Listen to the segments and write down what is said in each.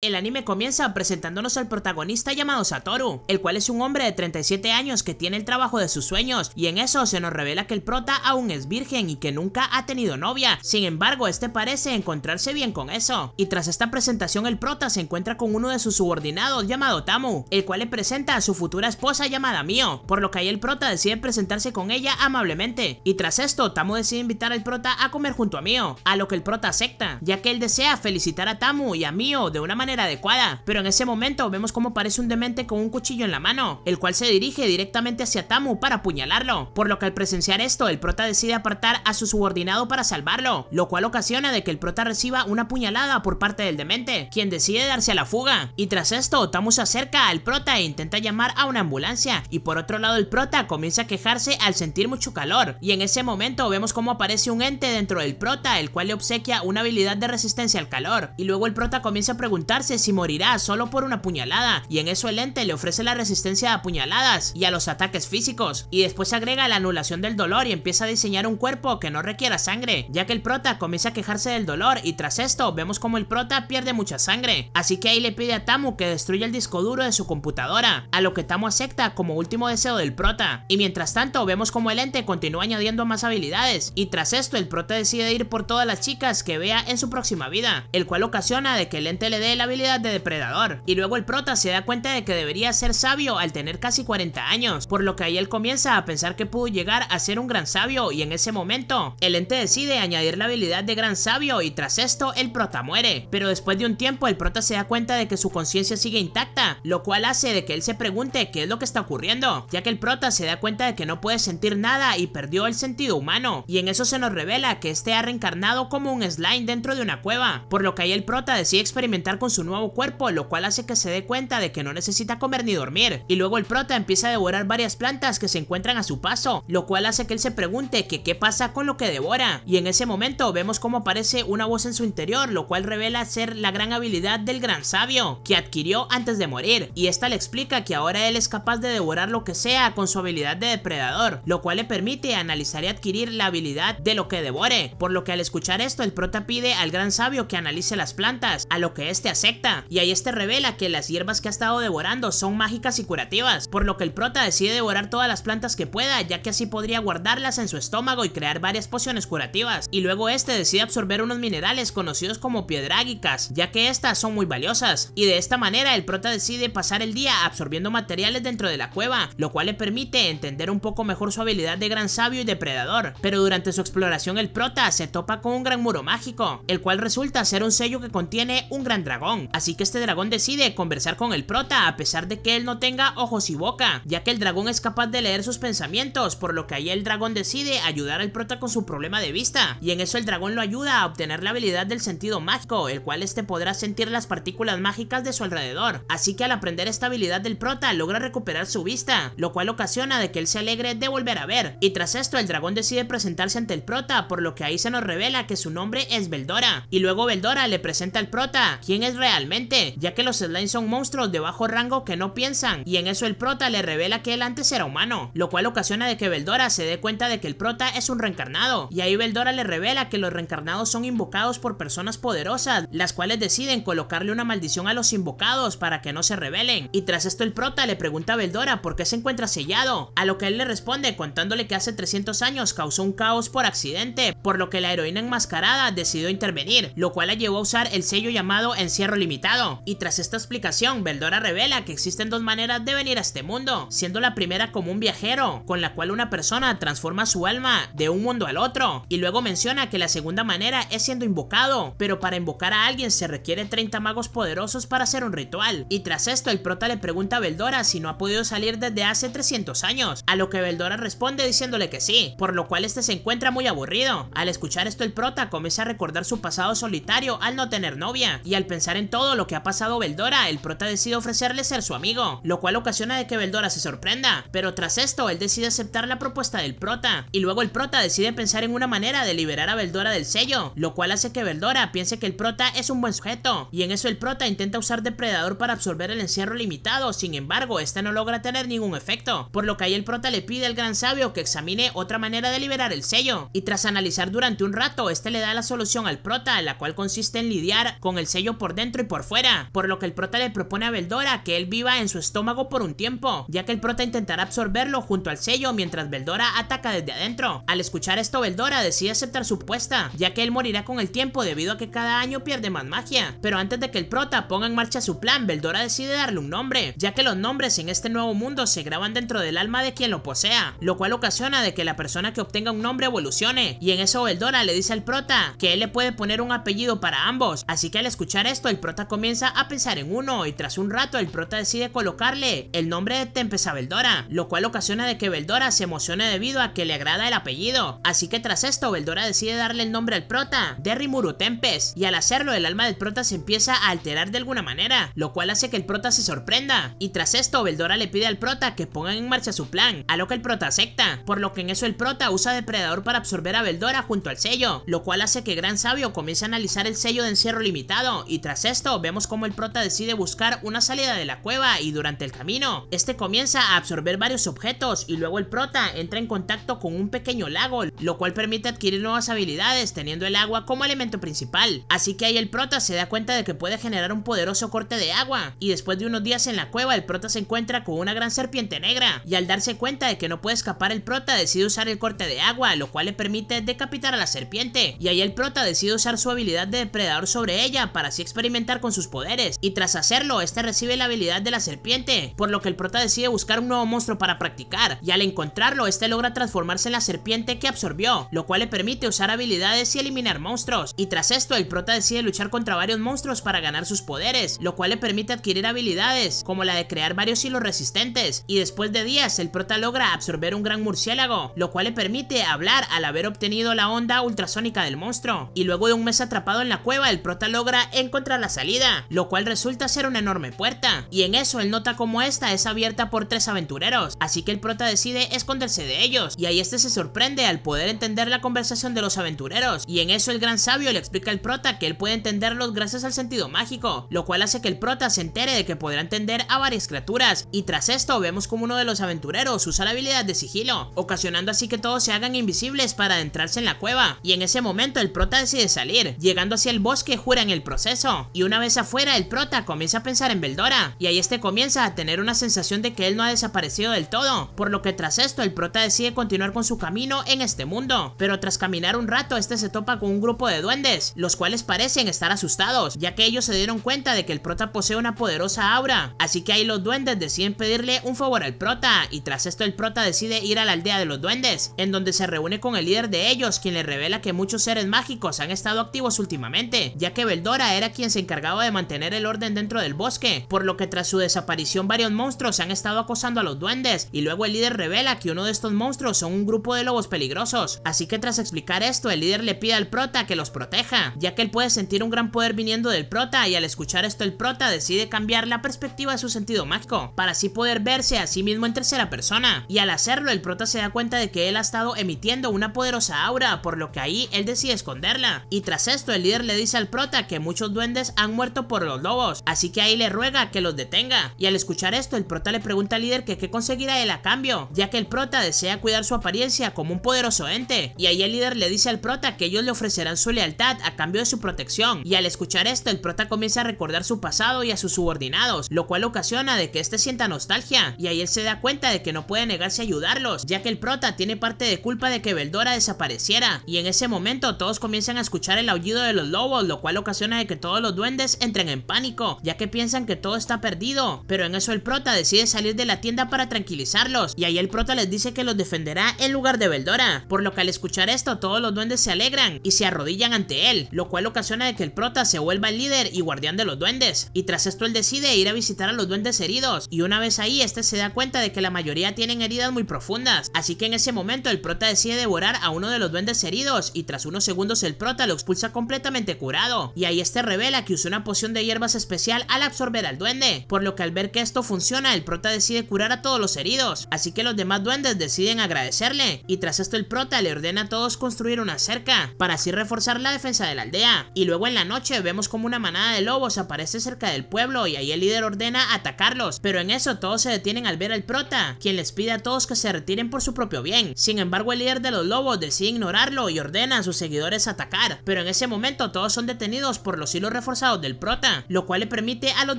El anime comienza presentándonos al protagonista llamado Satoru, el cual es un hombre de 37 años que tiene el trabajo de sus sueños, y en eso se nos revela que el prota aún es virgen y que nunca ha tenido novia, sin embargo este parece encontrarse bien con eso, y tras esta presentación el prota se encuentra con uno de sus subordinados llamado Tamu, el cual le presenta a su futura esposa llamada Mio, por lo que ahí el prota decide presentarse con ella amablemente, y tras esto Tamu decide invitar al prota a comer junto a Mio, a lo que el prota acepta, ya que él desea felicitar a Tamu y a Mio de una manera adecuada, pero en ese momento vemos cómo aparece un demente con un cuchillo en la mano, el cual se dirige directamente hacia Tamu para apuñalarlo, por lo que al presenciar esto, el prota decide apartar a su subordinado para salvarlo, lo cual ocasiona de que el prota reciba una puñalada por parte del demente, quien decide darse a la fuga, y tras esto, Tamu se acerca al prota e intenta llamar a una ambulancia, y por otro lado el prota comienza a quejarse al sentir mucho calor, y en ese momento vemos cómo aparece un ente dentro del prota, el cual le obsequia una habilidad de resistencia al calor, y luego el prota comienza a preguntar si morirá solo por una puñalada, y en eso el ente le ofrece la resistencia a puñaladas y a los ataques físicos, y después agrega la anulación del dolor y empieza a diseñar un cuerpo que no requiera sangre, ya que el prota comienza a quejarse del dolor y tras esto vemos como el prota pierde mucha sangre, así que ahí le pide a Tamu que destruya el disco duro de su computadora, a lo que Tamu acepta como último deseo del prota, y mientras tanto vemos como el ente continúa añadiendo más habilidades, y tras esto el prota decide ir por todas las chicas que vea en su próxima vida, el cual ocasiona de que el ente le dé la habilidad de depredador. Y luego el prota se da cuenta de que debería ser sabio al tener casi 40 años, por lo que ahí él comienza a pensar que pudo llegar a ser un gran sabio y en ese momento, el ente decide añadir la habilidad de gran sabio y tras esto el prota muere. Pero después de un tiempo el prota se da cuenta de que su conciencia sigue intacta, lo cual hace de que él se pregunte qué es lo que está ocurriendo, ya que el prota se da cuenta de que no puede sentir nada y perdió el sentido humano, y en eso se nos revela que este ha reencarnado como un slime dentro de una cueva, por lo que ahí el prota decide experimentar con su nuevo cuerpo, lo cual hace que se dé cuenta de que no necesita comer ni dormir. Y luego el prota empieza a devorar varias plantas que se encuentran a su paso, lo cual hace que él se pregunte que qué pasa con lo que devora. Y en ese momento vemos cómo aparece una voz en su interior, lo cual revela ser la gran habilidad del gran sabio, que adquirió antes de morir. Y esta le explica que ahora él es capaz de devorar lo que sea con su habilidad de depredador, lo cual le permite analizar y adquirir la habilidad de lo que devore. Por lo que al escuchar esto, el prota pide al gran sabio que analice las plantas, a lo que este hace y ahí este revela que las hierbas que ha estado devorando son mágicas y curativas, por lo que el prota decide devorar todas las plantas que pueda, ya que así podría guardarlas en su estómago y crear varias pociones curativas, y luego este decide absorber unos minerales conocidos como piedrágicas, ya que estas son muy valiosas, y de esta manera el prota decide pasar el día absorbiendo materiales dentro de la cueva, lo cual le permite entender un poco mejor su habilidad de gran sabio y depredador, pero durante su exploración el prota se topa con un gran muro mágico, el cual resulta ser un sello que contiene un gran dragón, Así que este dragón decide conversar con el prota a pesar de que él no tenga ojos y boca, ya que el dragón es capaz de leer sus pensamientos, por lo que ahí el dragón decide ayudar al prota con su problema de vista. Y en eso el dragón lo ayuda a obtener la habilidad del sentido mágico, el cual éste podrá sentir las partículas mágicas de su alrededor. Así que al aprender esta habilidad del prota logra recuperar su vista, lo cual ocasiona de que él se alegre de volver a ver. Y tras esto el dragón decide presentarse ante el prota, por lo que ahí se nos revela que su nombre es Veldora, Y luego Veldora le presenta al prota, quien es realmente, ya que los slimes son monstruos de bajo rango que no piensan, y en eso el prota le revela que él antes era humano, lo cual ocasiona de que Beldora se dé cuenta de que el prota es un reencarnado, y ahí Beldora le revela que los reencarnados son invocados por personas poderosas, las cuales deciden colocarle una maldición a los invocados para que no se rebelen, y tras esto el prota le pregunta a Beldora por qué se encuentra sellado, a lo que él le responde contándole que hace 300 años causó un caos por accidente, por lo que la heroína enmascarada decidió intervenir, lo cual la llevó a usar el sello llamado Encierro limitado. Y tras esta explicación, Beldora revela que existen dos maneras de venir a este mundo, siendo la primera como un viajero, con la cual una persona transforma su alma de un mundo al otro, y luego menciona que la segunda manera es siendo invocado, pero para invocar a alguien se requiere 30 magos poderosos para hacer un ritual, y tras esto el prota le pregunta a Beldora si no ha podido salir desde hace 300 años, a lo que Veldora responde diciéndole que sí, por lo cual este se encuentra muy aburrido. Al escuchar esto el prota comienza a recordar su pasado solitario al no tener novia, y al pensar en todo lo que ha pasado Beldora, el prota decide ofrecerle ser su amigo, lo cual ocasiona de que Beldora se sorprenda, pero tras esto él decide aceptar la propuesta del prota, y luego el prota decide pensar en una manera de liberar a Beldora del sello, lo cual hace que Beldora piense que el prota es un buen sujeto, y en eso el prota intenta usar depredador para absorber el encierro limitado, sin embargo, este no logra tener ningún efecto, por lo que ahí el prota le pide al gran sabio que examine otra manera de liberar el sello, y tras analizar durante un rato, este le da la solución al prota, la cual consiste en lidiar con el sello por dentro dentro y por fuera, por lo que el prota le propone a Beldora que él viva en su estómago por un tiempo, ya que el prota intentará absorberlo junto al sello mientras Veldora ataca desde adentro. Al escuchar esto, Beldora decide aceptar su puesta, ya que él morirá con el tiempo debido a que cada año pierde más magia. Pero antes de que el prota ponga en marcha su plan, Veldora decide darle un nombre, ya que los nombres en este nuevo mundo se graban dentro del alma de quien lo posea, lo cual ocasiona de que la persona que obtenga un nombre evolucione, y en eso Veldora le dice al prota que él le puede poner un apellido para ambos, así que al escuchar esto el prota comienza a pensar en uno y tras un rato el prota decide colocarle el nombre de a Veldora, lo cual ocasiona de que Beldora se emocione debido a que le agrada el apellido. Así que tras esto, Beldora decide darle el nombre al prota, Rimuru Tempes, y al hacerlo el alma del prota se empieza a alterar de alguna manera, lo cual hace que el prota se sorprenda. Y tras esto, Beldora le pide al prota que pongan en marcha su plan, a lo que el prota acepta, por lo que en eso el prota usa depredador para absorber a Beldora junto al sello, lo cual hace que Gran Sabio comience a analizar el sello de encierro limitado y tras esto, vemos como el prota decide buscar una salida de la cueva y durante el camino, este comienza a absorber varios objetos y luego el prota entra en contacto con un pequeño lago, lo cual permite adquirir nuevas habilidades teniendo el agua como elemento principal. Así que ahí el prota se da cuenta de que puede generar un poderoso corte de agua y después de unos días en la cueva el prota se encuentra con una gran serpiente negra y al darse cuenta de que no puede escapar el prota decide usar el corte de agua, lo cual le permite decapitar a la serpiente y ahí el prota decide usar su habilidad de depredador sobre ella para así experimentar con sus poderes, y tras hacerlo, este recibe la habilidad de la serpiente, por lo que el prota decide buscar un nuevo monstruo para practicar, y al encontrarlo, este logra transformarse en la serpiente que absorbió, lo cual le permite usar habilidades y eliminar monstruos, y tras esto, el prota decide luchar contra varios monstruos para ganar sus poderes, lo cual le permite adquirir habilidades, como la de crear varios hilos resistentes, y después de días, el prota logra absorber un gran murciélago, lo cual le permite hablar al haber obtenido la onda ultrasónica del monstruo, y luego de un mes atrapado en la cueva, el prota logra encontrar la salida, lo cual resulta ser una enorme puerta. Y en eso él nota como esta es abierta por tres aventureros, así que el prota decide esconderse de ellos, y ahí este se sorprende al poder entender la conversación de los aventureros, y en eso el gran sabio le explica al prota que él puede entenderlos gracias al sentido mágico, lo cual hace que el prota se entere de que podrá entender a varias criaturas, y tras esto vemos como uno de los aventureros usa la habilidad de sigilo, ocasionando así que todos se hagan invisibles para adentrarse en la cueva, y en ese momento el prota decide salir, llegando hacia el bosque jura en el proceso, y una vez afuera, el prota comienza a pensar en Beldora, y ahí este comienza a tener una sensación de que él no ha desaparecido del todo, por lo que tras esto el prota decide continuar con su camino en este mundo, pero tras caminar un rato este se topa con un grupo de duendes, los cuales parecen estar asustados, ya que ellos se dieron cuenta de que el prota posee una poderosa aura, así que ahí los duendes deciden pedirle un favor al prota, y tras esto el prota decide ir a la aldea de los duendes, en donde se reúne con el líder de ellos, quien le revela que muchos seres mágicos han estado activos últimamente, ya que Beldora era quien se Encargado de mantener el orden dentro del bosque, por lo que tras su desaparición varios monstruos se han estado acosando a los duendes y luego el líder revela que uno de estos monstruos son un grupo de lobos peligrosos, así que tras explicar esto el líder le pide al prota que los proteja, ya que él puede sentir un gran poder viniendo del prota y al escuchar esto el prota decide cambiar la perspectiva de su sentido mágico, para así poder verse a sí mismo en tercera persona, y al hacerlo el prota se da cuenta de que él ha estado emitiendo una poderosa aura, por lo que ahí él decide esconderla, y tras esto el líder le dice al prota que muchos duendes han muerto por los lobos, así que ahí le ruega que los detenga. Y al escuchar esto, el prota le pregunta al líder que qué conseguirá él a cambio, ya que el prota desea cuidar su apariencia como un poderoso ente. Y ahí el líder le dice al prota que ellos le ofrecerán su lealtad a cambio de su protección. Y al escuchar esto, el prota comienza a recordar su pasado y a sus subordinados, lo cual ocasiona de que este sienta nostalgia. Y ahí él se da cuenta de que no puede negarse a ayudarlos, ya que el prota tiene parte de culpa de que Beldora desapareciera. Y en ese momento todos comienzan a escuchar el aullido de los lobos, lo cual ocasiona de que todos los duendes entran en pánico, ya que piensan que todo está perdido. Pero en eso el prota decide salir de la tienda para tranquilizarlos, y ahí el prota les dice que los defenderá en lugar de Beldora, por lo que al escuchar esto todos los duendes se alegran y se arrodillan ante él, lo cual ocasiona que el prota se vuelva el líder y guardián de los duendes. Y tras esto él decide ir a visitar a los duendes heridos, y una vez ahí este se da cuenta de que la mayoría tienen heridas muy profundas, así que en ese momento el prota decide devorar a uno de los duendes heridos, y tras unos segundos el prota lo expulsa completamente curado, y ahí este revela que que usó una poción de hierbas especial al absorber al duende, por lo que al ver que esto funciona, el prota decide curar a todos los heridos, así que los demás duendes deciden agradecerle, y tras esto el prota le ordena a todos construir una cerca, para así reforzar la defensa de la aldea, y luego en la noche vemos como una manada de lobos aparece cerca del pueblo y ahí el líder ordena atacarlos, pero en eso todos se detienen al ver al prota, quien les pide a todos que se retiren por su propio bien, sin embargo el líder de los lobos decide ignorarlo y ordena a sus seguidores atacar, pero en ese momento todos son detenidos por los hilos reforzados del prota, lo cual le permite a los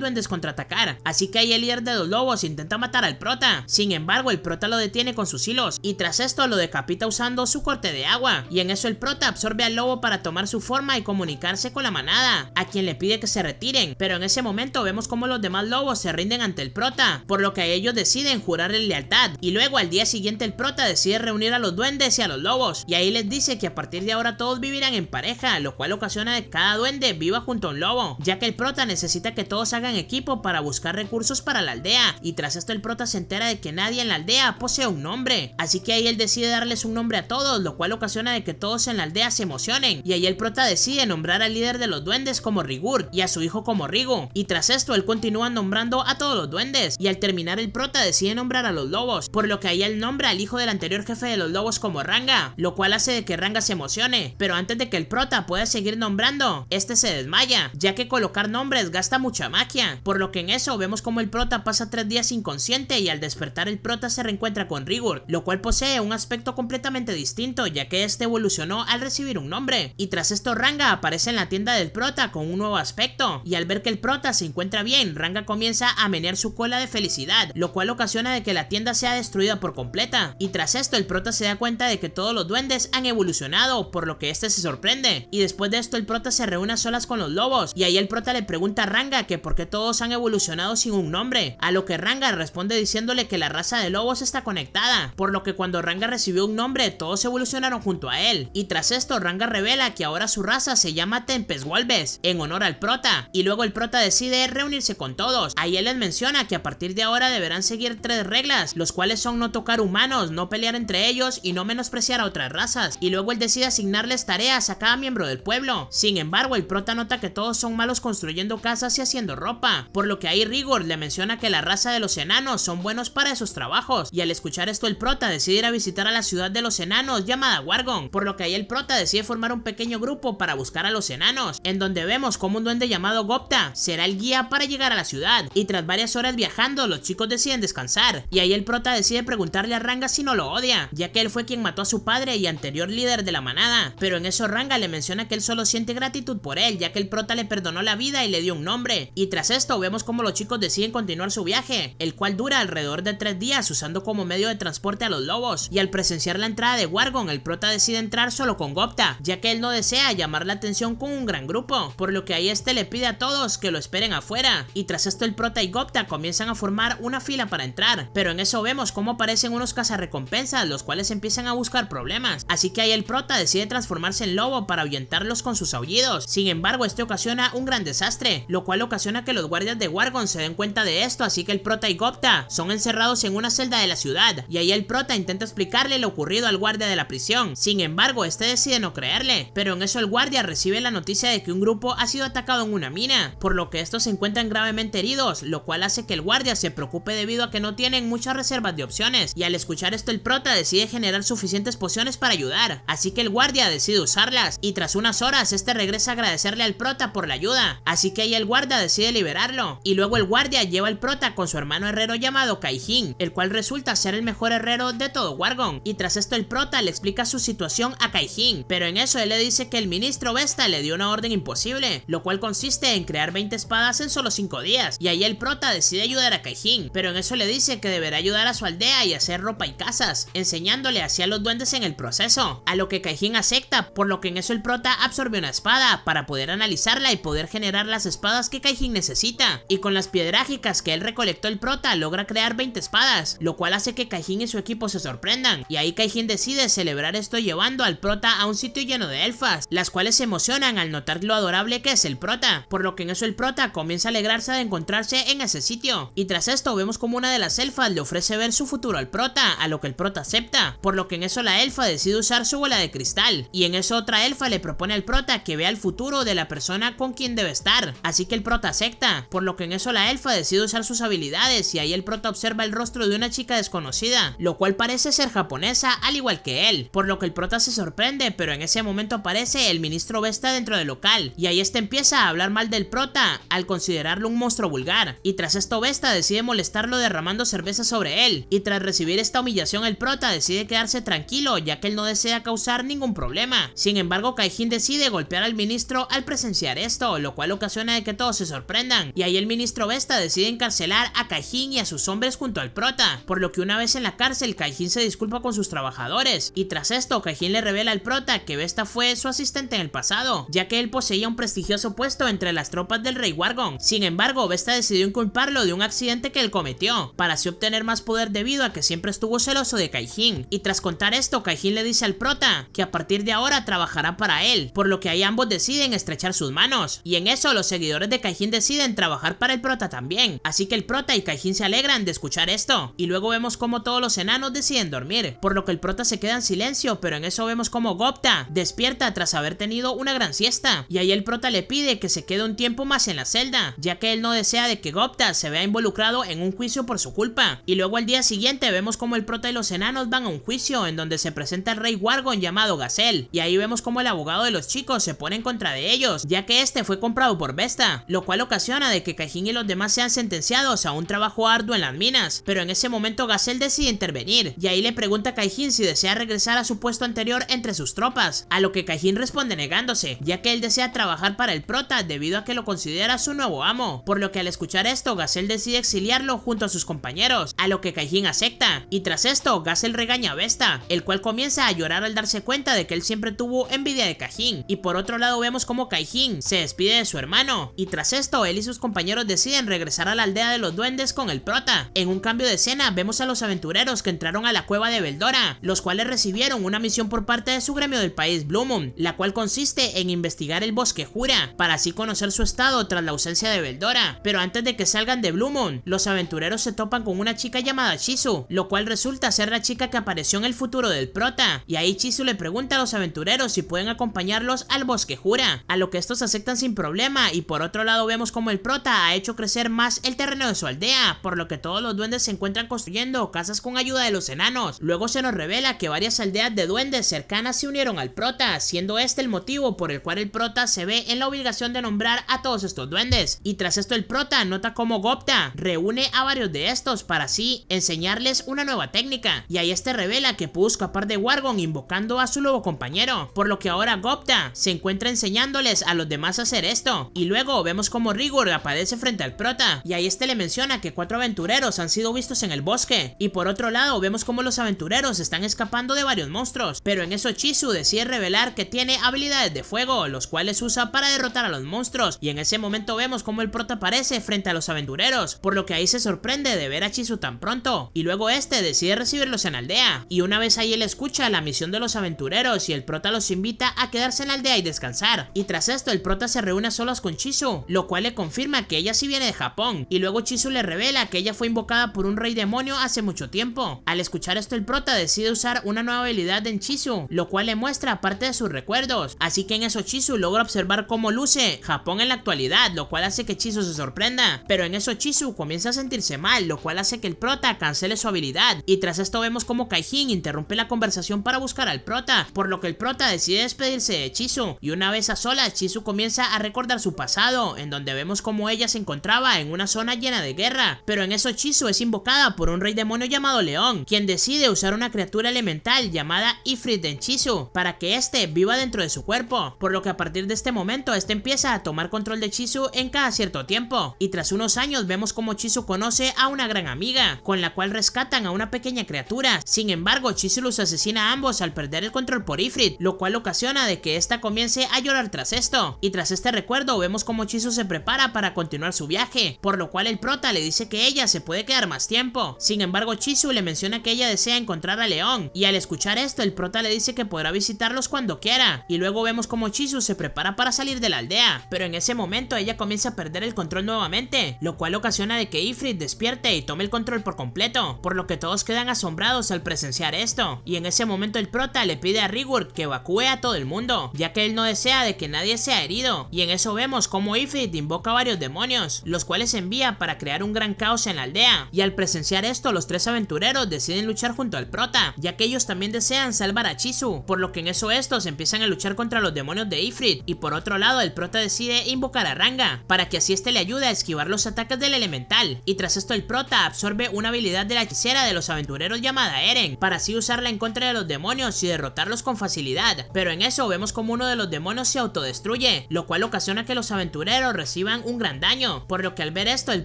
duendes contraatacar. Así que ahí el líder de los lobos intenta matar al prota. Sin embargo, el prota lo detiene con sus hilos y tras esto lo decapita usando su corte de agua. Y en eso el prota absorbe al lobo para tomar su forma y comunicarse con la manada, a quien le pide que se retiren. Pero en ese momento vemos como los demás lobos se rinden ante el prota, por lo que ellos deciden jurarle lealtad. Y luego al día siguiente el prota decide reunir a los duendes y a los lobos. Y ahí les dice que a partir de ahora todos vivirán en pareja, lo cual ocasiona que cada duende viva junto a un lobo ya que el prota necesita que todos hagan equipo para buscar recursos para la aldea, y tras esto el prota se entera de que nadie en la aldea posee un nombre, así que ahí él decide darles un nombre a todos, lo cual ocasiona de que todos en la aldea se emocionen, y ahí el prota decide nombrar al líder de los duendes como Rigur, y a su hijo como Rigo, y tras esto él continúa nombrando a todos los duendes, y al terminar el prota decide nombrar a los lobos, por lo que ahí él nombra al hijo del anterior jefe de los lobos como Ranga, lo cual hace de que Ranga se emocione, pero antes de que el prota pueda seguir nombrando, este se desmaya, ya que colocar nombres gasta mucha magia, por lo que en eso vemos como el prota pasa tres días inconsciente y al despertar el prota se reencuentra con Rigor, lo cual posee un aspecto completamente distinto ya que este evolucionó al recibir un nombre, y tras esto Ranga aparece en la tienda del prota con un nuevo aspecto, y al ver que el prota se encuentra bien, Ranga comienza a menear su cola de felicidad, lo cual ocasiona de que la tienda sea destruida por completa, y tras esto el prota se da cuenta de que todos los duendes han evolucionado, por lo que este se sorprende, y después de esto el prota se reúne a solas con los lobos, y ahí el prota le pregunta a Ranga que por qué todos han evolucionado sin un nombre, a lo que Ranga responde diciéndole que la raza de lobos está conectada, por lo que cuando Ranga recibió un nombre todos evolucionaron junto a él. Y tras esto Ranga revela que ahora su raza se llama Tempest Wolves, en honor al prota, y luego el prota decide reunirse con todos. Ahí él les menciona que a partir de ahora deberán seguir tres reglas, los cuales son no tocar humanos, no pelear entre ellos y no menospreciar a otras razas, y luego él decide asignarles tareas a cada miembro del pueblo. Sin embargo, el prota nota que todos son malos construyendo casas y haciendo ropa, por lo que ahí Rigor le menciona que la raza de los enanos son buenos para esos trabajos, y al escuchar esto el prota decide ir a visitar a la ciudad de los enanos llamada Wargon, por lo que ahí el prota decide formar un pequeño grupo para buscar a los enanos, en donde vemos como un duende llamado Gopta será el guía para llegar a la ciudad, y tras varias horas viajando los chicos deciden descansar, y ahí el prota decide preguntarle a Ranga si no lo odia, ya que él fue quien mató a su padre y anterior líder de la manada, pero en eso Ranga le menciona que él solo siente gratitud por él, ya que el prota le perdonó la vida y le dio un nombre. Y tras esto vemos cómo los chicos deciden continuar su viaje, el cual dura alrededor de tres días usando como medio de transporte a los lobos. Y al presenciar la entrada de Wargon, el prota decide entrar solo con Gopta, ya que él no desea llamar la atención con un gran grupo, por lo que ahí este le pide a todos que lo esperen afuera. Y tras esto el prota y Gopta comienzan a formar una fila para entrar, pero en eso vemos cómo aparecen unos cazarrecompensas, los cuales empiezan a buscar problemas. Así que ahí el prota decide transformarse en lobo para ahuyentarlos con sus aullidos. Sin embargo, esta ocasión un gran desastre, lo cual ocasiona que los guardias de Wargon se den cuenta de esto, así que el prota y Gopta son encerrados en una celda de la ciudad, y ahí el prota intenta explicarle lo ocurrido al guardia de la prisión, sin embargo este decide no creerle, pero en eso el guardia recibe la noticia de que un grupo ha sido atacado en una mina, por lo que estos se encuentran gravemente heridos, lo cual hace que el guardia se preocupe debido a que no tienen muchas reservas de opciones, y al escuchar esto el prota decide generar suficientes pociones para ayudar, así que el guardia decide usarlas, y tras unas horas este regresa a agradecerle al prota por la ayuda, así que ahí el guarda decide liberarlo, y luego el guardia lleva al prota con su hermano herrero llamado Kaijin, el cual resulta ser el mejor herrero de todo Wargon, y tras esto el prota le explica su situación a Kaijin, pero en eso él le dice que el ministro Vesta le dio una orden imposible, lo cual consiste en crear 20 espadas en solo 5 días, y ahí el prota decide ayudar a Kaijin, pero en eso le dice que deberá ayudar a su aldea y hacer ropa y casas, enseñándole hacia los duendes en el proceso, a lo que Kaijin acepta, por lo que en eso el prota absorbe una espada para poder analizarla y poder generar las espadas que Kaijin necesita. Y con las piedrágicas que él recolectó el prota, logra crear 20 espadas, lo cual hace que Kaijin y su equipo se sorprendan. Y ahí Kaijin decide celebrar esto llevando al prota a un sitio lleno de elfas, las cuales se emocionan al notar lo adorable que es el prota, por lo que en eso el prota comienza a alegrarse de encontrarse en ese sitio. Y tras esto vemos como una de las elfas le ofrece ver su futuro al prota, a lo que el prota acepta, por lo que en eso la elfa decide usar su bola de cristal, y en eso otra elfa le propone al prota que vea el futuro de la persona con quien debe estar, así que el prota acepta, por lo que en eso la elfa decide usar sus habilidades y ahí el prota observa el rostro de una chica desconocida, lo cual parece ser japonesa al igual que él, por lo que el prota se sorprende, pero en ese momento aparece el ministro Vesta dentro del local, y ahí este empieza a hablar mal del prota, al considerarlo un monstruo vulgar, y tras esto Vesta decide molestarlo derramando cerveza sobre él, y tras recibir esta humillación el prota decide quedarse tranquilo, ya que él no desea causar ningún problema, sin embargo Kaijin decide golpear al ministro al presenciar esto, lo cual ocasiona que todos se sorprendan. Y ahí el ministro Vesta decide encarcelar a Cajín y a sus hombres junto al prota, por lo que una vez en la cárcel Kaijin se disculpa con sus trabajadores. Y tras esto, Kaijin le revela al prota que Vesta fue su asistente en el pasado, ya que él poseía un prestigioso puesto entre las tropas del rey Wargon. Sin embargo, Vesta decidió inculparlo de un accidente que él cometió, para así obtener más poder debido a que siempre estuvo celoso de Kaijin Y tras contar esto, Kaijin le dice al prota que a partir de ahora trabajará para él, por lo que ahí ambos deciden estrechar sus manos y en eso los seguidores de Kaijin deciden trabajar para el prota también. Así que el prota y Kaijin se alegran de escuchar esto. Y luego vemos como todos los enanos deciden dormir. Por lo que el prota se queda en silencio, pero en eso vemos como Gopta despierta tras haber tenido una gran siesta. Y ahí el prota le pide que se quede un tiempo más en la celda, ya que él no desea de que Gopta se vea involucrado en un juicio por su culpa. Y luego al día siguiente vemos como el prota y los enanos van a un juicio en donde se presenta el rey Wargon llamado Gazelle. Y ahí vemos como el abogado de los chicos se pone en contra de ellos, ya que es este fue comprado por Vesta, lo cual ocasiona de que Cajín y los demás sean sentenciados a un trabajo arduo en las minas, pero en ese momento Gazelle decide intervenir, y ahí le pregunta a Cajín si desea regresar a su puesto anterior entre sus tropas, a lo que Cajín responde negándose, ya que él desea trabajar para el prota debido a que lo considera su nuevo amo, por lo que al escuchar esto Gazelle decide exiliarlo junto a sus compañeros, a lo que Cajín acepta, y tras esto Gazelle regaña a Vesta, el cual comienza a llorar al darse cuenta de que él siempre tuvo envidia de Cajín, y por otro lado vemos como Cajín se despide de su hermano, y tras esto él y sus compañeros deciden regresar a la aldea de los duendes con el prota. En un cambio de escena vemos a los aventureros que entraron a la cueva de Beldora, los cuales recibieron una misión por parte de su gremio del país Blue la cual consiste en investigar el bosque Jura, para así conocer su estado tras la ausencia de Beldora. Pero antes de que salgan de Blue los aventureros se topan con una chica llamada Chizu, lo cual resulta ser la chica que apareció en el futuro del prota, y ahí Chizu le pregunta a los aventureros si pueden acompañarlos al bosque Jura, a lo que estos aceptan están sin problema y por otro lado vemos como el prota ha hecho crecer más el terreno de su aldea, por lo que todos los duendes se encuentran construyendo casas con ayuda de los enanos. Luego se nos revela que varias aldeas de duendes cercanas se unieron al prota, siendo este el motivo por el cual el prota se ve en la obligación de nombrar a todos estos duendes. Y tras esto el prota nota como Gopta reúne a varios de estos para así enseñarles una nueva técnica, y ahí este revela que pudo escapar de Wargon invocando a su nuevo compañero, por lo que ahora Gopta se encuentra enseñándoles a los demás hacer esto. Y luego vemos como Rigor aparece frente al prota, y ahí este le menciona que cuatro aventureros han sido vistos en el bosque. Y por otro lado vemos como los aventureros están escapando de varios monstruos, pero en eso Chisu decide revelar que tiene habilidades de fuego, los cuales usa para derrotar a los monstruos, y en ese momento vemos como el prota aparece frente a los aventureros, por lo que ahí se sorprende de ver a Chisu tan pronto. Y luego este decide recibirlos en la aldea, y una vez ahí él escucha la misión de los aventureros y el prota los invita a quedarse en la aldea y descansar. Y tras esto el prota se reúne a solas con chisu lo cual le confirma que ella sí viene de Japón, y luego Chizu le revela que ella fue invocada por un rey demonio hace mucho tiempo. Al escuchar esto el prota decide usar una nueva habilidad en chisu lo cual le muestra parte de sus recuerdos, así que en eso Chizu logra observar cómo luce Japón en la actualidad, lo cual hace que Chizu se sorprenda, pero en eso Chizu comienza a sentirse mal, lo cual hace que el prota cancele su habilidad, y tras esto vemos como Kaijin interrumpe la conversación para buscar al prota, por lo que el prota decide despedirse de Chizu, y una vez a solas Chizu comienza a recordar su pasado, en donde vemos como ella se encontraba en una zona llena de guerra, pero en eso Chizu es invocada por un rey demonio llamado León, quien decide usar una criatura elemental llamada Ifrit de Chizu para que éste viva dentro de su cuerpo, por lo que a partir de este momento este empieza a tomar control de Chizu en cada cierto tiempo, y tras unos años vemos como Chizu conoce a una gran amiga, con la cual rescatan a una pequeña criatura, sin embargo Chizu los asesina a ambos al perder el control por Ifrit, lo cual ocasiona de que ésta comience a llorar tras esto, tras este recuerdo vemos cómo Chisu se prepara para continuar su viaje, por lo cual el prota le dice que ella se puede quedar más tiempo. Sin embargo Chizu le menciona que ella desea encontrar a León y al escuchar esto el prota le dice que podrá visitarlos cuando quiera y luego vemos cómo Chizu se prepara para salir de la aldea, pero en ese momento ella comienza a perder el control nuevamente, lo cual ocasiona de que Ifrit despierte y tome el control por completo, por lo que todos quedan asombrados al presenciar esto y en ese momento el prota le pide a Rigurd que evacúe a todo el mundo, ya que él no desea de que nadie sea herido y en eso vemos como Ifrit invoca varios demonios, los cuales envía para crear un gran caos en la aldea, y al presenciar esto los tres aventureros deciden luchar junto al prota, ya que ellos también desean salvar a Chisu por lo que en eso estos empiezan a luchar contra los demonios de Ifrit, y por otro lado el prota decide invocar a Ranga, para que así este le ayude a esquivar los ataques del elemental, y tras esto el prota absorbe una habilidad de la hechicera de los aventureros llamada Eren, para así usarla en contra de los demonios y derrotarlos con facilidad, pero en eso vemos como uno de los demonios se autodestruye, lo cual ocasiona que los aventureros reciban un gran daño, por lo que al ver esto el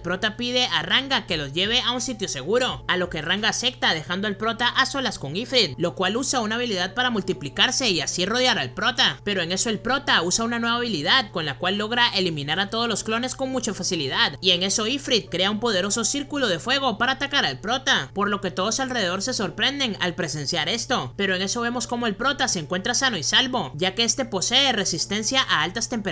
prota pide a Ranga que los lleve a un sitio seguro, a lo que Ranga acepta dejando al prota a solas con Ifrit, lo cual usa una habilidad para multiplicarse y así rodear al prota, pero en eso el prota usa una nueva habilidad con la cual logra eliminar a todos los clones con mucha facilidad, y en eso Ifrit crea un poderoso círculo de fuego para atacar al prota, por lo que todos alrededor se sorprenden al presenciar esto, pero en eso vemos como el prota se encuentra sano y salvo, ya que este posee resistencia a altas temperaturas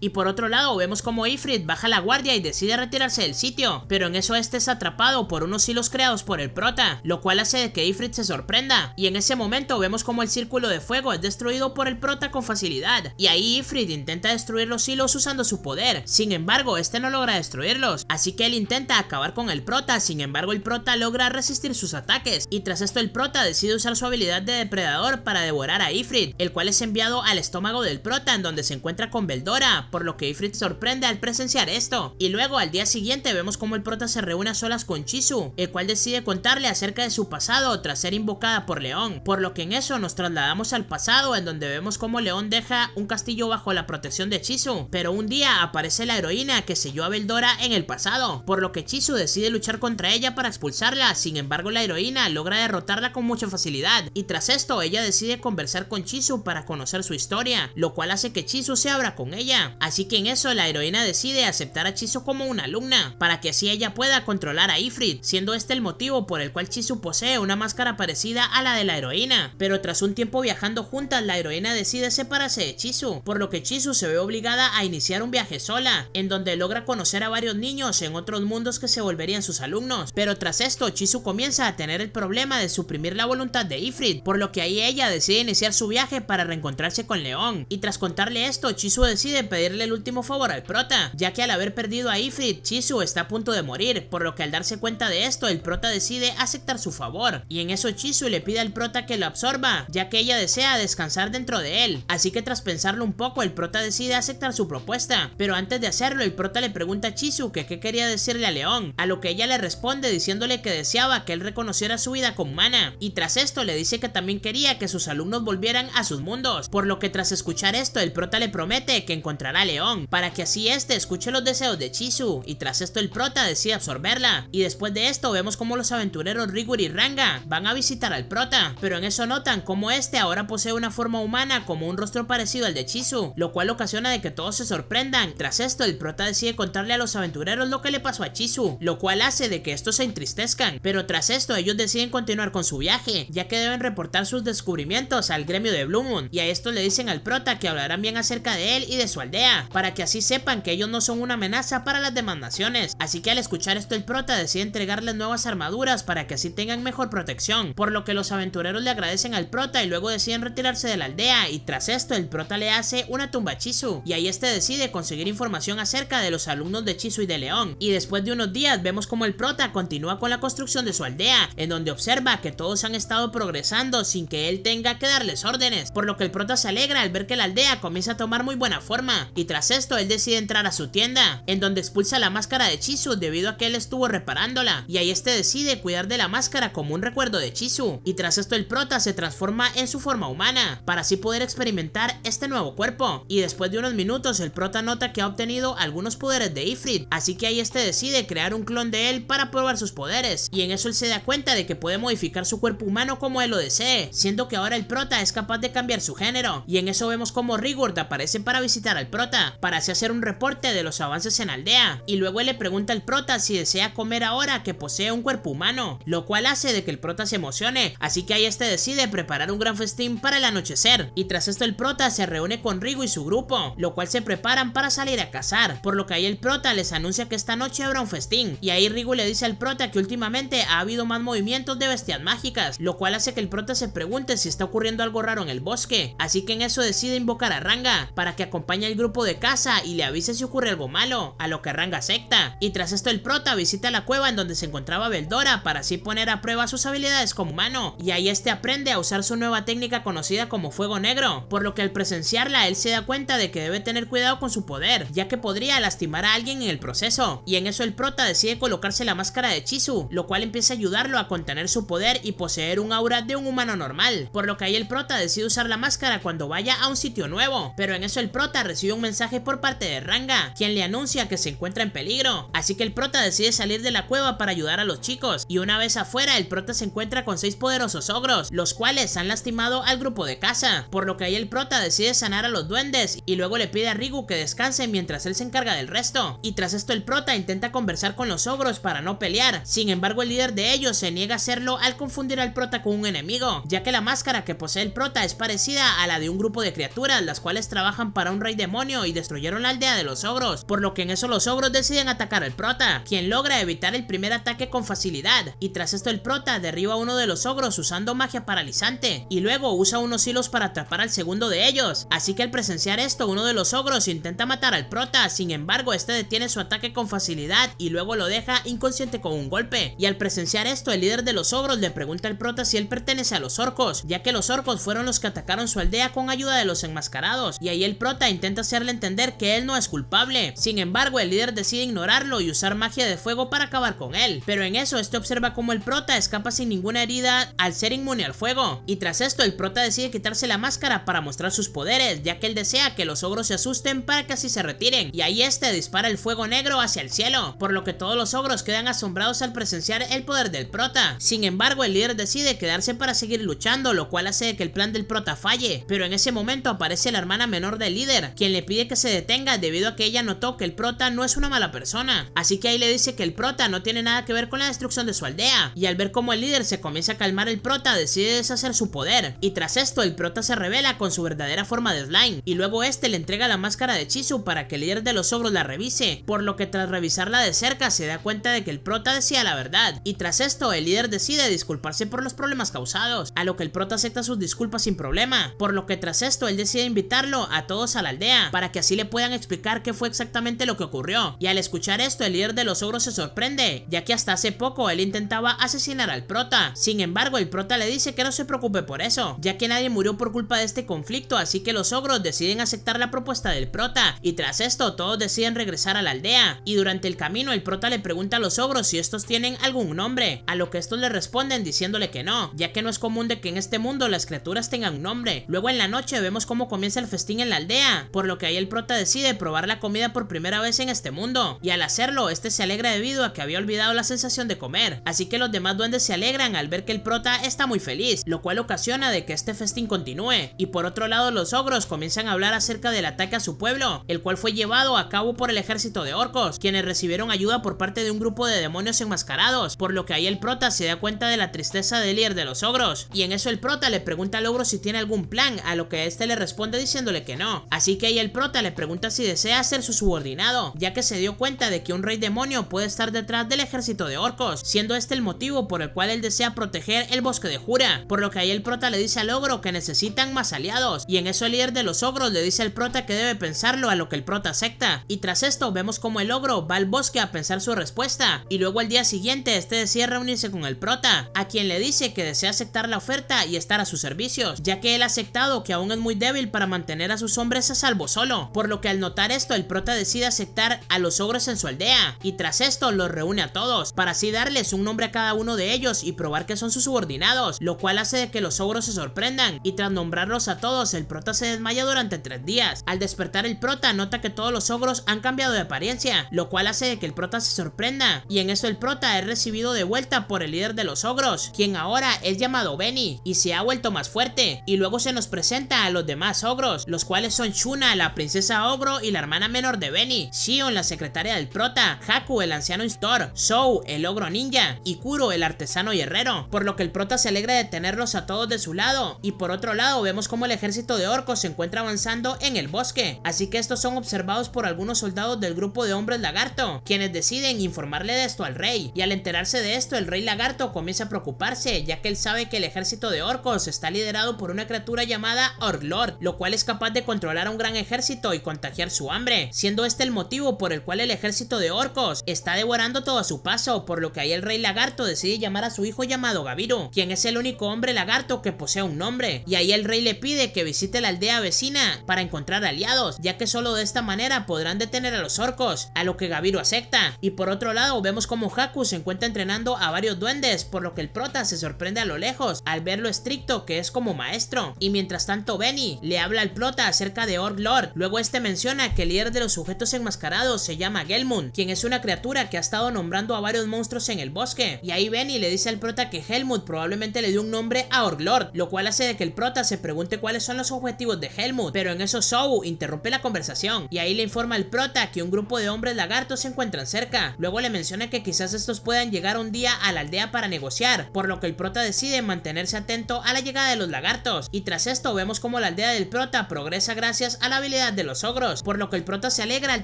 y por otro lado vemos como Ifrit baja la guardia y decide retirarse del sitio, pero en eso este es atrapado por unos hilos creados por el prota, lo cual hace que Ifrit se sorprenda. Y en ese momento vemos como el círculo de fuego es destruido por el prota con facilidad, y ahí Ifrit intenta destruir los hilos usando su poder, sin embargo este no logra destruirlos, así que él intenta acabar con el prota, sin embargo el prota logra resistir sus ataques, y tras esto el prota decide usar su habilidad de depredador para devorar a Ifrit, el cual es enviado al estómago del prota en donde se encuentra con Beldora, por lo que Ifrit sorprende al presenciar esto. Y luego al día siguiente vemos como el prota se reúne a solas con Chisu, el cual decide contarle acerca de su pasado tras ser invocada por León, por lo que en eso nos trasladamos al pasado en donde vemos como León deja un castillo bajo la protección de Chisu, pero un día aparece la heroína que selló a Veldora en el pasado, por lo que Chisu decide luchar contra ella para expulsarla, sin embargo la heroína logra derrotarla con mucha facilidad, y tras esto ella decide conversar con Chisu para conocer su historia, lo cual hace que Chisu sea con ella. Así que en eso la heroína decide aceptar a Chisu como una alumna, para que así ella pueda controlar a Ifrit, siendo este el motivo por el cual Chisu posee una máscara parecida a la de la heroína. Pero tras un tiempo viajando juntas, la heroína decide separarse de Chisu, por lo que Chisu se ve obligada a iniciar un viaje sola, en donde logra conocer a varios niños en otros mundos que se volverían sus alumnos. Pero tras esto, Chisu comienza a tener el problema de suprimir la voluntad de Ifrit, por lo que ahí ella decide iniciar su viaje para reencontrarse con León. Y tras contarle esto, Chisu Chisu decide pedirle el último favor al prota, ya que al haber perdido a Ifrit, Chisu está a punto de morir, por lo que al darse cuenta de esto, el prota decide aceptar su favor, y en eso Chisu le pide al prota que lo absorba, ya que ella desea descansar dentro de él, así que tras pensarlo un poco, el prota decide aceptar su propuesta, pero antes de hacerlo, el prota le pregunta a Chisu que qué quería decirle a León, a lo que ella le responde diciéndole que deseaba que él reconociera su vida con Mana, y tras esto le dice que también quería que sus alumnos volvieran a sus mundos, por lo que tras escuchar esto, el prota le promete que encontrará León, para que así este escuche los deseos de Chisu, y tras esto el prota decide absorberla. Y después de esto vemos cómo los aventureros Rigur y Ranga van a visitar al prota, pero en eso notan cómo este ahora posee una forma humana como un rostro parecido al de Chisu, lo cual ocasiona de que todos se sorprendan. Tras esto el prota decide contarle a los aventureros lo que le pasó a Chisu, lo cual hace de que estos se entristezcan, pero tras esto ellos deciden continuar con su viaje, ya que deben reportar sus descubrimientos al gremio de Blue Moon, y a esto le dicen al prota que hablarán bien acerca de él y de su aldea, para que así sepan que ellos no son una amenaza para las demás naciones. Así que al escuchar esto el prota decide entregarles nuevas armaduras para que así tengan mejor protección, por lo que los aventureros le agradecen al prota y luego deciden retirarse de la aldea y tras esto el prota le hace una tumba a Chisu y ahí este decide conseguir información acerca de los alumnos de Chisu y de León y después de unos días vemos como el prota continúa con la construcción de su aldea en donde observa que todos han estado progresando sin que él tenga que darles órdenes por lo que el prota se alegra al ver que la aldea comienza a tomar muy buena forma y tras esto él decide entrar a su tienda, en donde expulsa la máscara de Chisu debido a que él estuvo reparándola y ahí este decide cuidar de la máscara como un recuerdo de Chisu y tras esto el prota se transforma en su forma humana para así poder experimentar este nuevo cuerpo y después de unos minutos el prota nota que ha obtenido algunos poderes de Ifrit, así que ahí este decide crear un clon de él para probar sus poderes y en eso él se da cuenta de que puede modificar su cuerpo humano como él lo desee, siendo que ahora el prota es capaz de cambiar su género y en eso vemos como Rigord aparece para para visitar al prota, para así hacer un reporte de los avances en aldea, y luego le pregunta al prota si desea comer ahora que posee un cuerpo humano, lo cual hace de que el prota se emocione, así que ahí este decide preparar un gran festín para el anochecer, y tras esto el prota se reúne con Rigo y su grupo, lo cual se preparan para salir a cazar, por lo que ahí el prota les anuncia que esta noche habrá un festín, y ahí Rigo le dice al prota que últimamente ha habido más movimientos de bestias mágicas, lo cual hace que el prota se pregunte si está ocurriendo algo raro en el bosque, así que en eso decide invocar a Ranga, para que que acompaña al grupo de casa y le avisa si ocurre algo malo, a lo que Ranga acepta, Y tras esto el prota visita la cueva en donde se encontraba Beldora para así poner a prueba sus habilidades como humano, y ahí este aprende a usar su nueva técnica conocida como fuego negro, por lo que al presenciarla él se da cuenta de que debe tener cuidado con su poder, ya que podría lastimar a alguien en el proceso, y en eso el prota decide colocarse la máscara de Chisu, lo cual empieza a ayudarlo a contener su poder y poseer un aura de un humano normal, por lo que ahí el prota decide usar la máscara cuando vaya a un sitio nuevo, pero en eso el prota recibe un mensaje por parte de Ranga, quien le anuncia que se encuentra en peligro. Así que el prota decide salir de la cueva para ayudar a los chicos, y una vez afuera el prota se encuentra con seis poderosos ogros, los cuales han lastimado al grupo de casa. por lo que ahí el prota decide sanar a los duendes y luego le pide a Rigu que descanse mientras él se encarga del resto. Y tras esto el prota intenta conversar con los ogros para no pelear, sin embargo el líder de ellos se niega a hacerlo al confundir al prota con un enemigo, ya que la máscara que posee el prota es parecida a la de un grupo de criaturas, las cuales trabajan para un rey demonio y destruyeron la aldea de los ogros, por lo que en eso los ogros deciden atacar al prota, quien logra evitar el primer ataque con facilidad, y tras esto el prota derriba a uno de los ogros usando magia paralizante, y luego usa unos hilos para atrapar al segundo de ellos, así que al presenciar esto uno de los ogros intenta matar al prota, sin embargo este detiene su ataque con facilidad y luego lo deja inconsciente con un golpe, y al presenciar esto el líder de los ogros le pregunta al prota si él pertenece a los orcos, ya que los orcos fueron los que atacaron su aldea con ayuda de los enmascarados, y ahí el prota intenta hacerle entender que él no es culpable. Sin embargo, el líder decide ignorarlo y usar magia de fuego para acabar con él. Pero en eso, este observa cómo el prota escapa sin ninguna herida al ser inmune al fuego. Y tras esto, el prota decide quitarse la máscara para mostrar sus poderes, ya que él desea que los ogros se asusten para que así se retiren. Y ahí este dispara el fuego negro hacia el cielo, por lo que todos los ogros quedan asombrados al presenciar el poder del prota. Sin embargo, el líder decide quedarse para seguir luchando, lo cual hace que el plan del prota falle. Pero en ese momento aparece la hermana menor de líder, quien le pide que se detenga debido a que ella notó que el prota no es una mala persona. Así que ahí le dice que el prota no tiene nada que ver con la destrucción de su aldea. Y al ver cómo el líder se comienza a calmar el prota, decide deshacer su poder. Y tras esto, el prota se revela con su verdadera forma de slime. Y luego este le entrega la máscara de chisu para que el líder de los ogros la revise. Por lo que tras revisarla de cerca, se da cuenta de que el prota decía la verdad. Y tras esto, el líder decide disculparse por los problemas causados. A lo que el prota acepta sus disculpas sin problema. Por lo que tras esto, él decide invitarlo a todos a la aldea, para que así le puedan explicar qué fue exactamente lo que ocurrió. Y al escuchar esto, el líder de los ogros se sorprende, ya que hasta hace poco él intentaba asesinar al prota. Sin embargo, el prota le dice que no se preocupe por eso, ya que nadie murió por culpa de este conflicto, así que los ogros deciden aceptar la propuesta del prota, y tras esto todos deciden regresar a la aldea, y durante el camino el prota le pregunta a los ogros si estos tienen algún nombre, a lo que estos le responden diciéndole que no, ya que no es común de que en este mundo las criaturas tengan un nombre. Luego en la noche vemos cómo comienza el festín en la aldea, por lo que ahí el prota decide probar la comida por primera vez en este mundo, y al hacerlo, este se alegra debido a que había olvidado la sensación de comer, así que los demás duendes se alegran al ver que el prota está muy feliz, lo cual ocasiona de que este festín continúe, y por otro lado los ogros comienzan a hablar acerca del ataque a su pueblo, el cual fue llevado a cabo por el ejército de orcos, quienes recibieron ayuda por parte de un grupo de demonios enmascarados, por lo que ahí el prota se da cuenta de la tristeza del líder de los ogros, y en eso el prota le pregunta al ogro si tiene algún plan, a lo que este le responde diciéndole que no, Así que ahí el prota le pregunta si desea ser su subordinado, ya que se dio cuenta de que un rey demonio puede estar detrás del ejército de orcos, siendo este el motivo por el cual él desea proteger el bosque de Jura, por lo que ahí el prota le dice al ogro que necesitan más aliados, y en eso el líder de los ogros le dice al prota que debe pensarlo a lo que el prota acepta, y tras esto vemos como el ogro va al bosque a pensar su respuesta, y luego al día siguiente este decide reunirse con el prota, a quien le dice que desea aceptar la oferta y estar a sus servicios, ya que él ha aceptado que aún es muy débil para mantener a sus hombres se salvo solo, por lo que al notar esto el prota decide aceptar a los ogros en su aldea, y tras esto los reúne a todos, para así darles un nombre a cada uno de ellos y probar que son sus subordinados, lo cual hace de que los ogros se sorprendan, y tras nombrarlos a todos el prota se desmaya durante tres días. Al despertar el prota nota que todos los ogros han cambiado de apariencia, lo cual hace de que el prota se sorprenda, y en eso el prota es recibido de vuelta por el líder de los ogros, quien ahora es llamado Benny, y se ha vuelto más fuerte, y luego se nos presenta a los demás ogros, los cuales son son Shuna, la princesa Ogro y la hermana menor de Benny, Shion, la secretaria del prota, Haku, el anciano Instor, Sou, el ogro ninja, y Kuro, el artesano y herrero, por lo que el prota se alegra de tenerlos a todos de su lado, y por otro lado vemos como el ejército de orcos se encuentra avanzando en el bosque, así que estos son observados por algunos soldados del grupo de hombres lagarto, quienes deciden informarle de esto al rey, y al enterarse de esto el rey lagarto comienza a preocuparse, ya que él sabe que el ejército de orcos está liderado por una criatura llamada Orlord, lo cual es capaz de controlar a un gran ejército y contagiar su hambre, siendo este el motivo por el cual el ejército de orcos está devorando todo a su paso, por lo que ahí el rey lagarto decide llamar a su hijo llamado Gaviru, quien es el único hombre lagarto que posee un nombre, y ahí el rey le pide que visite la aldea vecina para encontrar aliados, ya que solo de esta manera podrán detener a los orcos, a lo que Gaviru acepta, y por otro lado vemos como Haku se encuentra entrenando a varios duendes, por lo que el prota se sorprende a lo lejos al ver lo estricto que es como maestro, y mientras tanto Benny le habla al prota acerca de Orglord, Luego este menciona que el líder de los sujetos enmascarados se llama Gelmund, quien es una criatura que ha estado nombrando a varios monstruos en el bosque. Y ahí Benny le dice al prota que Helmut probablemente le dio un nombre a Orglord, lo cual hace de que el prota se pregunte cuáles son los objetivos de Helmut, pero en eso Sou interrumpe la conversación y ahí le informa al prota que un grupo de hombres lagartos se encuentran cerca. Luego le menciona que quizás estos puedan llegar un día a la aldea para negociar, por lo que el prota decide mantenerse atento a la llegada de los lagartos. Y tras esto vemos como la aldea del prota progresa gracias a la habilidad de los ogros, por lo que el prota se alegra al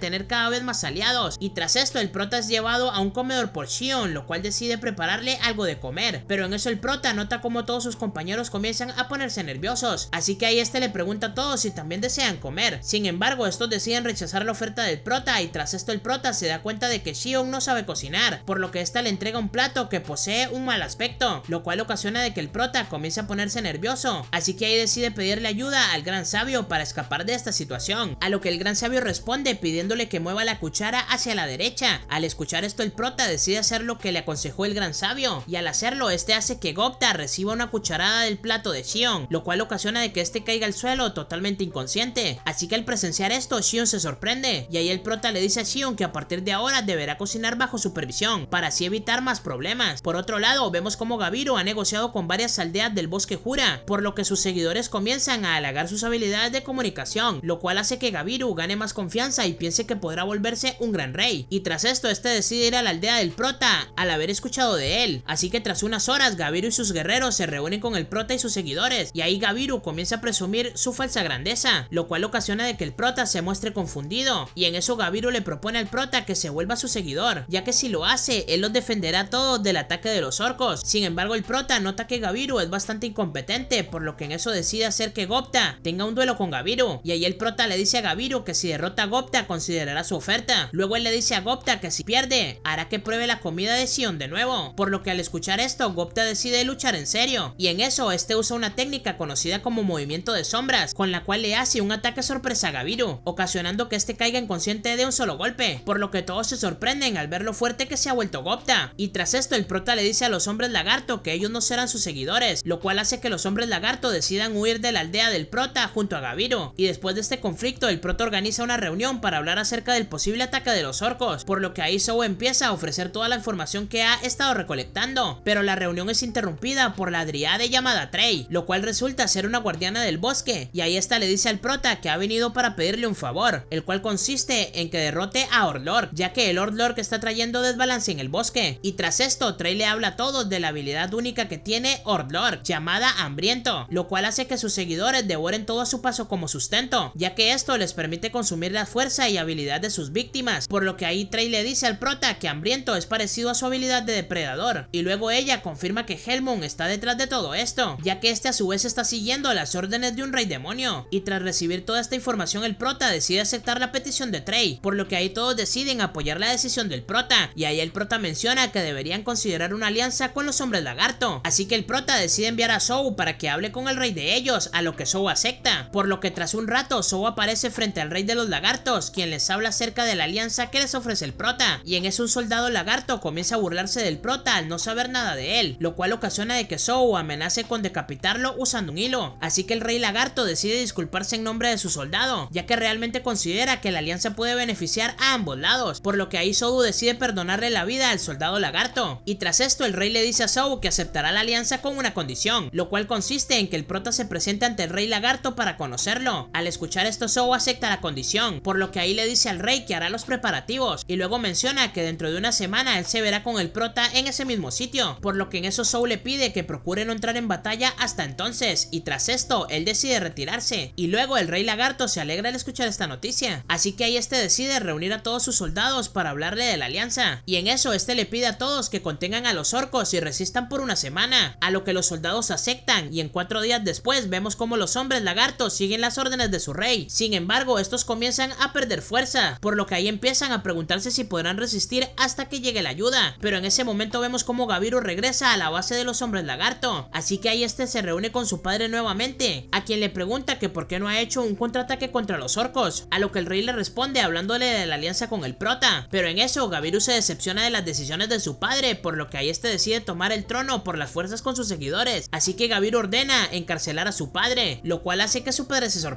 tener cada vez más aliados, y tras esto el prota es llevado a un comedor por Shion, lo cual decide prepararle algo de comer, pero en eso el prota nota como todos sus compañeros comienzan a ponerse nerviosos, así que ahí este le pregunta a todos si también desean comer, sin embargo estos deciden rechazar la oferta del prota y tras esto el prota se da cuenta de que Shion no sabe cocinar, por lo que esta le entrega un plato que posee un mal aspecto, lo cual ocasiona de que el prota comience a ponerse nervioso, así que ahí decide pedirle ayuda al gran sabio para escapar de esta situación, a lo que el gran sabio responde pidiéndole que mueva la cuchara hacia la derecha. Al escuchar esto el prota decide hacer lo que le aconsejó el gran sabio, y al hacerlo este hace que Gopta reciba una cucharada del plato de Shion, lo cual ocasiona de que este caiga al suelo totalmente inconsciente. Así que al presenciar esto, Shion se sorprende, y ahí el prota le dice a Shion que a partir de ahora deberá cocinar bajo supervisión, para así evitar más problemas. Por otro lado, vemos como Gaviro ha negociado con varias aldeas del bosque Jura, por lo que sus seguidores comienzan a halagar sus habilidades de comunicación lo cual hace que Gaviru gane más confianza y piense que podrá volverse un gran rey. Y tras esto, este decide ir a la aldea del prota, al haber escuchado de él. Así que tras unas horas, Gaviru y sus guerreros se reúnen con el prota y sus seguidores, y ahí Gaviru comienza a presumir su falsa grandeza, lo cual ocasiona de que el prota se muestre confundido, y en eso Gaviru le propone al prota que se vuelva su seguidor, ya que si lo hace, él los defenderá a todos del ataque de los orcos. Sin embargo, el prota nota que Gaviru es bastante incompetente, por lo que en eso decide hacer que Gopta tenga un duelo con Gaviru, y ahí el prota le dice a Gaviru que si derrota a Gopta considerará su oferta. Luego él le dice a Gopta que si pierde, hará que pruebe la comida de Sion de nuevo. Por lo que al escuchar esto, Gopta decide luchar en serio. Y en eso, este usa una técnica conocida como movimiento de sombras, con la cual le hace un ataque sorpresa a Gaviru, ocasionando que este caiga inconsciente de un solo golpe. Por lo que todos se sorprenden al ver lo fuerte que se ha vuelto Gopta. Y tras esto, el prota le dice a los hombres lagarto que ellos no serán sus seguidores, lo cual hace que los hombres lagarto decidan huir de la aldea del prota junto a Gaviru y después de este conflicto el prota organiza una reunión para hablar acerca del posible ataque de los orcos, por lo que ahí Zou empieza a ofrecer toda la información que ha estado recolectando, pero la reunión es interrumpida por la driade llamada Trey, lo cual resulta ser una guardiana del bosque, y ahí esta le dice al prota que ha venido para pedirle un favor, el cual consiste en que derrote a Orlork, ya que el que está trayendo desbalance en el bosque, y tras esto Trey le habla a todos de la habilidad única que tiene Orlork llamada Hambriento, lo cual hace que sus seguidores devoren todo a su paso como sus ya que esto les permite consumir la fuerza y habilidad de sus víctimas, por lo que ahí Trey le dice al prota que hambriento es parecido a su habilidad de depredador, y luego ella confirma que Helmon está detrás de todo esto, ya que este a su vez está siguiendo las órdenes de un rey demonio, y tras recibir toda esta información el prota decide aceptar la petición de Trey, por lo que ahí todos deciden apoyar la decisión del prota, y ahí el prota menciona que deberían considerar una alianza con los hombres lagarto, así que el prota decide enviar a Zou para que hable con el rey de ellos, a lo que Zou acepta, por lo que tras tras un rato, Zou aparece frente al rey de los lagartos, quien les habla acerca de la alianza que les ofrece el prota, y en eso un soldado lagarto comienza a burlarse del prota al no saber nada de él, lo cual ocasiona de que Zou amenace con decapitarlo usando un hilo, así que el rey lagarto decide disculparse en nombre de su soldado, ya que realmente considera que la alianza puede beneficiar a ambos lados, por lo que ahí Zou decide perdonarle la vida al soldado lagarto, y tras esto el rey le dice a Zou que aceptará la alianza con una condición, lo cual consiste en que el prota se presente ante el rey lagarto para conocerlo, al escuchar esto Zou acepta la condición, por lo que ahí le dice al rey que hará los preparativos y luego menciona que dentro de una semana él se verá con el prota en ese mismo sitio, por lo que en eso Zou le pide que procure no entrar en batalla hasta entonces y tras esto él decide retirarse y luego el rey lagarto se alegra al escuchar esta noticia, así que ahí este decide reunir a todos sus soldados para hablarle de la alianza y en eso este le pide a todos que contengan a los orcos y resistan por una semana, a lo que los soldados aceptan y en cuatro días después vemos como los hombres lagartos siguen las órdenes de su rey. Sin embargo, estos comienzan a perder fuerza, por lo que ahí empiezan a preguntarse si podrán resistir hasta que llegue la ayuda. Pero en ese momento vemos como Gaviru regresa a la base de los hombres lagarto, así que ahí este se reúne con su padre nuevamente, a quien le pregunta que por qué no ha hecho un contraataque contra los orcos, a lo que el rey le responde hablándole de la alianza con el prota. Pero en eso, Gaviru se decepciona de las decisiones de su padre, por lo que ahí este decide tomar el trono por las fuerzas con sus seguidores. Así que Gaviru ordena encarcelar a su padre, lo cual hace que su padre sorprenda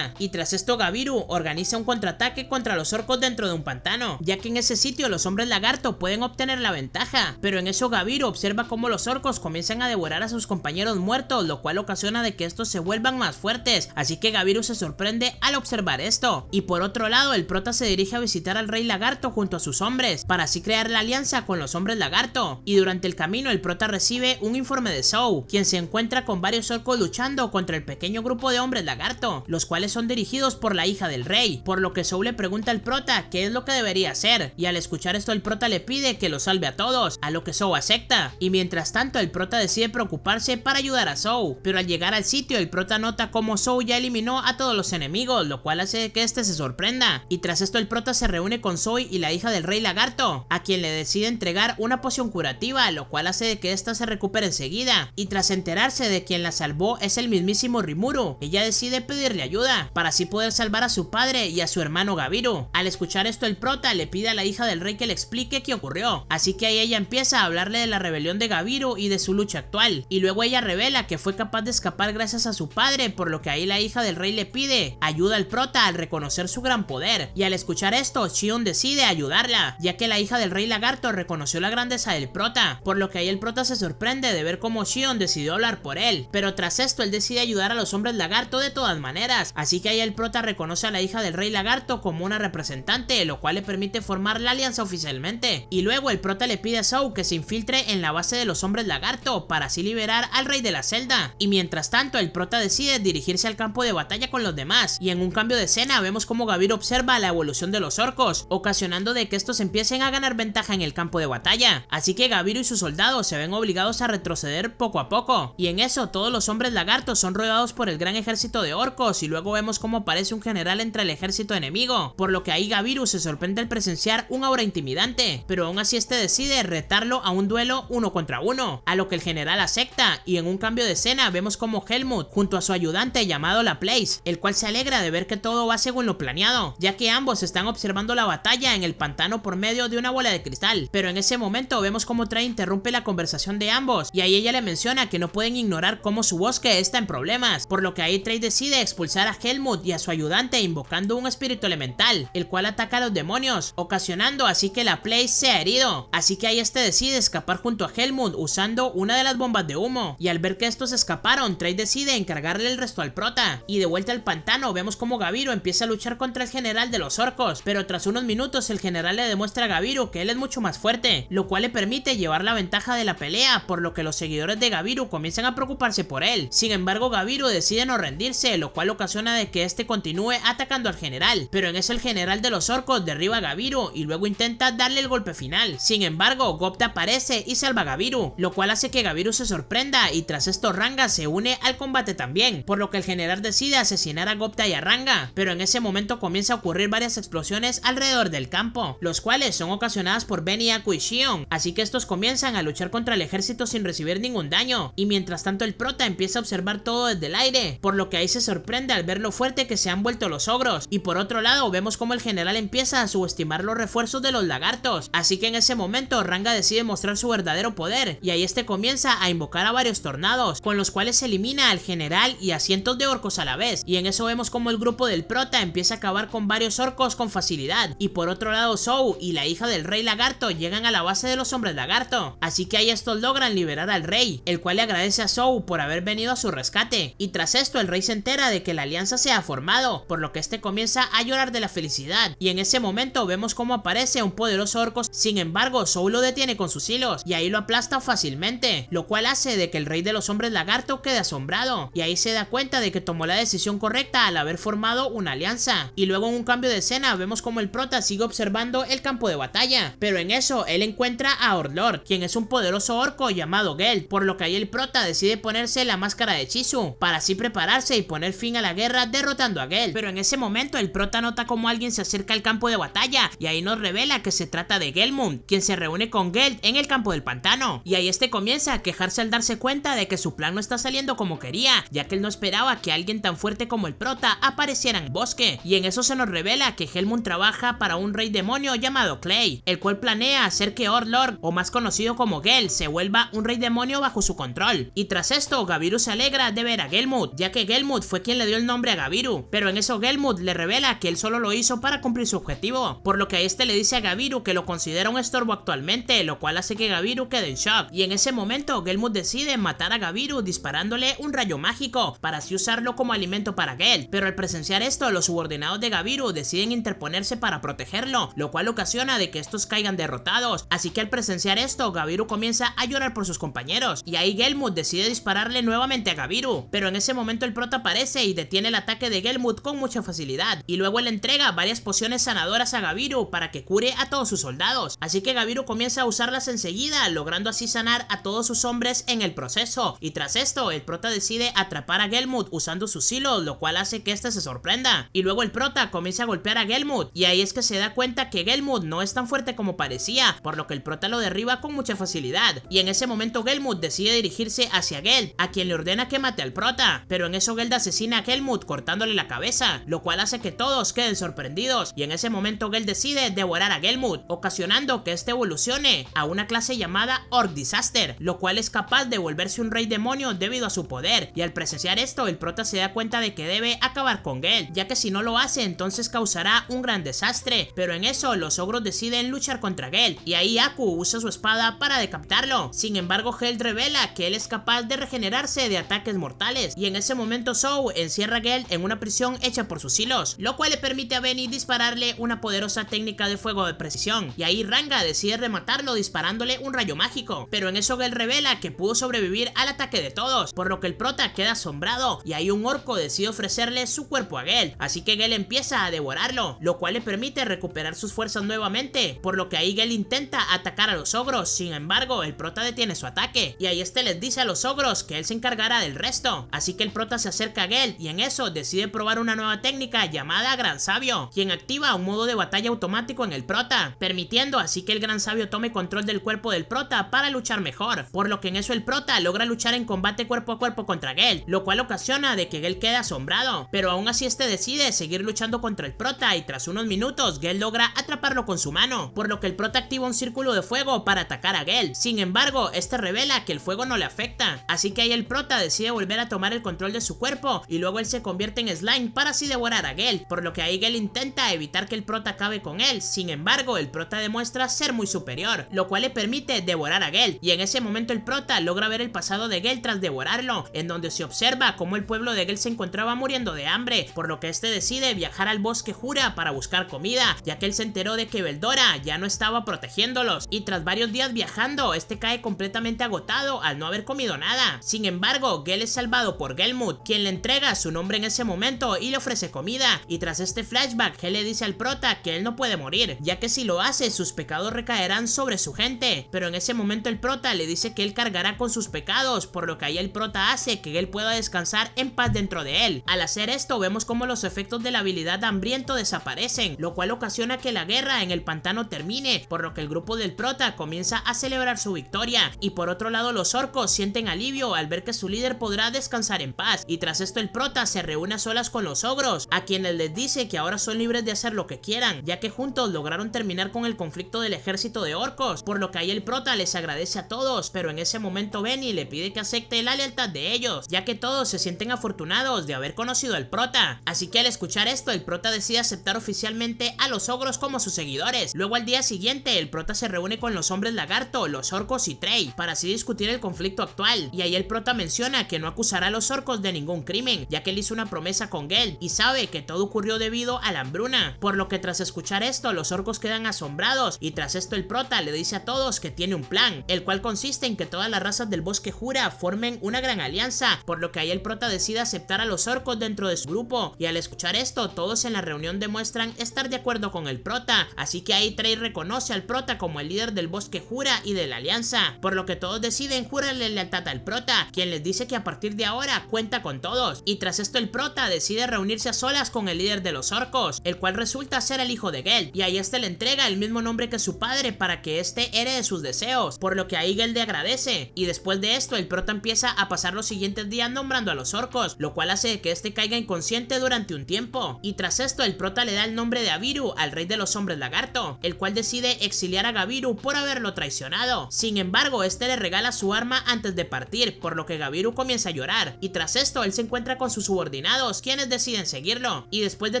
y tras esto Gaviru organiza un contraataque contra los orcos dentro de un pantano, ya que en ese sitio los hombres lagarto pueden obtener la ventaja, pero en eso Gaviru observa cómo los orcos comienzan a devorar a sus compañeros muertos, lo cual ocasiona de que estos se vuelvan más fuertes, así que Gaviru se sorprende al observar esto. Y por otro lado, el prota se dirige a visitar al rey lagarto junto a sus hombres, para así crear la alianza con los hombres lagarto, y durante el camino el prota recibe un informe de Zou, quien se encuentra con varios orcos luchando contra el pequeño grupo de hombres lagarto, los cuales son dirigidos por la hija del rey, por lo que Zou le pregunta al prota qué es lo que debería hacer, y al escuchar esto el prota le pide que lo salve a todos, a lo que Zou acepta, y mientras tanto el prota decide preocuparse para ayudar a Zou, pero al llegar al sitio el prota nota como Zou ya eliminó a todos los enemigos, lo cual hace que este se sorprenda, y tras esto el prota se reúne con Zoe y la hija del rey lagarto, a quien le decide entregar una poción curativa, lo cual hace de que ésta se recupere enseguida, y tras enterarse de quien la salvó es el mismísimo Rimuru, ella decide pedirle ayuda, para así poder salvar a su padre y a su hermano Gaviru. Al escuchar esto el prota le pide a la hija del rey que le explique qué ocurrió, así que ahí ella empieza a hablarle de la rebelión de Gaviru y de su lucha actual, y luego ella revela que fue capaz de escapar gracias a su padre, por lo que ahí la hija del rey le pide ayuda al prota al reconocer su gran poder, y al escuchar esto Shion decide ayudarla, ya que la hija del rey lagarto reconoció la grandeza del prota, por lo que ahí el prota se sorprende de ver cómo Shion decidió hablar por él, pero tras esto él decide ayudar a los hombres lagarto de todas maneras, Así que ahí el prota reconoce a la hija del rey lagarto como una representante, lo cual le permite formar la alianza oficialmente. Y luego el prota le pide a Zou que se infiltre en la base de los hombres lagarto para así liberar al rey de la celda. Y mientras tanto el prota decide dirigirse al campo de batalla con los demás. Y en un cambio de escena vemos como Gavir observa la evolución de los orcos, ocasionando de que estos empiecen a ganar ventaja en el campo de batalla. Así que Gavir y sus soldados se ven obligados a retroceder poco a poco. Y en eso todos los hombres lagartos son rodeados por el gran ejército de orcos y luego vemos cómo aparece un general entre el ejército enemigo, por lo que ahí Gaviru se sorprende al presenciar un aura intimidante, pero aún así este decide retarlo a un duelo uno contra uno, a lo que el general acepta y en un cambio de escena vemos como Helmut junto a su ayudante llamado La Place, el cual se alegra de ver que todo va según lo planeado, ya que ambos están observando la batalla en el pantano por medio de una bola de cristal, pero en ese momento vemos como Trey interrumpe la conversación de ambos y ahí ella le menciona que no pueden ignorar cómo su bosque está en problemas, por lo que ahí Trey decide a Helmut y a su ayudante invocando un espíritu elemental, el cual ataca a los demonios, ocasionando así que la Place sea herido. Así que ahí este decide escapar junto a Helmut usando una de las bombas de humo, y al ver que estos escaparon, Trey decide encargarle el resto al prota. Y de vuelta al pantano vemos como Gaviru empieza a luchar contra el general de los orcos, pero tras unos minutos el general le demuestra a Gaviru que él es mucho más fuerte, lo cual le permite llevar la ventaja de la pelea, por lo que los seguidores de Gaviru comienzan a preocuparse por él. Sin embargo, Gaviru decide no rendirse, lo cual ocasiona de que este continúe atacando al general, pero en eso el general de los orcos derriba a Gaviru y luego intenta darle el golpe final. Sin embargo, Gopta aparece y salva a Gaviru, lo cual hace que Gaviru se sorprenda y tras esto Ranga se une al combate también, por lo que el general decide asesinar a Gopta y a Ranga, pero en ese momento comienza a ocurrir varias explosiones alrededor del campo, los cuales son ocasionadas por y Aku y Shion, así que estos comienzan a luchar contra el ejército sin recibir ningún daño, y mientras tanto el prota empieza a observar todo desde el aire, por lo que ahí se sorprende al ver lo fuerte que se han vuelto los ogros, y por otro lado vemos como el general empieza a subestimar los refuerzos de los lagartos, así que en ese momento Ranga decide mostrar su verdadero poder, y ahí este comienza a invocar a varios tornados, con los cuales se elimina al general y a cientos de orcos a la vez, y en eso vemos como el grupo del prota empieza a acabar con varios orcos con facilidad, y por otro lado Sou y la hija del rey lagarto llegan a la base de los hombres lagarto, así que ahí estos logran liberar al rey, el cual le agradece a Sou por haber venido a su rescate, y tras esto el rey se entera de que la alianza se ha formado, por lo que este comienza a llorar de la felicidad, y en ese momento vemos cómo aparece un poderoso orco, sin embargo Soul lo detiene con sus hilos, y ahí lo aplasta fácilmente, lo cual hace de que el rey de los hombres lagarto quede asombrado, y ahí se da cuenta de que tomó la decisión correcta al haber formado una alianza, y luego en un cambio de escena vemos como el prota sigue observando el campo de batalla, pero en eso él encuentra a Orlord, quien es un poderoso orco llamado Geld, por lo que ahí el prota decide ponerse la máscara de Chisu, para así prepararse y poner fin a la guerra derrotando a Gel. Pero en ese momento el prota nota como alguien se acerca al campo de batalla y ahí nos revela que se trata de Gelmund, quien se reúne con Gel en el campo del pantano. Y ahí este comienza a quejarse al darse cuenta de que su plan no está saliendo como quería, ya que él no esperaba que alguien tan fuerte como el prota apareciera en el bosque. Y en eso se nos revela que Gelmund trabaja para un rey demonio llamado Clay, el cual planea hacer que Orlord, o más conocido como Gel, se vuelva un rey demonio bajo su control. Y tras esto, Gavirus se alegra de ver a Gelmund, ya que Gelmund fue quien le el nombre a Gaviru, pero en eso Gelmut le revela que él solo lo hizo para cumplir su objetivo, por lo que este le dice a Gaviru que lo considera un estorbo actualmente, lo cual hace que Gaviru quede en shock, y en ese momento Gelmut decide matar a Gaviru disparándole un rayo mágico para así usarlo como alimento para Gel, pero al presenciar esto los subordinados de Gaviru deciden interponerse para protegerlo, lo cual ocasiona de que estos caigan derrotados, así que al presenciar esto Gaviru comienza a llorar por sus compañeros, y ahí Gelmut decide dispararle nuevamente a Gaviru, pero en ese momento el prota aparece y tiene el ataque de Gelmut con mucha facilidad y luego le entrega varias pociones sanadoras a Gaviru para que cure a todos sus soldados. Así que Gaviru comienza a usarlas enseguida, logrando así sanar a todos sus hombres en el proceso. Y tras esto, el prota decide atrapar a Gelmut usando su silo, lo cual hace que este se sorprenda. Y luego el prota comienza a golpear a Gelmut y ahí es que se da cuenta que Gelmut no es tan fuerte como parecía, por lo que el prota lo derriba con mucha facilidad. Y en ese momento Gelmut decide dirigirse hacia Gel, a quien le ordena que mate al prota, pero en eso Geld asesina a Helmut cortándole la cabeza, lo cual hace que todos queden sorprendidos y en ese momento Gel decide devorar a Gelmut, ocasionando que este evolucione a una clase llamada Orc Disaster, lo cual es capaz de volverse un rey demonio debido a su poder y al presenciar esto el prota se da cuenta de que debe acabar con Gel, ya que si no lo hace entonces causará un gran desastre, pero en eso los ogros deciden luchar contra Gel y ahí Aku usa su espada para decapitarlo, sin embargo Gel revela que él es capaz de regenerarse de ataques mortales y en ese momento Sou sí encierra en una prisión hecha por sus hilos, lo cual le permite a Benny dispararle una poderosa técnica de fuego de precisión, y ahí Ranga decide rematarlo disparándole un rayo mágico, pero en eso Gell revela que pudo sobrevivir al ataque de todos, por lo que el prota queda asombrado y ahí un orco decide ofrecerle su cuerpo a Gel, así que Gel empieza a devorarlo, lo cual le permite recuperar sus fuerzas nuevamente, por lo que ahí Gel intenta atacar a los ogros, sin embargo el prota detiene su ataque, y ahí este les dice a los ogros que él se encargará del resto, así que el prota se acerca a Gel y en eso decide probar una nueva técnica llamada Gran Sabio, quien activa un modo de batalla automático en el prota, permitiendo así que el Gran Sabio tome control del cuerpo del prota para luchar mejor, por lo que en eso el prota logra luchar en combate cuerpo a cuerpo contra gell lo cual ocasiona de que gell quede asombrado, pero aún así este decide seguir luchando contra el prota y tras unos minutos Gel logra atraparlo con su mano, por lo que el prota activa un círculo de fuego para atacar a Gel, sin embargo este revela que el fuego no le afecta, así que ahí el prota decide volver a tomar el control de su cuerpo y luego él se convierte en slime para así devorar a Gel, por lo que ahí Gel intenta evitar que el prota acabe con él, sin embargo el prota demuestra ser muy superior, lo cual le permite devorar a Gel, y en ese momento el prota logra ver el pasado de Gel tras devorarlo, en donde se observa cómo el pueblo de Gel se encontraba muriendo de hambre, por lo que este decide viajar al bosque Jura para buscar comida, ya que él se enteró de que Beldora ya no estaba protegiéndolos, y tras varios días viajando, este cae completamente agotado al no haber comido nada. Sin embargo, Gel es salvado por Gelmut, quien le entrega su nombre en ese momento y le ofrece comida. Y tras este flashback, que le dice al prota que él no puede morir, ya que si lo hace, sus pecados recaerán sobre su gente. Pero en ese momento el prota le dice que él cargará con sus pecados, por lo que ahí el prota hace que él pueda descansar en paz dentro de él. Al hacer esto, vemos como los efectos de la habilidad hambriento desaparecen, lo cual ocasiona que la guerra en el pantano termine, por lo que el grupo del prota comienza a celebrar su victoria. Y por otro lado, los orcos sienten alivio al ver que su líder podrá descansar en paz. Y tras esto, el prota se reúne a solas con los ogros, a quienes les dice que ahora son libres de hacer lo que quieran, ya que juntos lograron terminar con el conflicto del ejército de orcos, por lo que ahí el prota les agradece a todos, pero en ese momento Benny le pide que acepte la lealtad de ellos, ya que todos se sienten afortunados de haber conocido al prota. Así que al escuchar esto, el prota decide aceptar oficialmente a los ogros como sus seguidores. Luego al día siguiente, el prota se reúne con los hombres lagarto, los orcos y Trey, para así discutir el conflicto actual, y ahí el prota menciona que no acusará a los orcos de ningún crimen, ya que él hizo una promesa con Gel y sabe que todo ocurrió debido a la hambruna, por lo que tras escuchar esto los orcos quedan asombrados y tras esto el prota le dice a todos que tiene un plan, el cual consiste en que todas las razas del bosque jura formen una gran alianza, por lo que ahí el prota decide aceptar a los orcos dentro de su grupo y al escuchar esto todos en la reunión demuestran estar de acuerdo con el prota, así que ahí Trey reconoce al prota como el líder del bosque jura y de la alianza, por lo que todos deciden jurarle lealtad al prota, quien les dice que a partir de ahora cuenta con todos y tras esto el prota decide reunirse a solas con el líder de los orcos, el cual resulta ser el hijo de Gel, y ahí este le entrega el mismo nombre que su padre para que este herede sus deseos, por lo que ahí Geld le agradece, y después de esto el prota empieza a pasar los siguientes días nombrando a los orcos, lo cual hace que este caiga inconsciente durante un tiempo, y tras esto el prota le da el nombre de Aviru al rey de los hombres lagarto, el cual decide exiliar a Gaviru por haberlo traicionado, sin embargo este le regala su arma antes de partir, por lo que Gaviru comienza a llorar, y tras esto él se encuentra con su subordinados, quienes deciden seguirlo. Y después de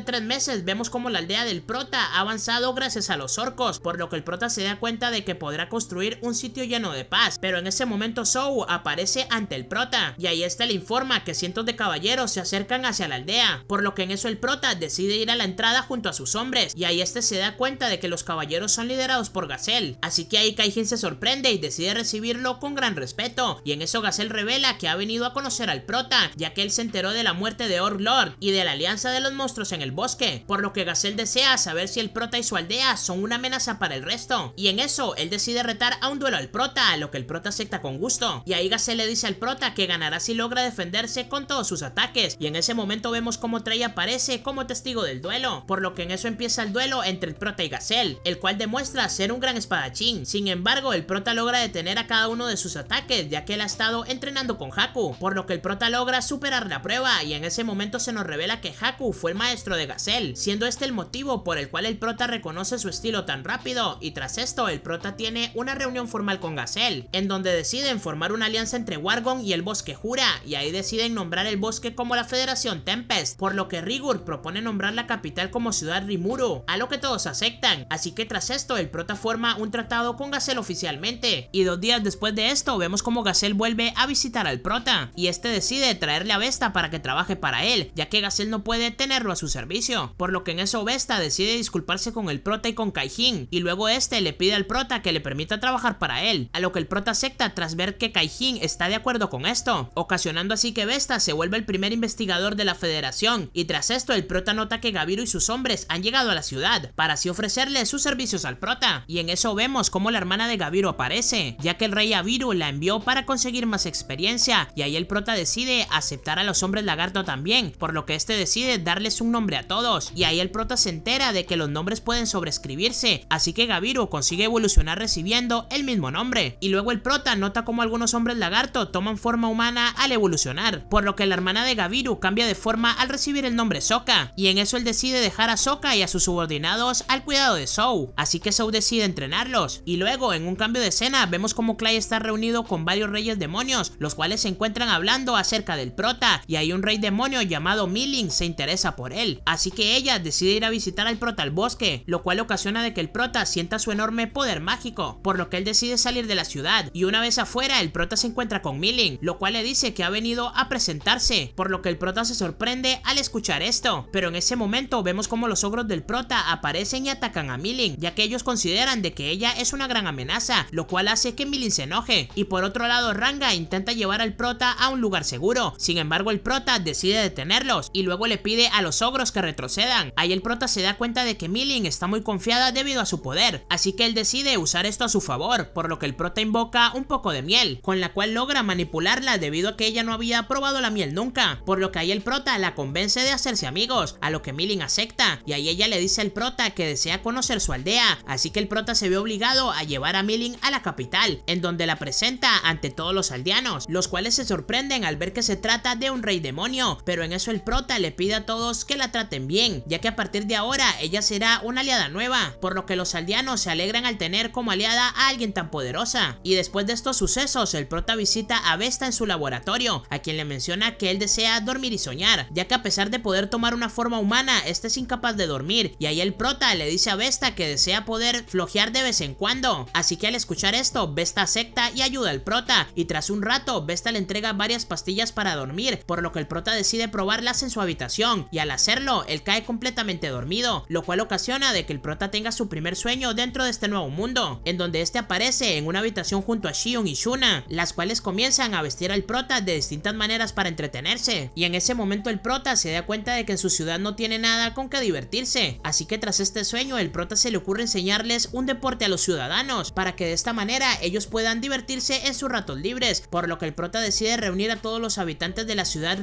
tres meses vemos como la aldea del prota ha avanzado gracias a los orcos, por lo que el prota se da cuenta de que podrá construir un sitio lleno de paz. Pero en ese momento Zou aparece ante el prota, y ahí este le informa que cientos de caballeros se acercan hacia la aldea, por lo que en eso el prota decide ir a la entrada junto a sus hombres, y ahí este se da cuenta de que los caballeros son liderados por Gazelle, así que ahí Kaijin se sorprende y decide recibirlo con gran respeto, y en eso Gazelle revela que ha venido a conocer al prota, ya que él se enteró de la muerte de Orlord y de la alianza de los monstruos en el bosque, por lo que Gazelle desea saber si el prota y su aldea son una amenaza para el resto, y en eso él decide retar a un duelo al prota, a lo que el prota acepta con gusto, y ahí Gazelle le dice al prota que ganará si logra defenderse con todos sus ataques, y en ese momento vemos como Trey aparece como testigo del duelo, por lo que en eso empieza el duelo entre el prota y Gazelle, el cual demuestra ser un gran espadachín, sin embargo el prota logra detener a cada uno de sus ataques, ya que él ha estado entrenando con Haku, por lo que el prota logra superar la prueba y en ese momento se nos revela que Haku fue el maestro de Gazelle, siendo este el motivo por el cual el prota reconoce su estilo tan rápido y tras esto el prota tiene una reunión formal con Gazelle, en donde deciden formar una alianza entre Wargon y el bosque Jura y ahí deciden nombrar el bosque como la Federación Tempest, por lo que Rigur propone nombrar la capital como ciudad Rimuru, a lo que todos aceptan, así que tras esto el prota forma un tratado con Gazelle oficialmente y dos días después de esto vemos como Gazelle vuelve a visitar al prota y este decide traerle a Vesta para que trabaje para él, ya que gasel no puede tenerlo a su servicio, por lo que en eso Vesta decide disculparse con el prota y con Kaijin, y luego este le pide al prota que le permita trabajar para él, a lo que el prota acepta tras ver que Kaijin está de acuerdo con esto, ocasionando así que Vesta se vuelve el primer investigador de la federación, y tras esto el prota nota que Gaviro y sus hombres han llegado a la ciudad, para así ofrecerle sus servicios al prota, y en eso vemos cómo la hermana de Gaviro aparece, ya que el rey Aviru la envió para conseguir más experiencia, y ahí el prota decide aceptar a los hombres la lagarto también, por lo que este decide darles un nombre a todos, y ahí el prota se entera de que los nombres pueden sobreescribirse, así que Gaviru consigue evolucionar recibiendo el mismo nombre, y luego el prota nota como algunos hombres lagarto toman forma humana al evolucionar, por lo que la hermana de Gaviru cambia de forma al recibir el nombre Soka y en eso él decide dejar a Soka y a sus subordinados al cuidado de Sou, así que Sou decide entrenarlos, y luego en un cambio de escena vemos como Clay está reunido con varios reyes demonios, los cuales se encuentran hablando acerca del prota, y hay un rey demonio llamado Milling se interesa por él, así que ella decide ir a visitar al prota al bosque, lo cual ocasiona de que el prota sienta su enorme poder mágico, por lo que él decide salir de la ciudad, y una vez afuera el prota se encuentra con Milling, lo cual le dice que ha venido a presentarse, por lo que el prota se sorprende al escuchar esto, pero en ese momento vemos como los ogros del prota aparecen y atacan a Milling, ya que ellos consideran de que ella es una gran amenaza, lo cual hace que Milling se enoje, y por otro lado Ranga intenta llevar al prota a un lugar seguro, sin embargo el prota decide detenerlos y luego le pide a los ogros que retrocedan. Ahí el prota se da cuenta de que Milling está muy confiada debido a su poder, así que él decide usar esto a su favor, por lo que el prota invoca un poco de miel, con la cual logra manipularla debido a que ella no había probado la miel nunca, por lo que ahí el prota la convence de hacerse amigos, a lo que Milling acepta, y ahí ella le dice al prota que desea conocer su aldea, así que el prota se ve obligado a llevar a Milling a la capital, en donde la presenta ante todos los aldeanos, los cuales se sorprenden al ver que se trata de un rey demonio pero en eso el prota le pide a todos que la traten bien, ya que a partir de ahora ella será una aliada nueva, por lo que los aldeanos se alegran al tener como aliada a alguien tan poderosa. Y después de estos sucesos, el prota visita a Vesta en su laboratorio, a quien le menciona que él desea dormir y soñar, ya que a pesar de poder tomar una forma humana, este es incapaz de dormir, y ahí el prota le dice a Vesta que desea poder flojear de vez en cuando. Así que al escuchar esto, Vesta acepta y ayuda al prota, y tras un rato, Vesta le entrega varias pastillas para dormir, por lo que el prota decide probarlas en su habitación y al hacerlo, él cae completamente dormido, lo cual ocasiona de que el prota tenga su primer sueño dentro de este nuevo mundo, en donde este aparece en una habitación junto a Shion y Shuna, las cuales comienzan a vestir al prota de distintas maneras para entretenerse, y en ese momento el prota se da cuenta de que en su ciudad no tiene nada con que divertirse, así que tras este sueño el prota se le ocurre enseñarles un deporte a los ciudadanos, para que de esta manera ellos puedan divertirse en sus ratos libres, por lo que el prota decide reunir a todos los habitantes de la ciudad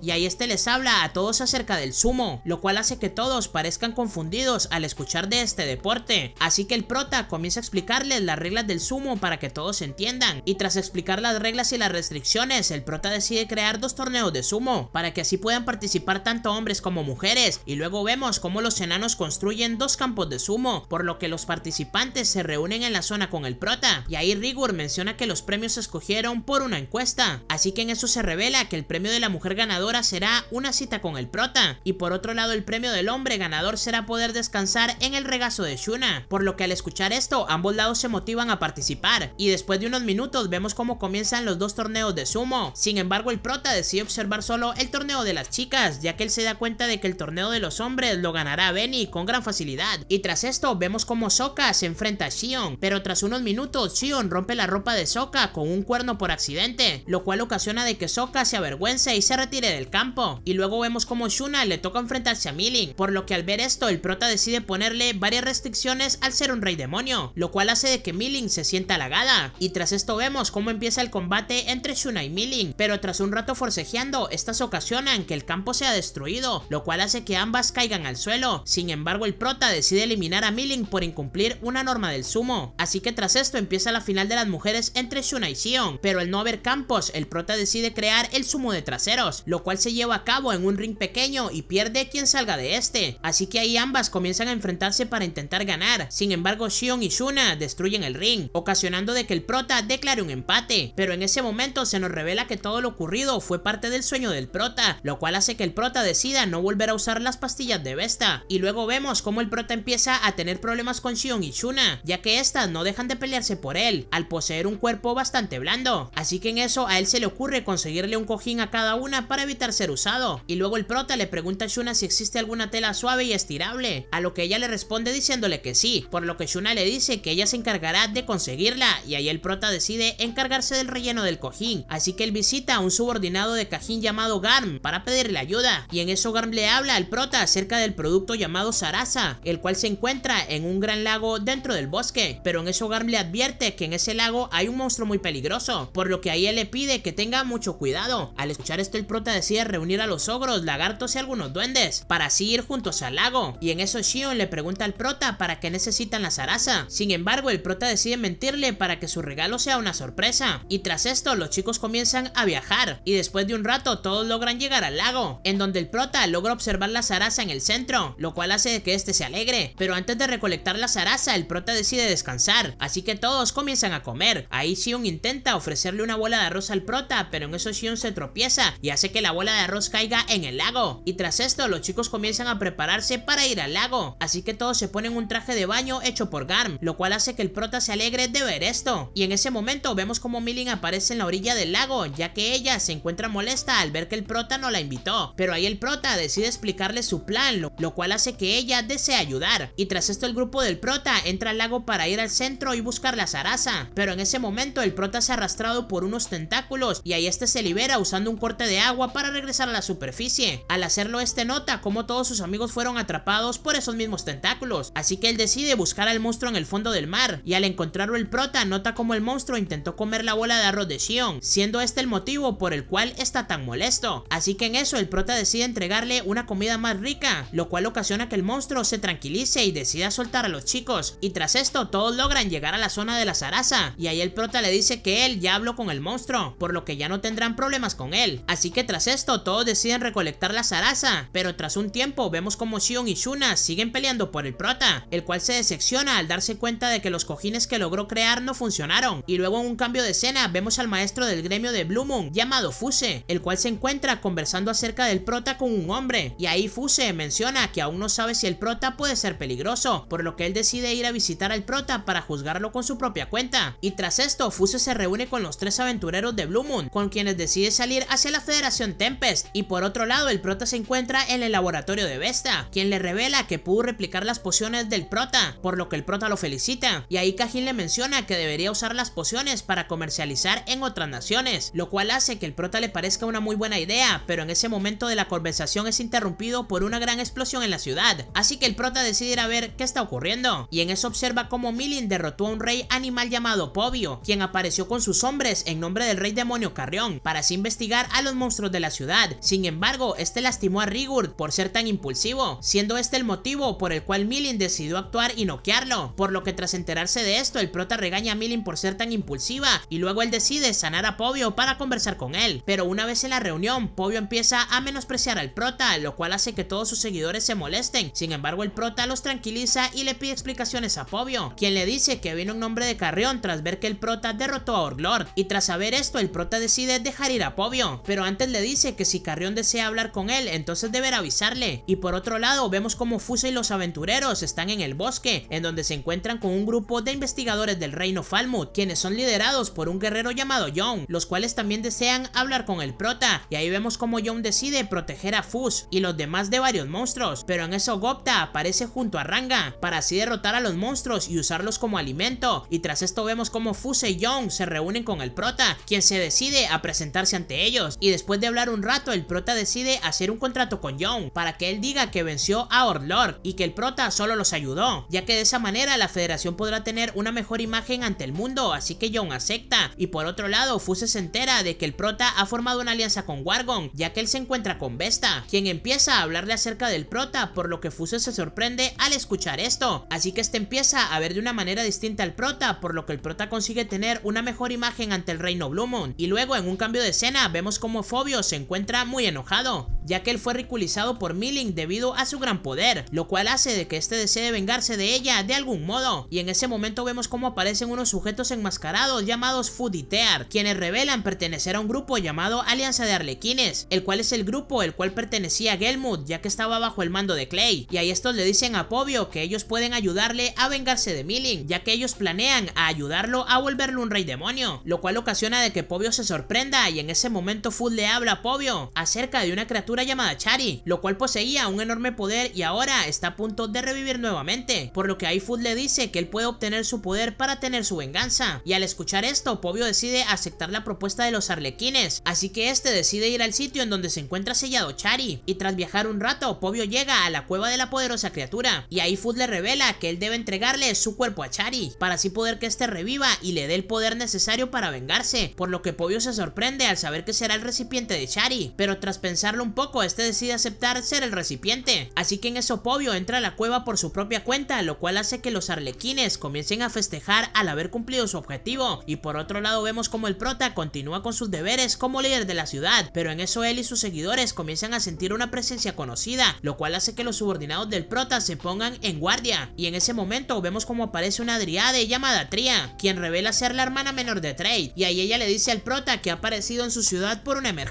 y ahí este les habla a todos acerca del sumo, lo cual hace que todos parezcan confundidos al escuchar de este deporte. Así que el prota comienza a explicarles las reglas del sumo para que todos entiendan, y tras explicar las reglas y las restricciones, el prota decide crear dos torneos de sumo, para que así puedan participar tanto hombres como mujeres, y luego vemos cómo los enanos construyen dos campos de sumo, por lo que los participantes se reúnen en la zona con el prota, y ahí Rigor menciona que los premios se escogieron por una encuesta, así que en eso se revela que el premio de la mujer ganadora será una cita con el prota, y por otro lado el premio del hombre ganador será poder descansar en el regazo de Shuna, por lo que al escuchar esto ambos lados se motivan a participar, y después de unos minutos vemos cómo comienzan los dos torneos de sumo, sin embargo el prota decide observar solo el torneo de las chicas, ya que él se da cuenta de que el torneo de los hombres lo ganará Benny con gran facilidad, y tras esto vemos cómo Soka se enfrenta a Shion, pero tras unos minutos Shion rompe la ropa de Soka con un cuerno por accidente, lo cual ocasiona de que Soka se avergüence y se retire del campo. Y luego vemos como Shuna le toca enfrentarse a Milling, por lo que al ver esto el prota decide ponerle varias restricciones al ser un rey demonio, lo cual hace de que Milling se sienta halagada. Y tras esto vemos cómo empieza el combate entre Shuna y Milling, pero tras un rato forcejeando, estas ocasionan que el campo sea destruido, lo cual hace que ambas caigan al suelo. Sin embargo el prota decide eliminar a Milling por incumplir una norma del sumo. Así que tras esto empieza la final de las mujeres entre Shuna y Xion, pero al no haber campos, el prota decide crear el sumo de trasero lo cual se lleva a cabo en un ring pequeño y pierde quien salga de este. Así que ahí ambas comienzan a enfrentarse para intentar ganar. Sin embargo, Shion y Shuna destruyen el ring, ocasionando de que el prota declare un empate. Pero en ese momento se nos revela que todo lo ocurrido fue parte del sueño del prota, lo cual hace que el prota decida no volver a usar las pastillas de Vesta. Y luego vemos cómo el prota empieza a tener problemas con Shion y Shuna, ya que estas no dejan de pelearse por él, al poseer un cuerpo bastante blando. Así que en eso a él se le ocurre conseguirle un cojín a cada una para evitar ser usado. Y luego el prota le pregunta a Shuna si existe alguna tela suave y estirable, a lo que ella le responde diciéndole que sí, por lo que Shuna le dice que ella se encargará de conseguirla y ahí el prota decide encargarse del relleno del cojín, así que él visita a un subordinado de Cajín llamado Garm para pedirle ayuda y en eso Garm le habla al prota acerca del producto llamado Sarasa, el cual se encuentra en un gran lago dentro del bosque, pero en eso Garm le advierte que en ese lago hay un monstruo muy peligroso, por lo que ahí él le pide que tenga mucho cuidado. Al escuchar esto el prota decide reunir a los ogros, lagartos y algunos duendes para así ir juntos al lago. Y en eso Shion le pregunta al prota para qué necesitan la zaraza. Sin embargo, el prota decide mentirle para que su regalo sea una sorpresa. Y tras esto, los chicos comienzan a viajar y después de un rato todos logran llegar al lago, en donde el prota logra observar la zaraza en el centro, lo cual hace que este se alegre. Pero antes de recolectar la zaraza, el prota decide descansar, así que todos comienzan a comer. Ahí Shion intenta ofrecerle una bola de arroz al prota, pero en eso Shion se tropieza y hace que la bola de arroz caiga en el lago. Y tras esto, los chicos comienzan a prepararse para ir al lago. Así que todos se ponen un traje de baño hecho por Garm, lo cual hace que el prota se alegre de ver esto. Y en ese momento vemos como Milling aparece en la orilla del lago, ya que ella se encuentra molesta al ver que el prota no la invitó. Pero ahí el prota decide explicarle su plan, lo, cual hace que ella desee ayudar. Y tras esto el grupo del prota entra al lago para ir al centro y buscar la zaraza. Pero en ese momento el prota se ha arrastrado por unos tentáculos y ahí este se libera usando un corte de agua para regresar a la superficie. Al hacerlo este nota como todos sus amigos fueron atrapados por esos mismos tentáculos, así que él decide buscar al monstruo en el fondo del mar y al encontrarlo el prota nota como el monstruo intentó comer la bola de arroz de Sion, siendo este el motivo por el cual está tan molesto. Así que en eso el prota decide entregarle una comida más rica, lo cual ocasiona que el monstruo se tranquilice y decida soltar a los chicos. Y tras esto todos logran llegar a la zona de la zaraza y ahí el prota le dice que él ya habló con el monstruo, por lo que ya no tendrán problemas con él. Así que que tras esto todos deciden recolectar la zaraza, pero tras un tiempo vemos como Shion y Shuna siguen peleando por el prota, el cual se decepciona al darse cuenta de que los cojines que logró crear no funcionaron, y luego en un cambio de escena vemos al maestro del gremio de Blue Moon llamado Fuse, el cual se encuentra conversando acerca del prota con un hombre, y ahí Fuse menciona que aún no sabe si el prota puede ser peligroso, por lo que él decide ir a visitar al prota para juzgarlo con su propia cuenta, y tras esto Fuse se reúne con los tres aventureros de Blue Moon, con quienes decide salir hacia la federación Tempest y por otro lado el prota se encuentra en el laboratorio de Vesta, quien le revela que pudo replicar las pociones del prota, por lo que el prota lo felicita, y ahí Cajín le menciona que debería usar las pociones para comercializar en otras naciones, lo cual hace que el prota le parezca una muy buena idea, pero en ese momento de la conversación es interrumpido por una gran explosión en la ciudad, así que el prota decide ir a ver qué está ocurriendo, y en eso observa cómo Milin derrotó a un rey animal llamado Pobio, quien apareció con sus hombres en nombre del rey demonio Carrión, para así investigar a los de la ciudad. Sin embargo, este lastimó a Rigurd por ser tan impulsivo, siendo este el motivo por el cual Milin decidió actuar y noquearlo, por lo que tras enterarse de esto, el prota regaña a Milin por ser tan impulsiva y luego él decide sanar a Pobio para conversar con él, pero una vez en la reunión, Pobio empieza a menospreciar al prota, lo cual hace que todos sus seguidores se molesten, sin embargo el prota los tranquiliza y le pide explicaciones a Pobio, quien le dice que vino un nombre de Carrión tras ver que el prota derrotó a Orglord, y tras saber esto el prota decide dejar ir a Pobio, pero antes le dice que si Carrión desea hablar con él, entonces deberá avisarle. Y por otro lado, vemos como Fuse y los aventureros están en el bosque, en donde se encuentran con un grupo de investigadores del reino Falmut, quienes son liderados por un guerrero llamado John, los cuales también desean hablar con el prota, y ahí vemos como Jon decide proteger a Fuse y los demás de varios monstruos, pero en eso Gopta aparece junto a Ranga, para así derrotar a los monstruos y usarlos como alimento, y tras esto vemos como Fuse y John se reúnen con el prota, quien se decide a presentarse ante ellos, y después Después de hablar un rato, el prota decide hacer un contrato con Young para que él diga que venció a Orlord y que el prota solo los ayudó, ya que de esa manera la federación podrá tener una mejor imagen ante el mundo, así que Young acepta. Y por otro lado, Fuse se entera de que el prota ha formado una alianza con Wargon, ya que él se encuentra con Vesta, quien empieza a hablarle acerca del prota, por lo que Fuse se sorprende al escuchar esto. Así que este empieza a ver de una manera distinta al prota, por lo que el prota consigue tener una mejor imagen ante el reino Blue Y luego en un cambio de escena vemos cómo se encuentra muy enojado, ya que él fue ridiculizado por Milling debido a su gran poder, lo cual hace de que este desee vengarse de ella de algún modo, y en ese momento vemos cómo aparecen unos sujetos enmascarados llamados Fuditear, quienes revelan pertenecer a un grupo llamado Alianza de Arlequines, el cual es el grupo el cual pertenecía Gelmut, ya que estaba bajo el mando de Clay, y ahí estos le dicen a Pobio que ellos pueden ayudarle a vengarse de Milling, ya que ellos planean ayudarlo a volverle un rey demonio, lo cual ocasiona de que Pobio se sorprenda y en ese momento Food le habla Pobio acerca de una criatura llamada Chari, lo cual poseía un enorme poder y ahora está a punto de revivir nuevamente, por lo que Ifood le dice que él puede obtener su poder para tener su venganza. Y al escuchar esto, Pobio decide aceptar la propuesta de los arlequines, así que este decide ir al sitio en donde se encuentra sellado Chari, y tras viajar un rato, Pobio llega a la cueva de la poderosa criatura, y Food le revela que él debe entregarle su cuerpo a Chari, para así poder que este reviva y le dé el poder necesario para vengarse, por lo que Pobio se sorprende al saber que será el recipiente de Shari, pero tras pensarlo un poco, este decide aceptar ser el recipiente. Así que en eso Pobio entra a la cueva por su propia cuenta, lo cual hace que los arlequines comiencen a festejar al haber cumplido su objetivo. Y por otro lado vemos como el prota continúa con sus deberes como líder de la ciudad, pero en eso él y sus seguidores comienzan a sentir una presencia conocida, lo cual hace que los subordinados del prota se pongan en guardia. Y en ese momento vemos como aparece una Adriade llamada Tria, quien revela ser la hermana menor de Trey, y ahí ella le dice al prota que ha aparecido en su ciudad por una emergencia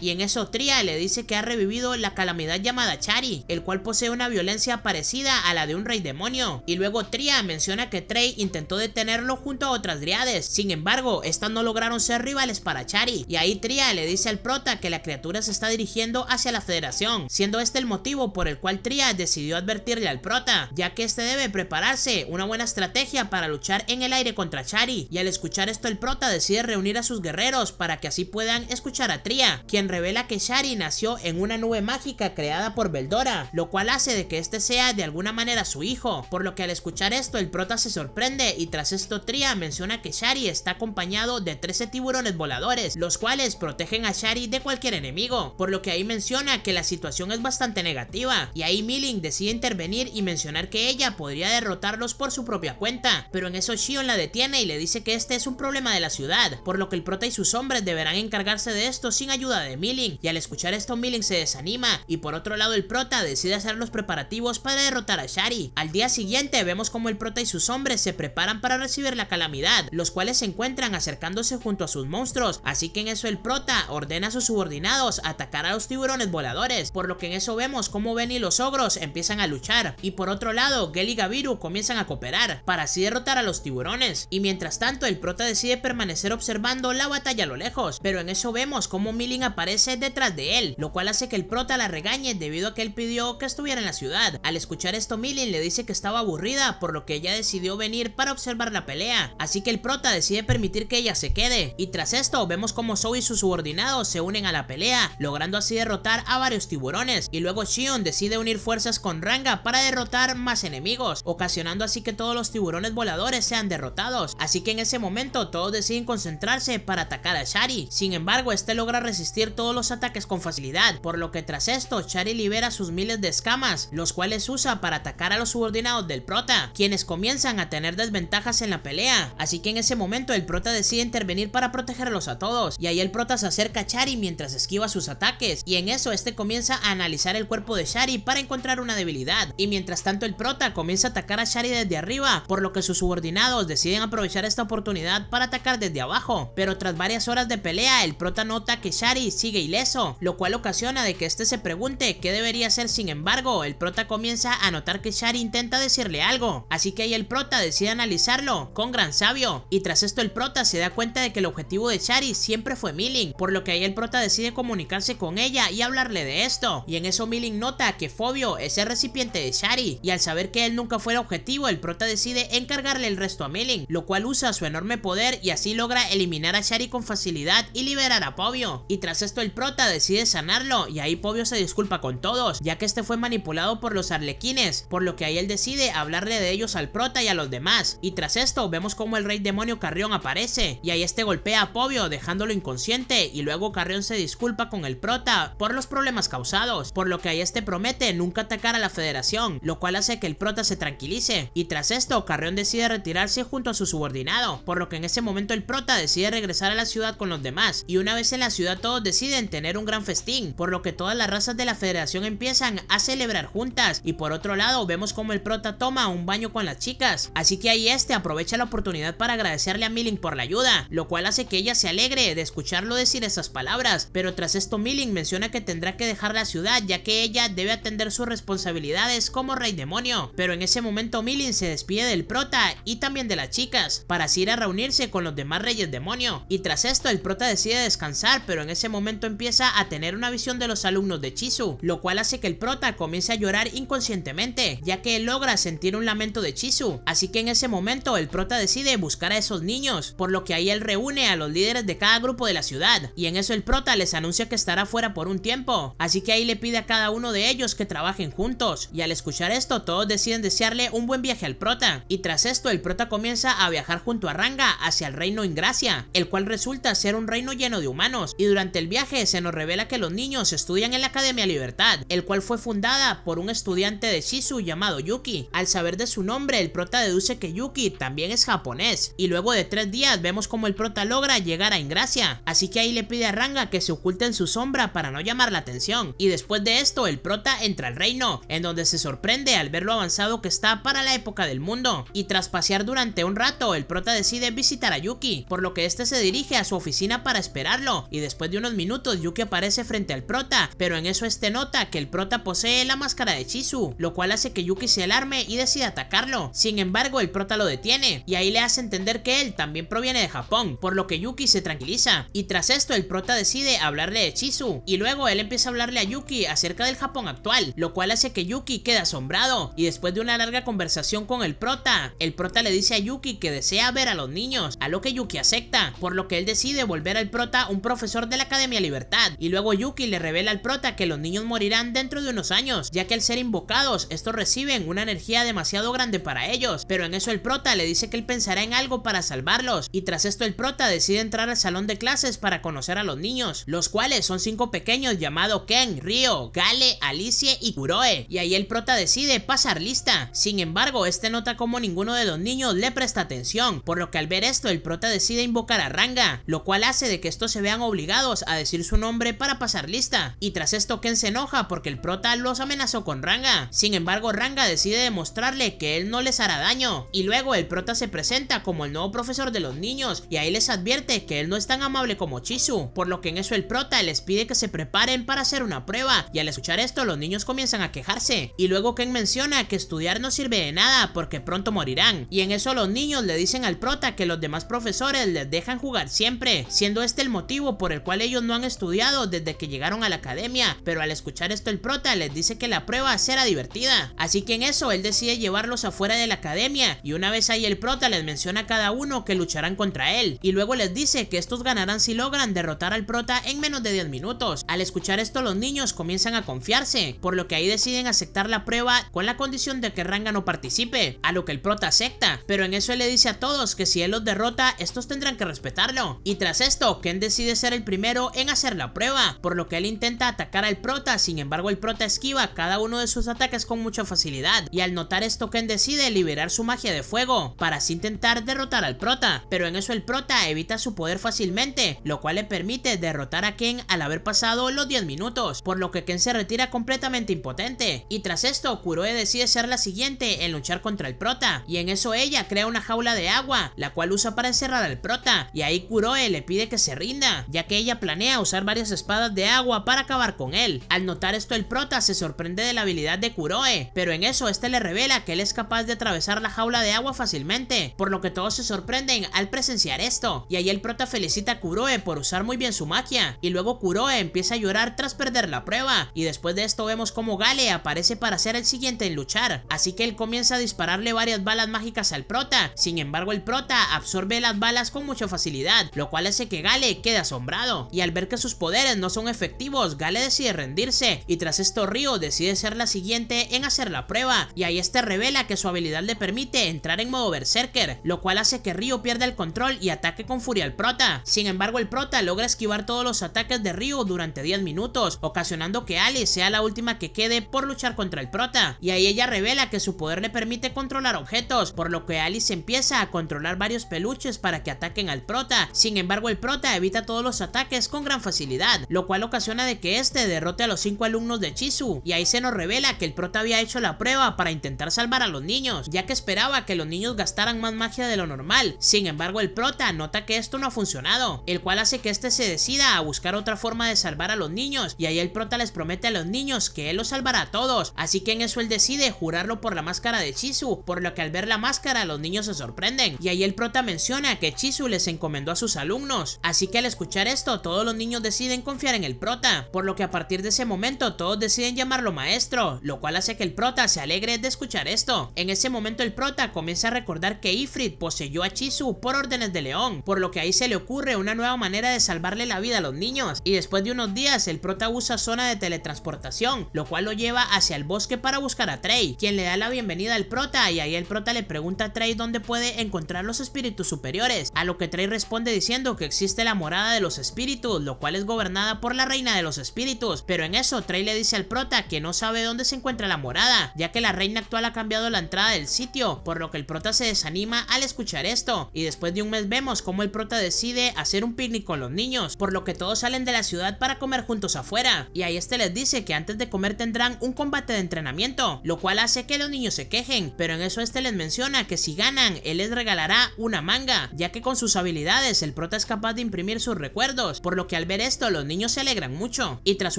y en eso Tria le dice que ha revivido la calamidad llamada Chari, el cual posee una violencia parecida a la de un rey demonio. Y luego Tria menciona que Trey intentó detenerlo junto a otras driades, sin embargo, estas no lograron ser rivales para Chari. Y ahí Tria le dice al prota que la criatura se está dirigiendo hacia la federación, siendo este el motivo por el cual Tria decidió advertirle al prota, ya que este debe prepararse una buena estrategia para luchar en el aire contra Chari. Y al escuchar esto el prota decide reunir a sus guerreros para que así puedan escuchar a Tria, quien revela que Shari nació en una nube mágica creada por Beldora, lo cual hace de que este sea de alguna manera su hijo, por lo que al escuchar esto el prota se sorprende y tras esto Tria menciona que Shari está acompañado de 13 tiburones voladores, los cuales protegen a Shari de cualquier enemigo, por lo que ahí menciona que la situación es bastante negativa, y ahí Milling decide intervenir y mencionar que ella podría derrotarlos por su propia cuenta, pero en eso Shion la detiene y le dice que este es un problema de la ciudad, por lo que el prota y sus hombres deberán encargarse de esto sin ayuda de Milling y al escuchar esto Milling se desanima y por otro lado el prota decide hacer los preparativos para derrotar a Shari. Al día siguiente vemos como el prota y sus hombres se preparan para recibir la calamidad, los cuales se encuentran acercándose junto a sus monstruos, así que en eso el prota ordena a sus subordinados atacar a los tiburones voladores, por lo que en eso vemos como Ben y los ogros empiezan a luchar y por otro lado Gel y Gaviru comienzan a cooperar para así derrotar a los tiburones y mientras tanto el prota decide permanecer observando la batalla a lo lejos, pero en eso vemos cómo Milin aparece detrás de él, lo cual hace que el prota la regañe debido a que él pidió que estuviera en la ciudad. Al escuchar esto Milin le dice que estaba aburrida, por lo que ella decidió venir para observar la pelea, así que el prota decide permitir que ella se quede, y tras esto vemos cómo Zoe y sus subordinados se unen a la pelea, logrando así derrotar a varios tiburones, y luego Shion decide unir fuerzas con Ranga para derrotar más enemigos, ocasionando así que todos los tiburones voladores sean derrotados, así que en ese momento todos deciden concentrarse para atacar a Shari, sin embargo este lo logra resistir todos los ataques con facilidad, por lo que tras esto Shari libera sus miles de escamas, los cuales usa para atacar a los subordinados del prota, quienes comienzan a tener desventajas en la pelea, así que en ese momento el prota decide intervenir para protegerlos a todos, y ahí el prota se acerca a Shari, mientras esquiva sus ataques, y en eso este comienza a analizar el cuerpo de Shari, para encontrar una debilidad, y mientras tanto el prota comienza a atacar a Shari desde arriba, por lo que sus subordinados deciden aprovechar esta oportunidad para atacar desde abajo, pero tras varias horas de pelea el prota nota que Shari sigue ileso, lo cual ocasiona de que este se pregunte qué debería hacer sin embargo, el prota comienza a notar que Shari intenta decirle algo, así que ahí el prota decide analizarlo con gran sabio, y tras esto el prota se da cuenta de que el objetivo de Shari siempre fue Milling, por lo que ahí el prota decide comunicarse con ella y hablarle de esto, y en eso Milling nota que Fobio es el recipiente de Shari, y al saber que él nunca fue el objetivo, el prota decide encargarle el resto a Milling, lo cual usa su enorme poder y así logra eliminar a Shari con facilidad y liberar a Fobio. Y tras esto el prota decide sanarlo y ahí Pobio se disculpa con todos, ya que este fue manipulado por los arlequines, por lo que ahí él decide hablarle de ellos al prota y a los demás. Y tras esto vemos como el rey demonio Carrión aparece y ahí este golpea a Pobio dejándolo inconsciente y luego Carrión se disculpa con el prota por los problemas causados, por lo que ahí este promete nunca atacar a la federación, lo cual hace que el prota se tranquilice. Y tras esto Carrión decide retirarse junto a su subordinado, por lo que en ese momento el prota decide regresar a la ciudad con los demás y una vez en la ciudad todos deciden tener un gran festín, por lo que todas las razas de la federación empiezan a celebrar juntas y por otro lado vemos como el prota toma un baño con las chicas, así que ahí este aprovecha la oportunidad para agradecerle a Milling por la ayuda, lo cual hace que ella se alegre de escucharlo decir esas palabras, pero tras esto Milling menciona que tendrá que dejar la ciudad ya que ella debe atender sus responsabilidades como rey demonio, pero en ese momento Milling se despide del prota y también de las chicas, para así ir a reunirse con los demás reyes demonio, y tras esto el prota decide descansar pero en ese momento empieza a tener una visión de los alumnos de Chizu, lo cual hace que el prota comience a llorar inconscientemente, ya que él logra sentir un lamento de Chizu. Así que en ese momento el prota decide buscar a esos niños, por lo que ahí él reúne a los líderes de cada grupo de la ciudad, y en eso el prota les anuncia que estará fuera por un tiempo, así que ahí le pide a cada uno de ellos que trabajen juntos, y al escuchar esto todos deciden desearle un buen viaje al prota, y tras esto el prota comienza a viajar junto a Ranga hacia el reino Ingracia, el cual resulta ser un reino lleno de humanos, y durante el viaje se nos revela que los niños estudian en la Academia Libertad, el cual fue fundada por un estudiante de Shizu llamado Yuki. Al saber de su nombre, el prota deduce que Yuki también es japonés y luego de tres días vemos como el prota logra llegar a Ingracia, así que ahí le pide a Ranga que se oculte en su sombra para no llamar la atención y después de esto el prota entra al reino, en donde se sorprende al ver lo avanzado que está para la época del mundo y tras pasear durante un rato el prota decide visitar a Yuki, por lo que este se dirige a su oficina para esperarlo y después de unos minutos Yuki aparece frente al prota, pero en eso este nota que el prota posee la máscara de chisu lo cual hace que Yuki se alarme y decide atacarlo. Sin embargo, el prota lo detiene y ahí le hace entender que él también proviene de Japón, por lo que Yuki se tranquiliza. Y tras esto el prota decide hablarle de Chisu, y luego él empieza a hablarle a Yuki acerca del Japón actual, lo cual hace que Yuki quede asombrado y después de una larga conversación con el prota, el prota le dice a Yuki que desea ver a los niños, a lo que Yuki acepta, por lo que él decide volver al prota un profesor de la Academia Libertad, y luego Yuki le revela al prota que los niños morirán dentro de unos años, ya que al ser invocados, estos reciben una energía demasiado grande para ellos, pero en eso el prota le dice que él pensará en algo para salvarlos, y tras esto el prota decide entrar al salón de clases para conocer a los niños, los cuales son cinco pequeños llamados Ken, Ryo, Gale, Alicie y Kuroe, y ahí el prota decide pasar lista, sin embargo este nota como ninguno de los niños le presta atención, por lo que al ver esto el prota decide invocar a Ranga, lo cual hace de que estos se vean obligados obligados a decir su nombre para pasar lista, y tras esto Ken se enoja porque el prota los amenazó con Ranga, sin embargo Ranga decide demostrarle que él no les hará daño, y luego el prota se presenta como el nuevo profesor de los niños, y ahí les advierte que él no es tan amable como Chisu, por lo que en eso el prota les pide que se preparen para hacer una prueba, y al escuchar esto los niños comienzan a quejarse, y luego Ken menciona que estudiar no sirve de nada porque pronto morirán, y en eso los niños le dicen al prota que los demás profesores les dejan jugar siempre, siendo este el motivo por por el cual ellos no han estudiado desde que llegaron a la academia, pero al escuchar esto el prota les dice que la prueba será divertida. Así que en eso él decide llevarlos afuera de la academia y una vez ahí el prota les menciona a cada uno que lucharán contra él y luego les dice que estos ganarán si logran derrotar al prota en menos de 10 minutos. Al escuchar esto los niños comienzan a confiarse, por lo que ahí deciden aceptar la prueba con la condición de que Ranga no participe, a lo que el prota acepta, pero en eso él le dice a todos que si él los derrota estos tendrán que respetarlo. Y tras esto Ken decide ser el primero en hacer la prueba, por lo que él intenta atacar al prota, sin embargo el prota esquiva cada uno de sus ataques con mucha facilidad, y al notar esto Ken decide liberar su magia de fuego, para así intentar derrotar al prota, pero en eso el prota evita su poder fácilmente, lo cual le permite derrotar a Ken al haber pasado los 10 minutos, por lo que Ken se retira completamente impotente, y tras esto Kuroe decide ser la siguiente en luchar contra el prota, y en eso ella crea una jaula de agua, la cual usa para encerrar al prota, y ahí Kuroe le pide que se rinda, ya que ella planea usar varias espadas de agua para acabar con él. Al notar esto el prota se sorprende de la habilidad de Kuroe, pero en eso este le revela que él es capaz de atravesar la jaula de agua fácilmente, por lo que todos se sorprenden al presenciar esto, y ahí el prota felicita a Kuroe por usar muy bien su magia, y luego Kuroe empieza a llorar tras perder la prueba, y después de esto vemos como Gale aparece para ser el siguiente en luchar, así que él comienza a dispararle varias balas mágicas al prota, sin embargo el prota absorbe las balas con mucha facilidad, lo cual hace que Gale quede asombrado y al ver que sus poderes no son efectivos, Gale decide rendirse, y tras esto Río decide ser la siguiente en hacer la prueba, y ahí este revela que su habilidad le permite entrar en modo Berserker, lo cual hace que Ryo pierda el control y ataque con furia al prota. Sin embargo, el prota logra esquivar todos los ataques de Río durante 10 minutos, ocasionando que Alice sea la última que quede por luchar contra el prota, y ahí ella revela que su poder le permite controlar objetos, por lo que Alice empieza a controlar varios peluches para que ataquen al prota. Sin embargo, el prota evita todos los ataques con gran facilidad, lo cual ocasiona de que este derrote a los 5 alumnos de Chisu. y ahí se nos revela que el prota había hecho la prueba para intentar salvar a los niños, ya que esperaba que los niños gastaran más magia de lo normal, sin embargo el prota nota que esto no ha funcionado, el cual hace que este se decida a buscar otra forma de salvar a los niños, y ahí el prota les promete a los niños que él los salvará a todos, así que en eso él decide jurarlo por la máscara de Chisu, por lo que al ver la máscara los niños se sorprenden, y ahí el prota menciona que Chisu les encomendó a sus alumnos, así que al escuchar esto, todos los niños deciden confiar en el prota, por lo que a partir de ese momento todos deciden llamarlo maestro, lo cual hace que el prota se alegre de escuchar esto. En ese momento el prota comienza a recordar que Ifrit poseyó a Chisu por órdenes de León, por lo que ahí se le ocurre una nueva manera de salvarle la vida a los niños, y después de unos días el prota usa zona de teletransportación, lo cual lo lleva hacia el bosque para buscar a Trey, quien le da la bienvenida al prota y ahí el prota le pregunta a Trey dónde puede encontrar los espíritus superiores, a lo que Trey responde diciendo que existe la morada de los espíritus, lo cual es gobernada por la reina de los espíritus, pero en eso Trey le dice al prota que no sabe dónde se encuentra la morada, ya que la reina actual ha cambiado la entrada del sitio, por lo que el prota se desanima al escuchar esto, y después de un mes vemos cómo el prota decide hacer un picnic con los niños, por lo que todos salen de la ciudad para comer juntos afuera, y ahí este les dice que antes de comer tendrán un combate de entrenamiento, lo cual hace que los niños se quejen, pero en eso este les menciona que si ganan, él les regalará una manga, ya que con sus habilidades el prota es capaz de imprimir sus recuerdos por lo que al ver esto los niños se alegran mucho. Y tras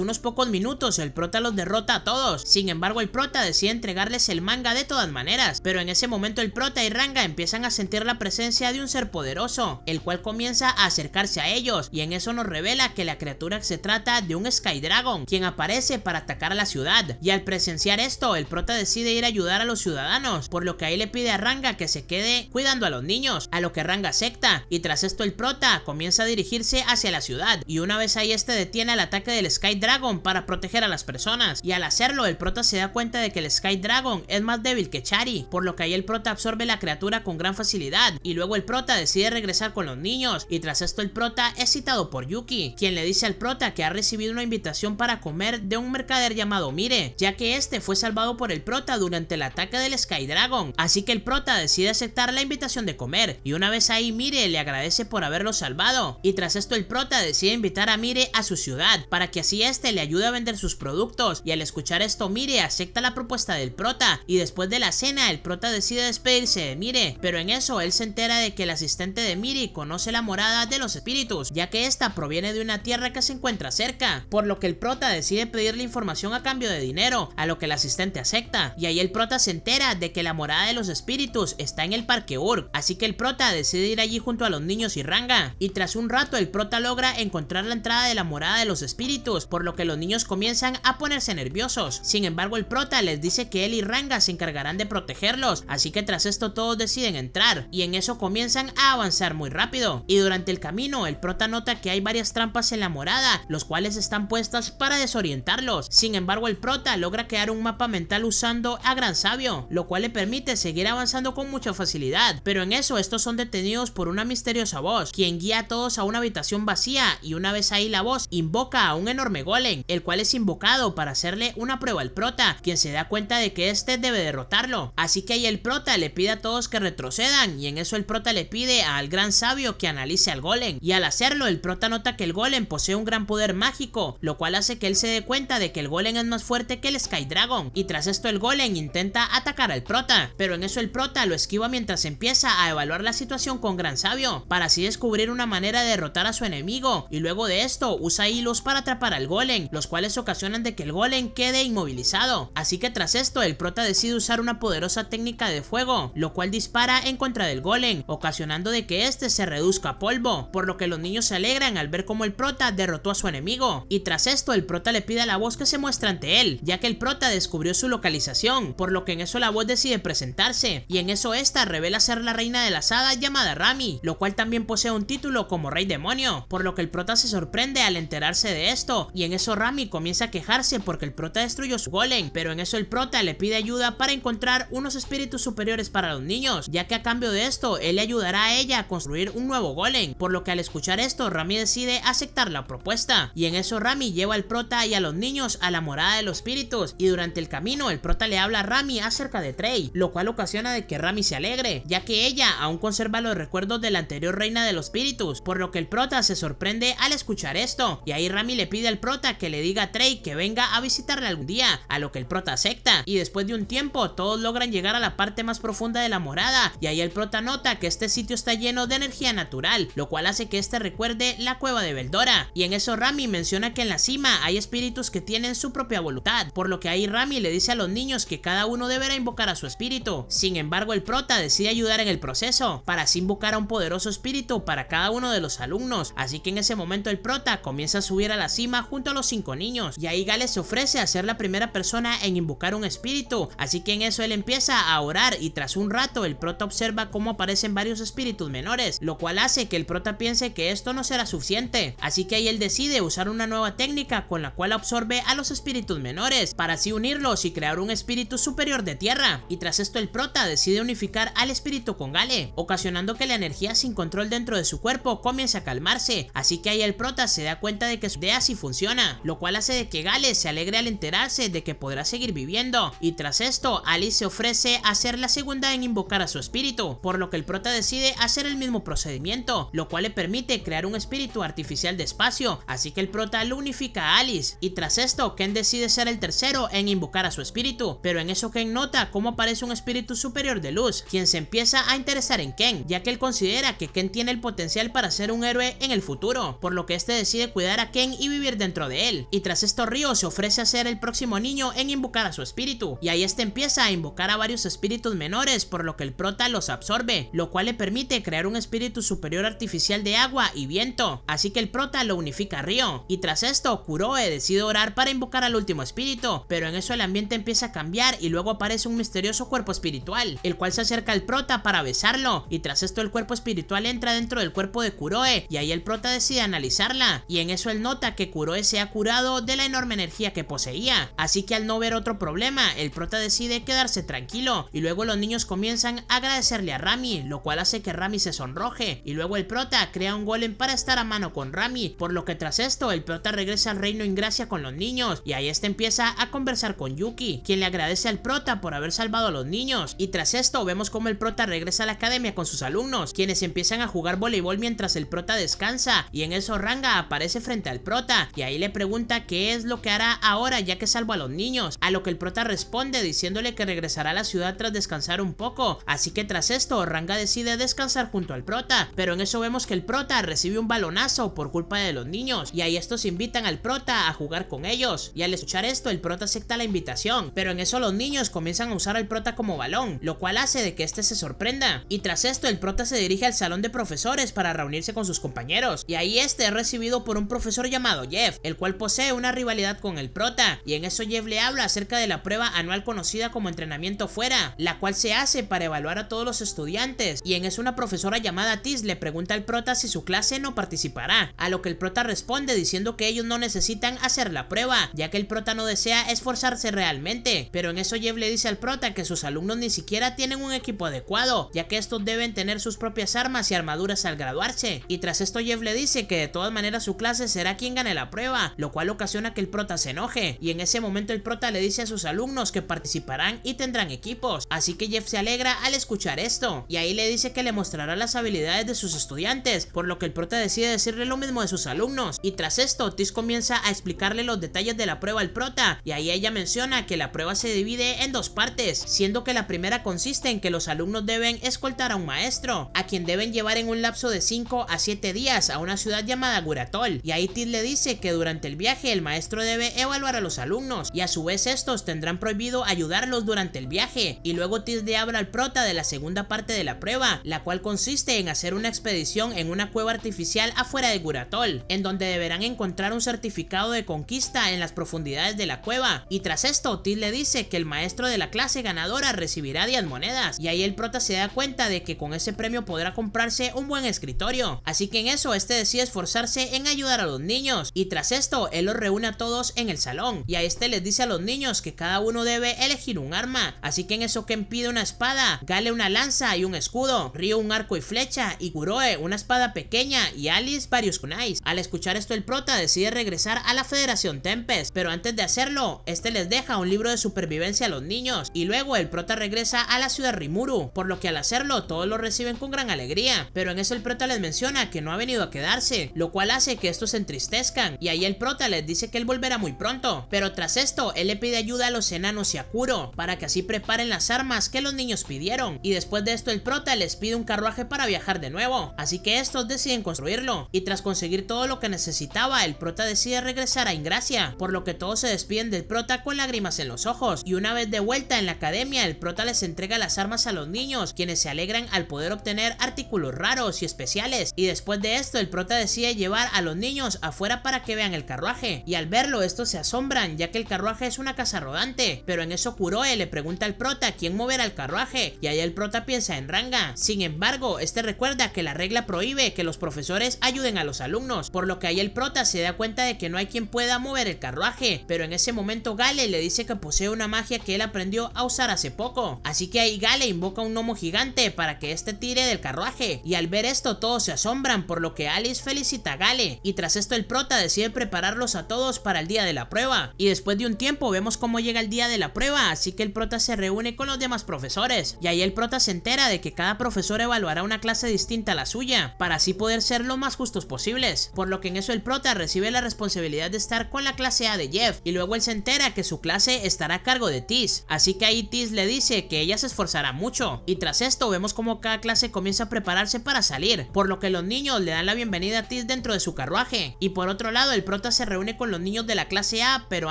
unos pocos minutos el prota los derrota a todos, sin embargo el prota decide entregarles el manga de todas maneras, pero en ese momento el prota y Ranga empiezan a sentir la presencia de un ser poderoso, el cual comienza a acercarse a ellos, y en eso nos revela que la criatura se trata de un Sky Dragon, quien aparece para atacar a la ciudad, y al presenciar esto el prota decide ir a ayudar a los ciudadanos, por lo que ahí le pide a Ranga que se quede cuidando a los niños, a lo que Ranga acepta, y tras esto el prota comienza a dirigirse a hacia la ciudad y una vez ahí este detiene el ataque del Sky Dragon para proteger a las personas y al hacerlo el prota se da cuenta de que el Sky Dragon es más débil que Chari por lo que ahí el prota absorbe la criatura con gran facilidad y luego el prota decide regresar con los niños y tras esto el prota es citado por Yuki quien le dice al prota que ha recibido una invitación para comer de un mercader llamado Mire ya que este fue salvado por el prota durante el ataque del Sky Dragon así que el prota decide aceptar la invitación de comer y una vez ahí Mire le agradece por haberlo salvado y tras esto el prota decide invitar a Mire a su ciudad para que así este le ayude a vender sus productos y al escuchar esto Mire acepta la propuesta del prota y después de la cena el prota decide despedirse de Mire, pero en eso él se entera de que el asistente de Mire conoce la morada de los espíritus, ya que esta proviene de una tierra que se encuentra cerca, por lo que el prota decide pedirle información a cambio de dinero, a lo que el asistente acepta, y ahí el prota se entera de que la morada de los espíritus está en el parque Urg, así que el prota decide ir allí junto a los niños y Ranga, y tras un rato el prota logra encontrar la entrada de la morada de los espíritus, por lo que los niños comienzan a ponerse nerviosos. Sin embargo, el prota les dice que él y Ranga se encargarán de protegerlos, así que tras esto todos deciden entrar, y en eso comienzan a avanzar muy rápido. Y durante el camino, el prota nota que hay varias trampas en la morada, los cuales están puestas para desorientarlos. Sin embargo, el prota logra crear un mapa mental usando a Gran Sabio, lo cual le permite seguir avanzando con mucha facilidad. Pero en eso, estos son detenidos por una misteriosa voz, quien guía a todos a una habitación vacía y una vez ahí la voz invoca a un enorme golem, el cual es invocado para hacerle una prueba al prota, quien se da cuenta de que este debe derrotarlo. Así que ahí el prota le pide a todos que retrocedan y en eso el prota le pide al gran sabio que analice al golem y al hacerlo el prota nota que el golem posee un gran poder mágico, lo cual hace que él se dé cuenta de que el golem es más fuerte que el Sky Dragon y tras esto el golem intenta atacar al prota, pero en eso el prota lo esquiva mientras empieza a evaluar la situación con gran sabio, para así descubrir una manera de derrotar a su enemigo enemigo y luego de esto usa hilos para atrapar al golem, los cuales ocasionan de que el golem quede inmovilizado. Así que tras esto el prota decide usar una poderosa técnica de fuego, lo cual dispara en contra del golem, ocasionando de que este se reduzca a polvo, por lo que los niños se alegran al ver cómo el prota derrotó a su enemigo. Y tras esto el prota le pide a la voz que se muestre ante él, ya que el prota descubrió su localización, por lo que en eso la voz decide presentarse, y en eso esta revela ser la reina de las hadas llamada Rami, lo cual también posee un título como rey demonio por lo que el prota se sorprende al enterarse de esto, y en eso Rami comienza a quejarse porque el prota destruyó su golem, pero en eso el prota le pide ayuda para encontrar unos espíritus superiores para los niños, ya que a cambio de esto, él le ayudará a ella a construir un nuevo golem, por lo que al escuchar esto, Rami decide aceptar la propuesta, y en eso Rami lleva al prota y a los niños a la morada de los espíritus, y durante el camino el prota le habla a Rami acerca de Trey, lo cual ocasiona de que Rami se alegre, ya que ella aún conserva los recuerdos de la anterior reina de los espíritus, por lo que el prota se sorprende al escuchar esto, y ahí Rami le pide al prota que le diga a Trey que venga a visitarle algún día, a lo que el prota acepta, y después de un tiempo todos logran llegar a la parte más profunda de la morada, y ahí el prota nota que este sitio está lleno de energía natural, lo cual hace que este recuerde la cueva de Beldora, y en eso Rami menciona que en la cima hay espíritus que tienen su propia voluntad, por lo que ahí Rami le dice a los niños que cada uno deberá invocar a su espíritu, sin embargo el prota decide ayudar en el proceso, para así invocar a un poderoso espíritu para cada uno de los alumnos, Así que en ese momento el prota comienza a subir a la cima junto a los cinco niños. Y ahí Gale se ofrece a ser la primera persona en invocar un espíritu. Así que en eso él empieza a orar y tras un rato el prota observa cómo aparecen varios espíritus menores. Lo cual hace que el prota piense que esto no será suficiente. Así que ahí él decide usar una nueva técnica con la cual absorbe a los espíritus menores. Para así unirlos y crear un espíritu superior de tierra. Y tras esto el prota decide unificar al espíritu con Gale. Ocasionando que la energía sin control dentro de su cuerpo comience a calmarse así que ahí el prota se da cuenta de que su idea sí funciona, lo cual hace de que Gales se alegre al enterarse de que podrá seguir viviendo, y tras esto, Alice se ofrece a ser la segunda en invocar a su espíritu, por lo que el prota decide hacer el mismo procedimiento, lo cual le permite crear un espíritu artificial de espacio, así que el prota lo unifica a Alice, y tras esto, Ken decide ser el tercero en invocar a su espíritu, pero en eso Ken nota cómo aparece un espíritu superior de luz, quien se empieza a interesar en Ken, ya que él considera que Ken tiene el potencial para ser un héroe en el el futuro, por lo que este decide cuidar a Ken y vivir dentro de él. Y tras esto Ryo se ofrece a ser el próximo niño en invocar a su espíritu, y ahí este empieza a invocar a varios espíritus menores, por lo que el prota los absorbe, lo cual le permite crear un espíritu superior artificial de agua y viento, así que el prota lo unifica a Ryo. Y tras esto, Kuroe decide orar para invocar al último espíritu, pero en eso el ambiente empieza a cambiar y luego aparece un misterioso cuerpo espiritual, el cual se acerca al prota para besarlo, y tras esto el cuerpo espiritual entra dentro del cuerpo de Kuroe, y ahí el prota decide analizarla, y en eso él nota que Kuroe se ha curado de la enorme energía que poseía, así que al no ver otro problema, el prota decide quedarse tranquilo, y luego los niños comienzan a agradecerle a Rami, lo cual hace que Rami se sonroje, y luego el prota crea un golem para estar a mano con Rami, por lo que tras esto el prota regresa al reino en gracia con los niños, y ahí este empieza a conversar con Yuki, quien le agradece al prota por haber salvado a los niños, y tras esto vemos como el prota regresa a la academia con sus alumnos, quienes empiezan a jugar voleibol mientras el prota descansa y en eso Ranga aparece frente al prota y ahí le pregunta qué es lo que hará ahora ya que salvo a los niños, a lo que el prota responde diciéndole que regresará a la ciudad tras descansar un poco, así que tras esto Ranga decide descansar junto al prota, pero en eso vemos que el prota recibe un balonazo por culpa de los niños y ahí estos invitan al prota a jugar con ellos y al escuchar esto el prota acepta la invitación, pero en eso los niños comienzan a usar al prota como balón, lo cual hace de que este se sorprenda y tras esto el prota se dirige al salón de profesores para reunirse con sus compañeros y ahí este es recibido por un profesor llamado Jeff, el cual posee una rivalidad con el prota, y en eso Jeff le habla acerca de la prueba anual conocida como entrenamiento fuera, la cual se hace para evaluar a todos los estudiantes, y en eso una profesora llamada Tis le pregunta al prota si su clase no participará, a lo que el prota responde diciendo que ellos no necesitan hacer la prueba, ya que el prota no desea esforzarse realmente, pero en eso Jeff le dice al prota que sus alumnos ni siquiera tienen un equipo adecuado, ya que estos deben tener sus propias armas y armaduras al graduarse, y tras esto Jeff le dice que de todas maneras su clase será quien gane la prueba, lo cual ocasiona que el prota se enoje, y en ese momento el prota le dice a sus alumnos que participarán y tendrán equipos, así que Jeff se alegra al escuchar esto, y ahí le dice que le mostrará las habilidades de sus estudiantes, por lo que el prota decide decirle lo mismo de sus alumnos, y tras esto Tis comienza a explicarle los detalles de la prueba al prota, y ahí ella menciona que la prueba se divide en dos partes, siendo que la primera consiste en que los alumnos deben escoltar a un maestro, a quien deben llevar en un lapso de 5 a 7 días, a una ciudad llamada Guratol y ahí Tid le dice que durante el viaje el maestro debe evaluar a los alumnos y a su vez estos tendrán prohibido ayudarlos durante el viaje y luego Tid le habla al prota de la segunda parte de la prueba, la cual consiste en hacer una expedición en una cueva artificial afuera de Guratol, en donde deberán encontrar un certificado de conquista en las profundidades de la cueva y tras esto Tid le dice que el maestro de la clase ganadora recibirá 10 monedas y ahí el prota se da cuenta de que con ese premio podrá comprarse un buen escritorio, así que en eso este decide esforzarse en ayudar a los niños y tras esto, él los reúne a todos en el salón y a este les dice a los niños que cada uno debe elegir un arma, así que en eso Ken pide una espada, Gale una lanza y un escudo, río un arco y flecha y Kuroe una espada pequeña y Alice varios kunais. Al escuchar esto el prota decide regresar a la Federación Tempest, pero antes de hacerlo, este les deja un libro de supervivencia a los niños y luego el prota regresa a la ciudad Rimuru, por lo que al hacerlo todos lo reciben con gran alegría, pero en eso el prota les menciona que no ha venido a quedarse, lo cual hace que estos se entristezcan, y ahí el prota les dice que él volverá muy pronto. Pero tras esto, él le pide ayuda a los enanos y a Kuro, para que así preparen las armas que los niños pidieron, y después de esto el prota les pide un carruaje para viajar de nuevo, así que estos deciden construirlo, y tras conseguir todo lo que necesitaba, el prota decide regresar a Ingracia, por lo que todos se despiden del prota con lágrimas en los ojos, y una vez de vuelta en la academia, el prota les entrega las armas a los niños, quienes se alegran al poder obtener artículos raros y especiales, y después de esto el prota decide llevar a los niños afuera para que vean el carruaje, y al verlo estos se asombran, ya que el carruaje es una casa rodante, pero en eso Kuroe le pregunta al prota quién moverá el carruaje, y ahí el prota piensa en Ranga. Sin embargo, este recuerda que la regla prohíbe que los profesores ayuden a los alumnos, por lo que ahí el prota se da cuenta de que no hay quien pueda mover el carruaje, pero en ese momento Gale le dice que posee una magia que él aprendió a usar hace poco, así que ahí Gale invoca a un gnomo gigante para que este tire del carruaje, y al ver esto todos se asombran por lo que Alice felicita a Gale y tras esto el prota decide prepararlos a todos para el día de la prueba. Y después de un tiempo vemos cómo llega el día de la prueba, así que el prota se reúne con los demás profesores y ahí el prota se entera de que cada profesor evaluará una clase distinta a la suya para así poder ser lo más justos posibles, por lo que en eso el prota recibe la responsabilidad de estar con la clase A de Jeff y luego él se entera que su clase estará a cargo de Tis así que ahí Tis le dice que ella se esforzará mucho y tras esto vemos cómo cada clase comienza a prepararse para salir, por lo que los niños le dan la bienvenida a Tis dentro de su carruaje. Y por otro lado, el prota se reúne con los niños de la clase A, pero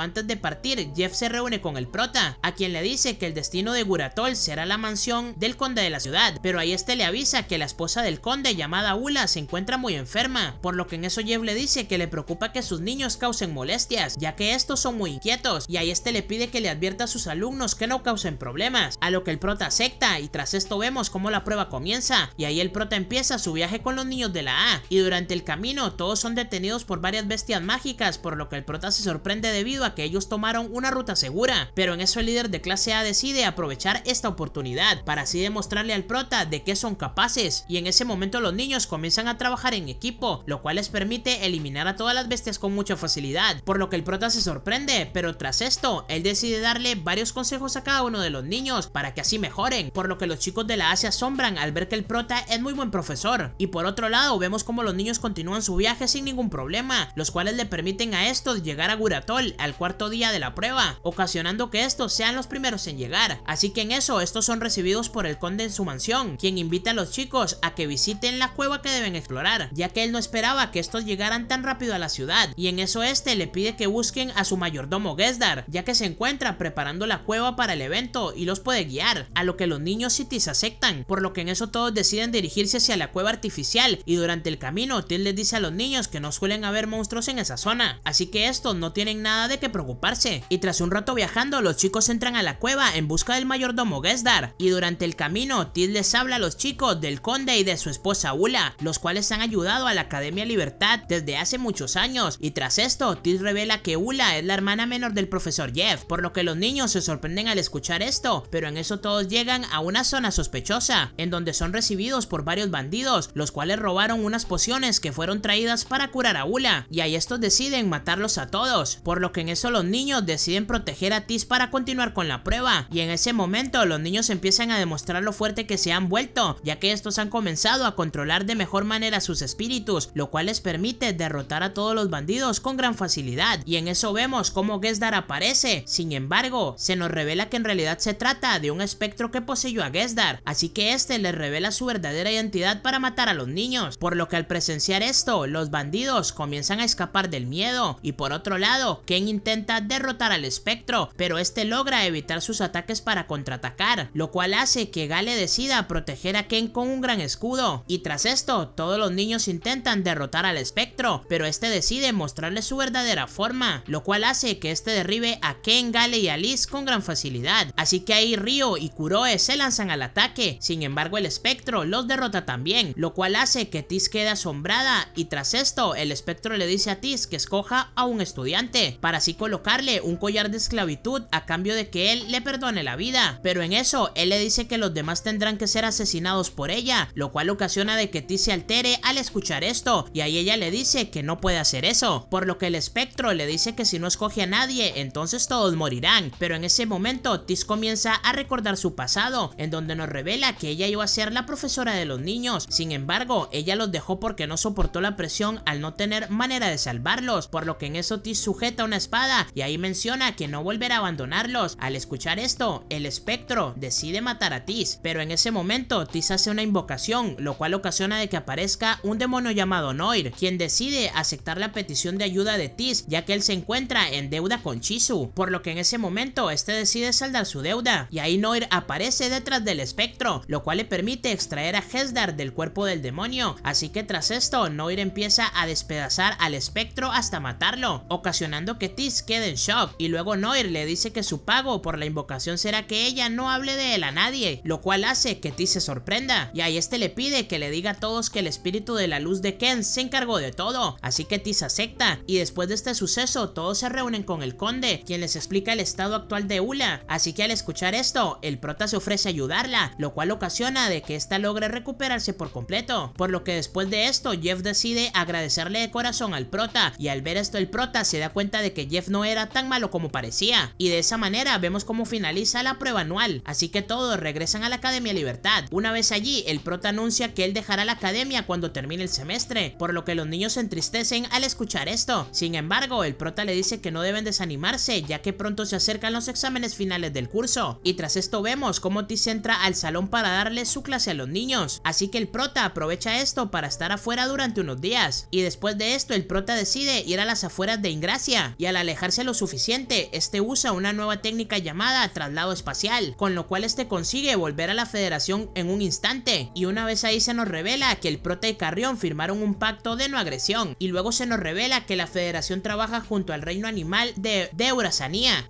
antes de partir, Jeff se reúne con el prota, a quien le dice que el destino de Guratol será la mansión del conde de la ciudad, pero ahí este le avisa que la esposa del conde llamada Ula se encuentra muy enferma, por lo que en eso Jeff le dice que le preocupa que sus niños causen molestias, ya que estos son muy inquietos, y ahí este le pide que le advierta a sus alumnos que no causen problemas, a lo que el prota acepta y tras esto vemos cómo la prueba comienza, y ahí el prota empieza su viaje con los niños de la A, y durante el camino todos son detenidos por varias bestias mágicas, por lo que el prota se sorprende debido a que ellos tomaron una ruta segura, pero en eso el líder de clase A decide aprovechar esta oportunidad para así demostrarle al prota de que son capaces y en ese momento los niños comienzan a trabajar en equipo, lo cual les permite eliminar a todas las bestias con mucha facilidad, por lo que el prota se sorprende, pero tras esto, él decide darle varios consejos a cada uno de los niños para que así mejoren, por lo que los chicos de la A se asombran al ver que el prota es muy buen profesor y por otro lado vemos como los niños continúan su viaje sin ningún problema, los cuales le permiten a estos llegar a Guratol al cuarto día de la prueba, ocasionando que estos sean los primeros en llegar. Así que en eso, estos son recibidos por el conde en su mansión, quien invita a los chicos a que visiten la cueva que deben explorar, ya que él no esperaba que estos llegaran tan rápido a la ciudad, y en eso este le pide que busquen a su mayordomo Gesdar, ya que se encuentra preparando la cueva para el evento y los puede guiar, a lo que los niños cities aceptan, por lo que en eso todos deciden dirigirse hacia la cueva artificial y durante el camino, Till les dice a los niños que no suelen haber monstruos en esa zona, así que estos no tienen nada de qué preocuparse. Y tras un rato viajando, los chicos entran a la cueva en busca del mayordomo Gesdar, y durante el camino, Till les habla a los chicos del conde y de su esposa Ula, los cuales han ayudado a la Academia Libertad desde hace muchos años, y tras esto, Till revela que Ula es la hermana menor del profesor Jeff, por lo que los niños se sorprenden al escuchar esto, pero en eso todos llegan a una zona sospechosa, en donde son recibidos por varios bandidos, los cuales robaron unas pociones que fueron traídas para curar a Ula, y ahí estos deciden matarlos a todos, por lo que en eso los niños deciden proteger a Tis para continuar con la prueba, y en ese momento los niños empiezan a demostrar lo fuerte que se han vuelto, ya que estos han comenzado a controlar de mejor manera sus espíritus, lo cual les permite derrotar a todos los bandidos con gran facilidad, y en eso vemos cómo Gesdar aparece, sin embargo, se nos revela que en realidad se trata de un espectro que poseyó a Gesdar, así que este les revela su verdadera identidad para matar a los niños, por lo que al presenciar esto, los bandidos comienzan a escapar del miedo y por otro lado, Ken intenta derrotar al espectro, pero este logra evitar sus ataques para contraatacar, lo cual hace que Gale decida proteger a Ken con un gran escudo, y tras esto, todos los niños intentan derrotar al espectro, pero este decide mostrarle su verdadera forma, lo cual hace que este derribe a Ken, Gale y Alice con gran facilidad, así que ahí Ryo y Kuroe se lanzan al ataque, sin embargo el espectro los derrota también, lo cual hace que Tis quede asombrada y tras esto el espectro le dice a Tis que escoja a un estudiante para así colocarle un collar de esclavitud a cambio de que él le perdone la vida, pero en eso él le dice que los demás tendrán que ser asesinados por ella, lo cual ocasiona de que Tis se altere al escuchar esto y ahí ella le dice que no puede hacer eso, por lo que el espectro le dice que si no escoge a nadie entonces todos morirán, pero en ese momento Tis comienza a recordar su pasado, en donde nos revela que ella iba a ser la profesora de los niños, sin embargo ella los dejó porque no soportó la presión al no tener manera de salvarlos, por lo que en eso Tis sujeta una espada y ahí menciona que no volverá a abandonarlos. Al escuchar esto, el espectro decide matar a Tis, pero en ese momento Tis hace una invocación, lo cual ocasiona de que aparezca un demonio llamado Noir, quien decide aceptar la petición de ayuda de Tis, ya que él se encuentra en deuda con Chisu, por lo que en ese momento este decide saldar su deuda, y ahí Noir aparece detrás del espectro, lo cual le permite extraer a Hesdar del cuerpo del demonio, así que tras esto, Noir empieza a despedazar al espectro hasta matarlo, ocasionando que Tis quede en shock, y luego Noir le dice que su pago por la invocación será que ella no hable de él a nadie, lo cual hace que Tis se sorprenda, y ahí este le pide que le diga a todos que el espíritu de la luz de Ken se encargó de todo, así que Tis acepta, y después de este suceso todos se reúnen con el conde, quien les explica el estado actual de Ula, así que al escuchar esto, el prota se ofrece a ayudarla, lo cual ocasiona de que ésta logre recuperarse por completo, por lo que después de esto, Jeff decide agradecerle de corazón al prota y al ver esto el prota se da cuenta de que Jeff no era tan malo como parecía y de esa manera vemos cómo finaliza la prueba anual, así que todos regresan a la Academia Libertad. Una vez allí, el prota anuncia que él dejará la academia cuando termine el semestre, por lo que los niños se entristecen al escuchar esto. Sin embargo, el prota le dice que no deben desanimarse ya que pronto se acercan los exámenes finales del curso y tras esto vemos cómo Tiz entra al salón para darle su clase a los niños, así que el prota aprovecha esto para estar afuera durante unos días, y después de esto el prota decide ir a las afueras de Ingracia, y al alejarse lo suficiente, este usa una nueva técnica llamada traslado espacial, con lo cual este consigue volver a la federación en un instante, y una vez ahí se nos revela que el prota y Carrión firmaron un pacto de no agresión, y luego se nos revela que la federación trabaja junto al reino animal de, de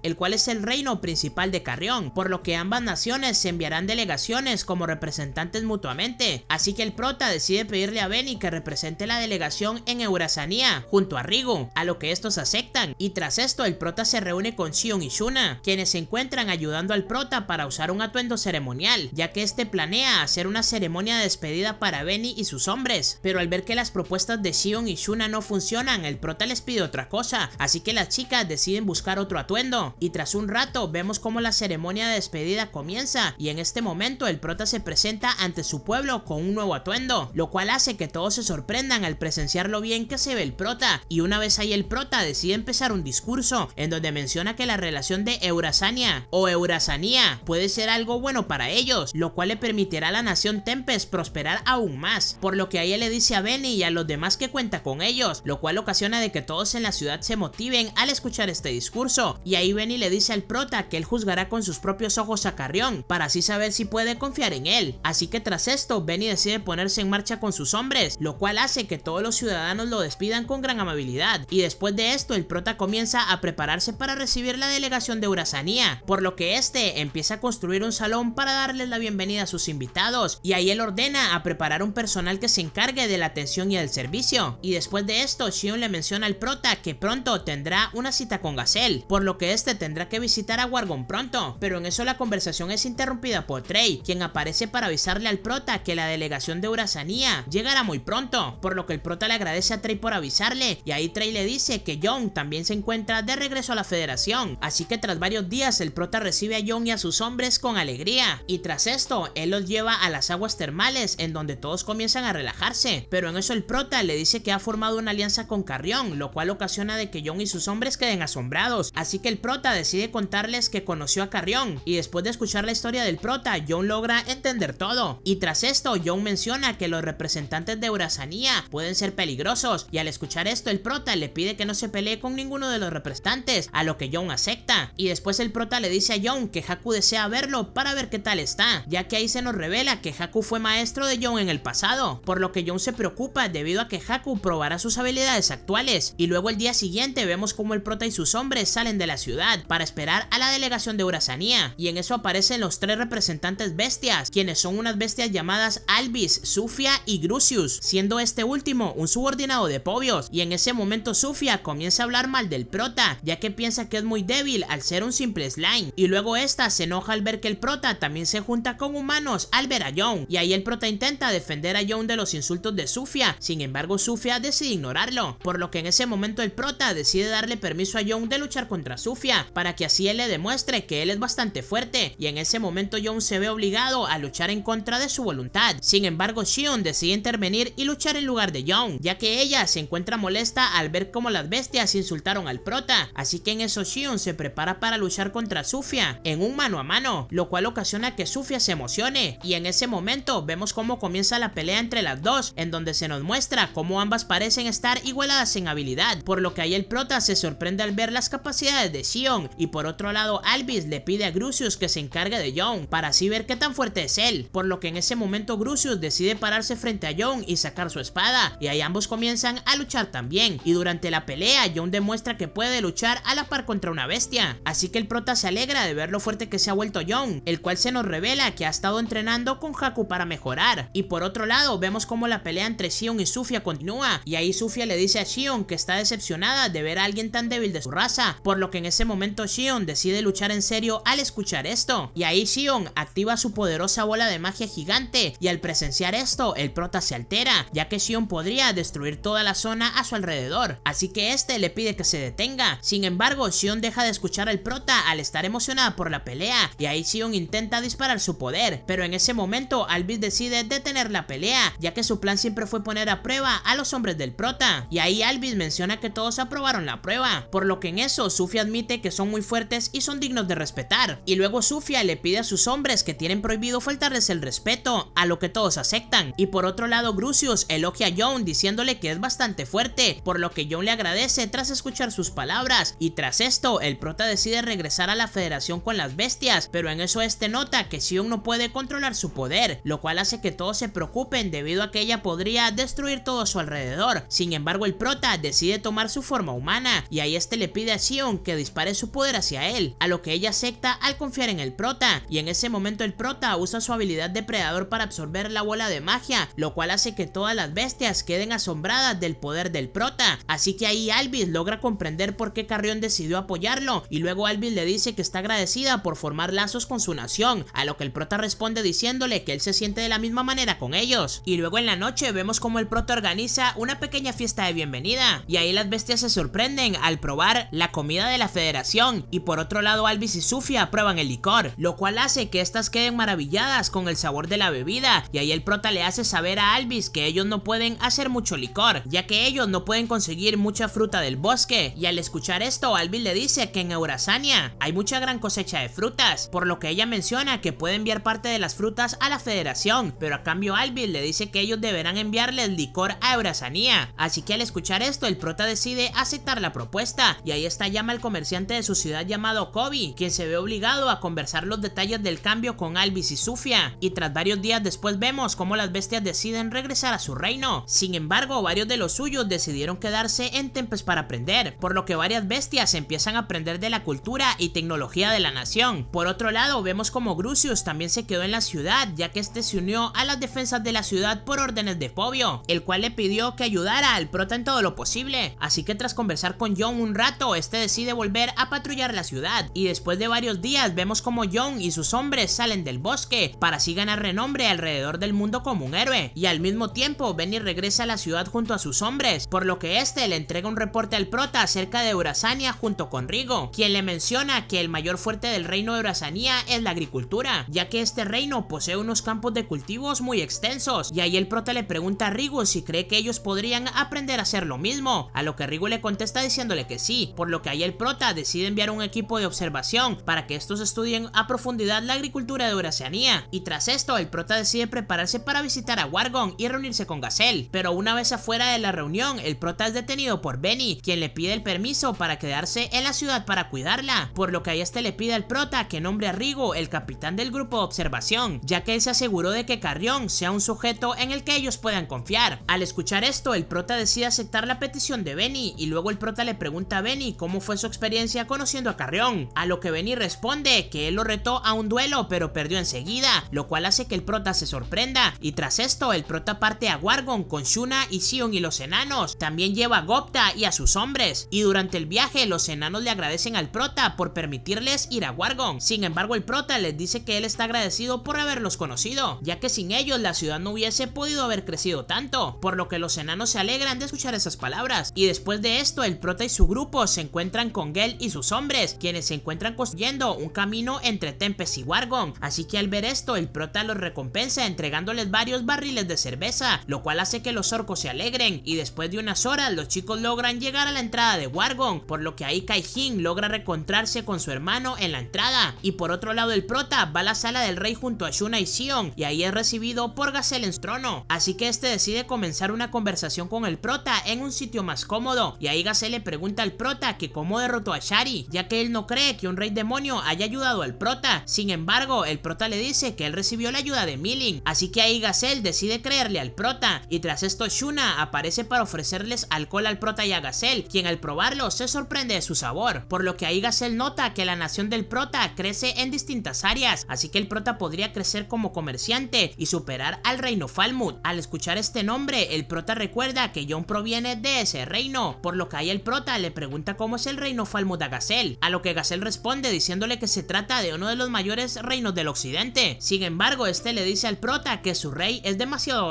el cual es el reino principal de Carrión, por lo que ambas naciones se enviarán delegaciones como representantes mutuamente, así que el prota decide pedirle a Ben que represente la delegación en Eurasanía junto a Rigo, a lo que estos aceptan y tras esto el prota se reúne con Sion y Shuna, quienes se encuentran ayudando al prota para usar un atuendo ceremonial, ya que este planea hacer una ceremonia de despedida para Benny y sus hombres, pero al ver que las propuestas de Sion y Shuna no funcionan, el prota les pide otra cosa, así que las chicas deciden buscar otro atuendo, y tras un rato vemos cómo la ceremonia de despedida comienza, y en este momento el prota se presenta ante su pueblo con un nuevo atuendo, lo cual hace que todos se sorprendan al presenciar lo bien que se ve el prota. Y una vez ahí el prota decide empezar un discurso en donde menciona que la relación de Eurasania o Eurasania puede ser algo bueno para ellos, lo cual le permitirá a la nación Tempest prosperar aún más. Por lo que ahí le dice a Benny y a los demás que cuenta con ellos, lo cual ocasiona de que todos en la ciudad se motiven al escuchar este discurso. Y ahí Benny le dice al prota que él juzgará con sus propios ojos a Carrión para así saber si puede confiar en él. Así que tras esto, Benny decide ponerse en marcha con sus hombres lo cual hace que todos los ciudadanos lo despidan con gran amabilidad, y después de esto el prota comienza a prepararse para recibir la delegación de Urasanía por lo que este empieza a construir un salón para darles la bienvenida a sus invitados, y ahí él ordena a preparar un personal que se encargue de la atención y del servicio, y después de esto Xion le menciona al prota que pronto tendrá una cita con Gazelle, por lo que este tendrá que visitar a Wargon pronto, pero en eso la conversación es interrumpida por Trey, quien aparece para avisarle al prota que la delegación de Urasanía llegará muy pronto, por lo que el prota le agradece a Trey por avisarle y ahí Trey le dice que John también se encuentra de regreso a la federación, así que tras varios días el prota recibe a John y a sus hombres con alegría y tras esto él los lleva a las aguas termales en donde todos comienzan a relajarse, pero en eso el prota le dice que ha formado una alianza con Carrión, lo cual ocasiona de que John y sus hombres queden asombrados, así que el prota decide contarles que conoció a Carrión y después de escuchar la historia del prota John logra entender todo y tras esto John menciona que los representantes de Urasanía pueden ser peligrosos y al escuchar esto el prota le pide que no se pelee con ninguno de los representantes, a lo que John acepta y después el prota le dice a John que Haku desea verlo para ver qué tal está, ya que ahí se nos revela que Haku fue maestro de John en el pasado, por lo que John se preocupa debido a que Haku probará sus habilidades actuales y luego el día siguiente vemos como el prota y sus hombres salen de la ciudad para esperar a la delegación de Urasanía y en eso aparecen los tres representantes bestias, quienes son unas bestias llamadas Albis, Sufia y Grucius siendo este último un subordinado de Pobios, y en ese momento Sufia comienza a hablar mal del prota, ya que piensa que es muy débil al ser un simple slime, y luego esta se enoja al ver que el prota también se junta con humanos al ver a Young, y ahí el prota intenta defender a Young de los insultos de Sufia, sin embargo Sufia decide ignorarlo, por lo que en ese momento el prota decide darle permiso a Young de luchar contra Sufia, para que así él le demuestre que él es bastante fuerte, y en ese momento Young se ve obligado a luchar en contra de su voluntad, sin embargo Shion decide intervenir y luchar en lugar de Young, ya que ella se encuentra molesta al ver cómo las bestias insultaron al prota, así que en eso Xion se prepara para luchar contra Sufia en un mano a mano, lo cual ocasiona que Sufia se emocione y en ese momento vemos cómo comienza la pelea entre las dos, en donde se nos muestra cómo ambas parecen estar igualadas en habilidad, por lo que ahí el prota se sorprende al ver las capacidades de Sion y por otro lado Alvis le pide a Grucius que se encargue de Young para así ver qué tan fuerte es él, por lo que en ese momento Grucius decide pararse frente a Young y sacar su espada, y ahí ambos comienzan a luchar también, y durante la pelea John demuestra que puede luchar a la par contra una bestia, así que el prota se alegra de ver lo fuerte que se ha vuelto John, el cual se nos revela que ha estado entrenando con Haku para mejorar, y por otro lado vemos como la pelea entre Sion y Sufia continúa, y ahí Sufia le dice a Sion que está decepcionada de ver a alguien tan débil de su raza, por lo que en ese momento Sion decide luchar en serio al escuchar esto, y ahí Sion activa su poderosa bola de magia gigante, y al presenciar esto el prota se altera ya que Sion podría destruir toda la zona a su alrededor, así que este le pide que se detenga. Sin embargo, Sion deja de escuchar al prota al estar emocionada por la pelea, y ahí Sion intenta disparar su poder, pero en ese momento Alvis decide detener la pelea, ya que su plan siempre fue poner a prueba a los hombres del prota, y ahí Alvis menciona que todos aprobaron la prueba, por lo que en eso Sufia admite que son muy fuertes y son dignos de respetar, y luego Sufia le pide a sus hombres que tienen prohibido faltarles el respeto, a lo que todos aceptan, y por otro lado Brucius elogia a John diciéndole que es bastante fuerte, por lo que John le agradece tras escuchar sus palabras y tras esto el prota decide regresar a la federación con las bestias, pero en eso este nota que Sion no puede controlar su poder, lo cual hace que todos se preocupen debido a que ella podría destruir todo a su alrededor. Sin embargo el prota decide tomar su forma humana y ahí este le pide a Sion que dispare su poder hacia él, a lo que ella acepta al confiar en el prota y en ese momento el prota usa su habilidad depredador para absorber la bola de magia, lo cual hace que todas las bestias queden asombradas del poder del prota, así que ahí Alvis logra comprender por qué Carrión decidió apoyarlo y luego Alvis le dice que está agradecida por formar lazos con su nación, a lo que el prota responde diciéndole que él se siente de la misma manera con ellos. Y luego en la noche vemos como el prota organiza una pequeña fiesta de bienvenida y ahí las bestias se sorprenden al probar la comida de la federación y por otro lado Alvis y Sufia prueban el licor, lo cual hace que estas queden maravilladas con el sabor de la bebida y ahí el prota le hace saber a Alvis que ellos no pueden hacer mucho licor, ya que ellos no pueden conseguir mucha fruta del bosque. Y al escuchar esto, Alvin le dice que en Eurasania hay mucha gran cosecha de frutas, por lo que ella menciona que puede enviar parte de las frutas a la federación, pero a cambio Alvin le dice que ellos deberán enviarle el licor a Eurasania. Así que al escuchar esto, el prota decide aceptar la propuesta, y ahí está llama al comerciante de su ciudad llamado Kobe, quien se ve obligado a conversar los detalles del cambio con Alvis y Sufia. Y tras varios días después vemos cómo las bestias deciden regresar regresar a su reino. Sin embargo, varios de los suyos decidieron quedarse en Tempest para aprender, por lo que varias bestias empiezan a aprender de la cultura y tecnología de la nación. Por otro lado, vemos como Grucius también se quedó en la ciudad, ya que este se unió a las defensas de la ciudad por órdenes de Fobio, el cual le pidió que ayudara al prota en todo lo posible. Así que tras conversar con John un rato, este decide volver a patrullar la ciudad, y después de varios días vemos como John y sus hombres salen del bosque para así ganar renombre alrededor del mundo como un héroe, y al mismo mismo tiempo, Benny regresa a la ciudad junto a sus hombres, por lo que este le entrega un reporte al prota acerca de Eurasania junto con Rigo, quien le menciona que el mayor fuerte del reino de Eurasania es la agricultura, ya que este reino posee unos campos de cultivos muy extensos, y ahí el prota le pregunta a Rigo si cree que ellos podrían aprender a hacer lo mismo, a lo que Rigo le contesta diciéndole que sí, por lo que ahí el prota decide enviar un equipo de observación para que estos estudien a profundidad la agricultura de Urasania y tras esto el prota decide prepararse para visitar a Wargon y reunirse con Gazelle, pero una vez afuera de la reunión, el prota es detenido por Benny, quien le pide el permiso para quedarse en la ciudad para cuidarla, por lo que ahí este le pide al prota que nombre a Rigo el capitán del grupo de observación, ya que él se aseguró de que Carrión sea un sujeto en el que ellos puedan confiar. Al escuchar esto, el prota decide aceptar la petición de Benny y luego el prota le pregunta a Benny cómo fue su experiencia conociendo a Carrión, a lo que Benny responde que él lo retó a un duelo pero perdió enseguida, lo cual hace que el prota se sorprenda y tras esto el prota parte a Wargon con Shuna y Sion y los enanos. También lleva a Gopta y a sus hombres. Y durante el viaje los enanos le agradecen al prota por permitirles ir a Wargon. Sin embargo el prota les dice que él está agradecido por haberlos conocido, ya que sin ellos la ciudad no hubiese podido haber crecido tanto, por lo que los enanos se alegran de escuchar esas palabras. Y después de esto el prota y su grupo se encuentran con Gel y sus hombres, quienes se encuentran construyendo un camino entre Tempest y Wargon. Así que al ver esto el prota los recompensa entregándoles varios barriles de cerveza lo cual hace que los orcos se alegren y después de unas horas los chicos logran llegar a la entrada de Wargon, por lo que ahí Kaijin logra recontrarse con su hermano en la entrada y por otro lado el prota va a la sala del rey junto a Shuna y Sion y ahí es recibido por Gazelle en su trono, así que este decide comenzar una conversación con el prota en un sitio más cómodo y ahí Gazelle le pregunta al prota que cómo derrotó a Shari, ya que él no cree que un rey demonio haya ayudado al prota, sin embargo el prota le dice que él recibió la ayuda de Milling, así que ahí Gazelle decide creerle al prota. Y tras esto Shuna aparece para ofrecerles alcohol al prota y a Gazelle, quien al probarlo se sorprende de su sabor, por lo que ahí Gazelle nota que la nación del prota crece en distintas áreas, así que el prota podría crecer como comerciante y superar al reino Falmut. Al escuchar este nombre, el prota recuerda que John proviene de ese reino, por lo que ahí el prota le pregunta cómo es el reino Falmut a Gazelle, a lo que Gazelle responde diciéndole que se trata de uno de los mayores reinos del occidente. Sin embargo, este le dice al prota que su rey es demasiado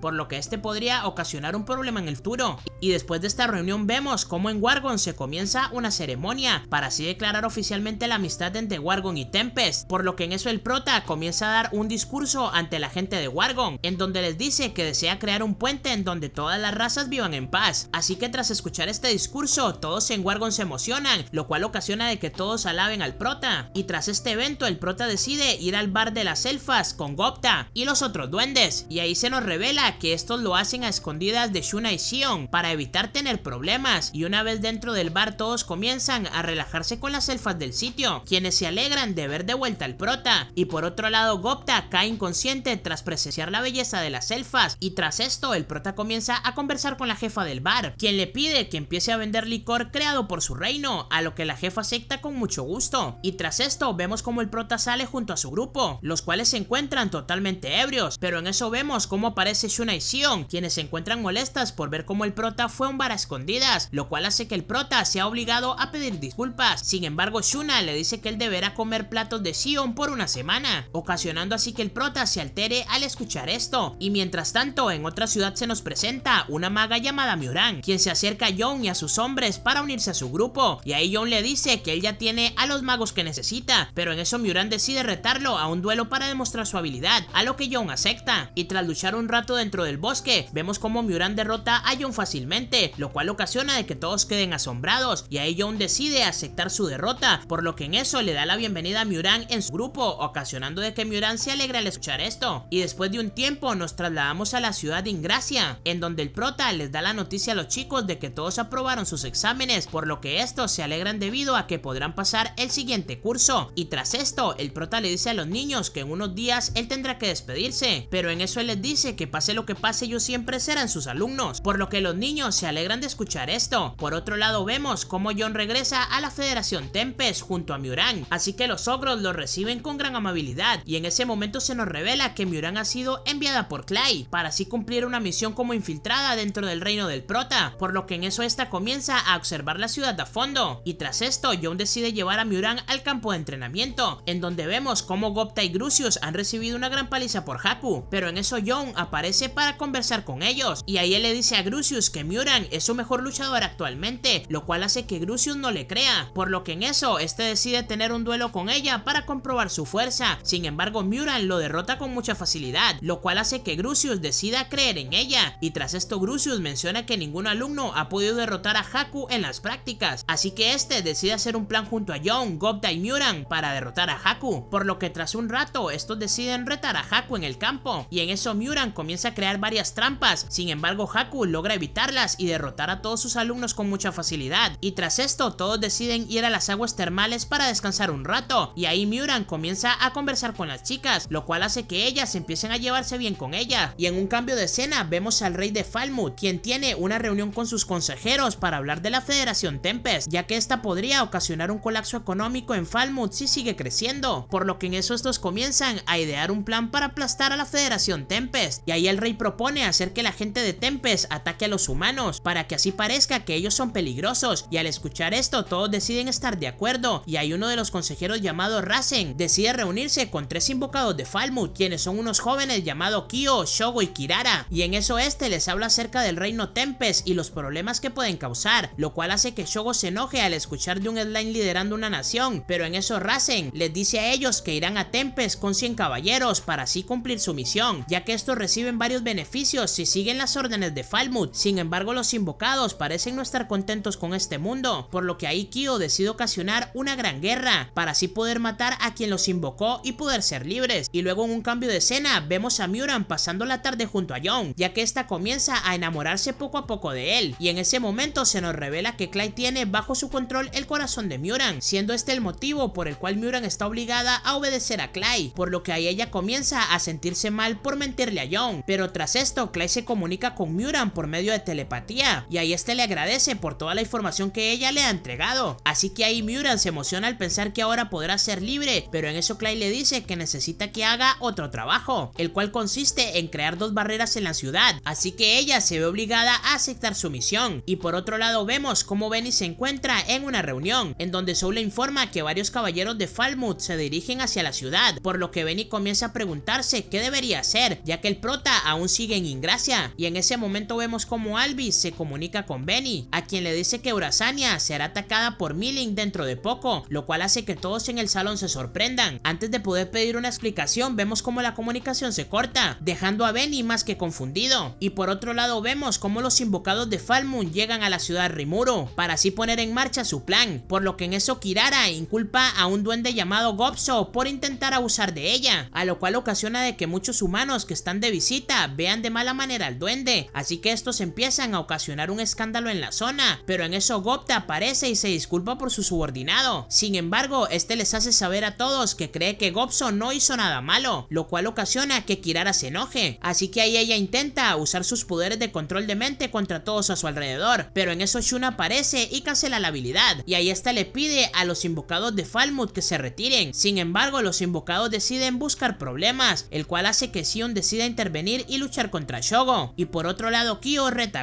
por lo que este podría ocasionar un problema en el futuro. Y después de esta reunión vemos cómo en Wargon se comienza una ceremonia para así declarar oficialmente la amistad entre Wargon y Tempest, por lo que en eso el prota comienza a dar un discurso ante la gente de Wargon, en donde les dice que desea crear un puente en donde todas las razas vivan en paz. Así que tras escuchar este discurso, todos en Wargon se emocionan, lo cual ocasiona de que todos alaben al prota. Y tras este evento, el prota decide ir al bar de las elfas con Gopta y los otros duendes, y ahí se nos revela que estos lo hacen a escondidas de Shuna y Xion para evitar tener problemas y una vez dentro del bar todos comienzan a relajarse con las elfas del sitio, quienes se alegran de ver de vuelta al prota y por otro lado Gopta cae inconsciente tras presenciar la belleza de las elfas y tras esto el prota comienza a conversar con la jefa del bar, quien le pide que empiece a vender licor creado por su reino, a lo que la jefa acepta con mucho gusto y tras esto vemos como el prota sale junto a su grupo, los cuales se encuentran totalmente ebrios, pero en eso vemos cómo aparece Shuna y Sion, quienes se encuentran molestas por ver cómo el prota fue un bar escondidas, lo cual hace que el prota sea obligado a pedir disculpas. Sin embargo, Shuna le dice que él deberá comer platos de Sion por una semana, ocasionando así que el prota se altere al escuchar esto. Y mientras tanto, en otra ciudad se nos presenta una maga llamada Miuran, quien se acerca a John y a sus hombres para unirse a su grupo, y ahí Young le dice que él ya tiene a los magos que necesita, pero en eso Miuran decide retarlo a un duelo para demostrar su habilidad, a lo que Young acepta, y tras luchar un rato dentro del bosque, vemos como Muran derrota a Jon fácilmente, lo cual ocasiona de que todos queden asombrados, y ahí Jon decide aceptar su derrota, por lo que en eso le da la bienvenida a Muran en su grupo, ocasionando de que Muran se alegra al escuchar esto. Y después de un tiempo nos trasladamos a la ciudad de Ingracia, en donde el prota les da la noticia a los chicos de que todos aprobaron sus exámenes, por lo que estos se alegran debido a que podrán pasar el siguiente curso. Y tras esto, el prota le dice a los niños que en unos días él tendrá que despedirse, pero en eso él les dice dice que pase lo que pase ellos siempre serán sus alumnos, por lo que los niños se alegran de escuchar esto. Por otro lado vemos cómo John regresa a la Federación Tempest junto a Murang, así que los ogros lo reciben con gran amabilidad y en ese momento se nos revela que Murang ha sido enviada por Clay para así cumplir una misión como infiltrada dentro del reino del prota, por lo que en eso esta comienza a observar la ciudad a fondo y tras esto John decide llevar a Murang al campo de entrenamiento, en donde vemos cómo Gopta y Grucius han recibido una gran paliza por Haku, pero en eso John aparece para conversar con ellos y ahí él le dice a Grucius que Muran es su mejor luchador actualmente, lo cual hace que Grucius no le crea, por lo que en eso este decide tener un duelo con ella para comprobar su fuerza, sin embargo Muran lo derrota con mucha facilidad, lo cual hace que Grucius decida creer en ella y tras esto Grucius menciona que ningún alumno ha podido derrotar a Haku en las prácticas, así que este decide hacer un plan junto a John, Gobda y Muran para derrotar a Haku, por lo que tras un rato estos deciden retar a Haku en el campo y en eso Muran comienza a crear varias trampas, sin embargo Haku logra evitarlas y derrotar a todos sus alumnos con mucha facilidad, y tras esto todos deciden ir a las aguas termales para descansar un rato, y ahí Muran comienza a conversar con las chicas, lo cual hace que ellas empiecen a llevarse bien con ella, y en un cambio de escena vemos al rey de Falmouth, quien tiene una reunión con sus consejeros para hablar de la Federación Tempest, ya que esta podría ocasionar un colapso económico en Falmouth si sigue creciendo, por lo que en eso estos comienzan a idear un plan para aplastar a la Federación Tempest, y ahí el rey propone hacer que la gente de Tempest ataque a los humanos, para que así parezca que ellos son peligrosos, y al escuchar esto todos deciden estar de acuerdo, y hay uno de los consejeros llamado Rasen, decide reunirse con tres invocados de Falmouth, quienes son unos jóvenes llamados Kyo, Shogo y Kirara, y en eso este les habla acerca del reino Tempest y los problemas que pueden causar, lo cual hace que Shogo se enoje al escuchar de un slime liderando una nación, pero en eso Rasen les dice a ellos que irán a Tempest con 100 caballeros para así cumplir su misión, ya que estos reciben varios beneficios si siguen las órdenes de Falmouth, sin embargo los invocados parecen no estar contentos con este mundo, por lo que ahí Kyo decide ocasionar una gran guerra, para así poder matar a quien los invocó y poder ser libres, y luego en un cambio de escena vemos a Muran pasando la tarde junto a John ya que esta comienza a enamorarse poco a poco de él, y en ese momento se nos revela que Clay tiene bajo su control el corazón de Muran, siendo este el motivo por el cual Muran está obligada a obedecer a Clay por lo que ahí ella comienza a sentirse mal por mentir a pero tras esto Clay se comunica con Muran por medio de telepatía y ahí este le agradece por toda la información que ella le ha entregado, así que ahí Muran se emociona al pensar que ahora podrá ser libre, pero en eso Clay le dice que necesita que haga otro trabajo, el cual consiste en crear dos barreras en la ciudad, así que ella se ve obligada a aceptar su misión, y por otro lado vemos cómo Benny se encuentra en una reunión, en donde Soul le informa que varios caballeros de Falmouth se dirigen hacia la ciudad, por lo que Benny comienza a preguntarse qué debería hacer, ya que que el prota aún sigue en Ingracia y en ese momento vemos como Alvis se comunica con Benny, a quien le dice que Urasania será atacada por Milling dentro de poco, lo cual hace que todos en el salón se sorprendan. Antes de poder pedir una explicación vemos como la comunicación se corta, dejando a Benny más que confundido. Y por otro lado vemos como los invocados de Falmun llegan a la ciudad Rimuro para así poner en marcha su plan, por lo que en eso Kirara inculpa a un duende llamado Gobso por intentar abusar de ella, a lo cual ocasiona de que muchos humanos que están de visita vean de mala manera al duende, así que estos empiezan a ocasionar un escándalo en la zona, pero en eso Gopta aparece y se disculpa por su subordinado. Sin embargo, este les hace saber a todos que cree que Gopso no hizo nada malo, lo cual ocasiona que Kirara se enoje, así que ahí ella intenta usar sus poderes de control de mente contra todos a su alrededor, pero en eso Shun aparece y cancela la habilidad, y ahí esta le pide a los invocados de Falmouth que se retiren. Sin embargo, los invocados deciden buscar problemas, el cual hace que Sion decida intervenir y luchar contra Shogo. Y por otro lado Kyo reta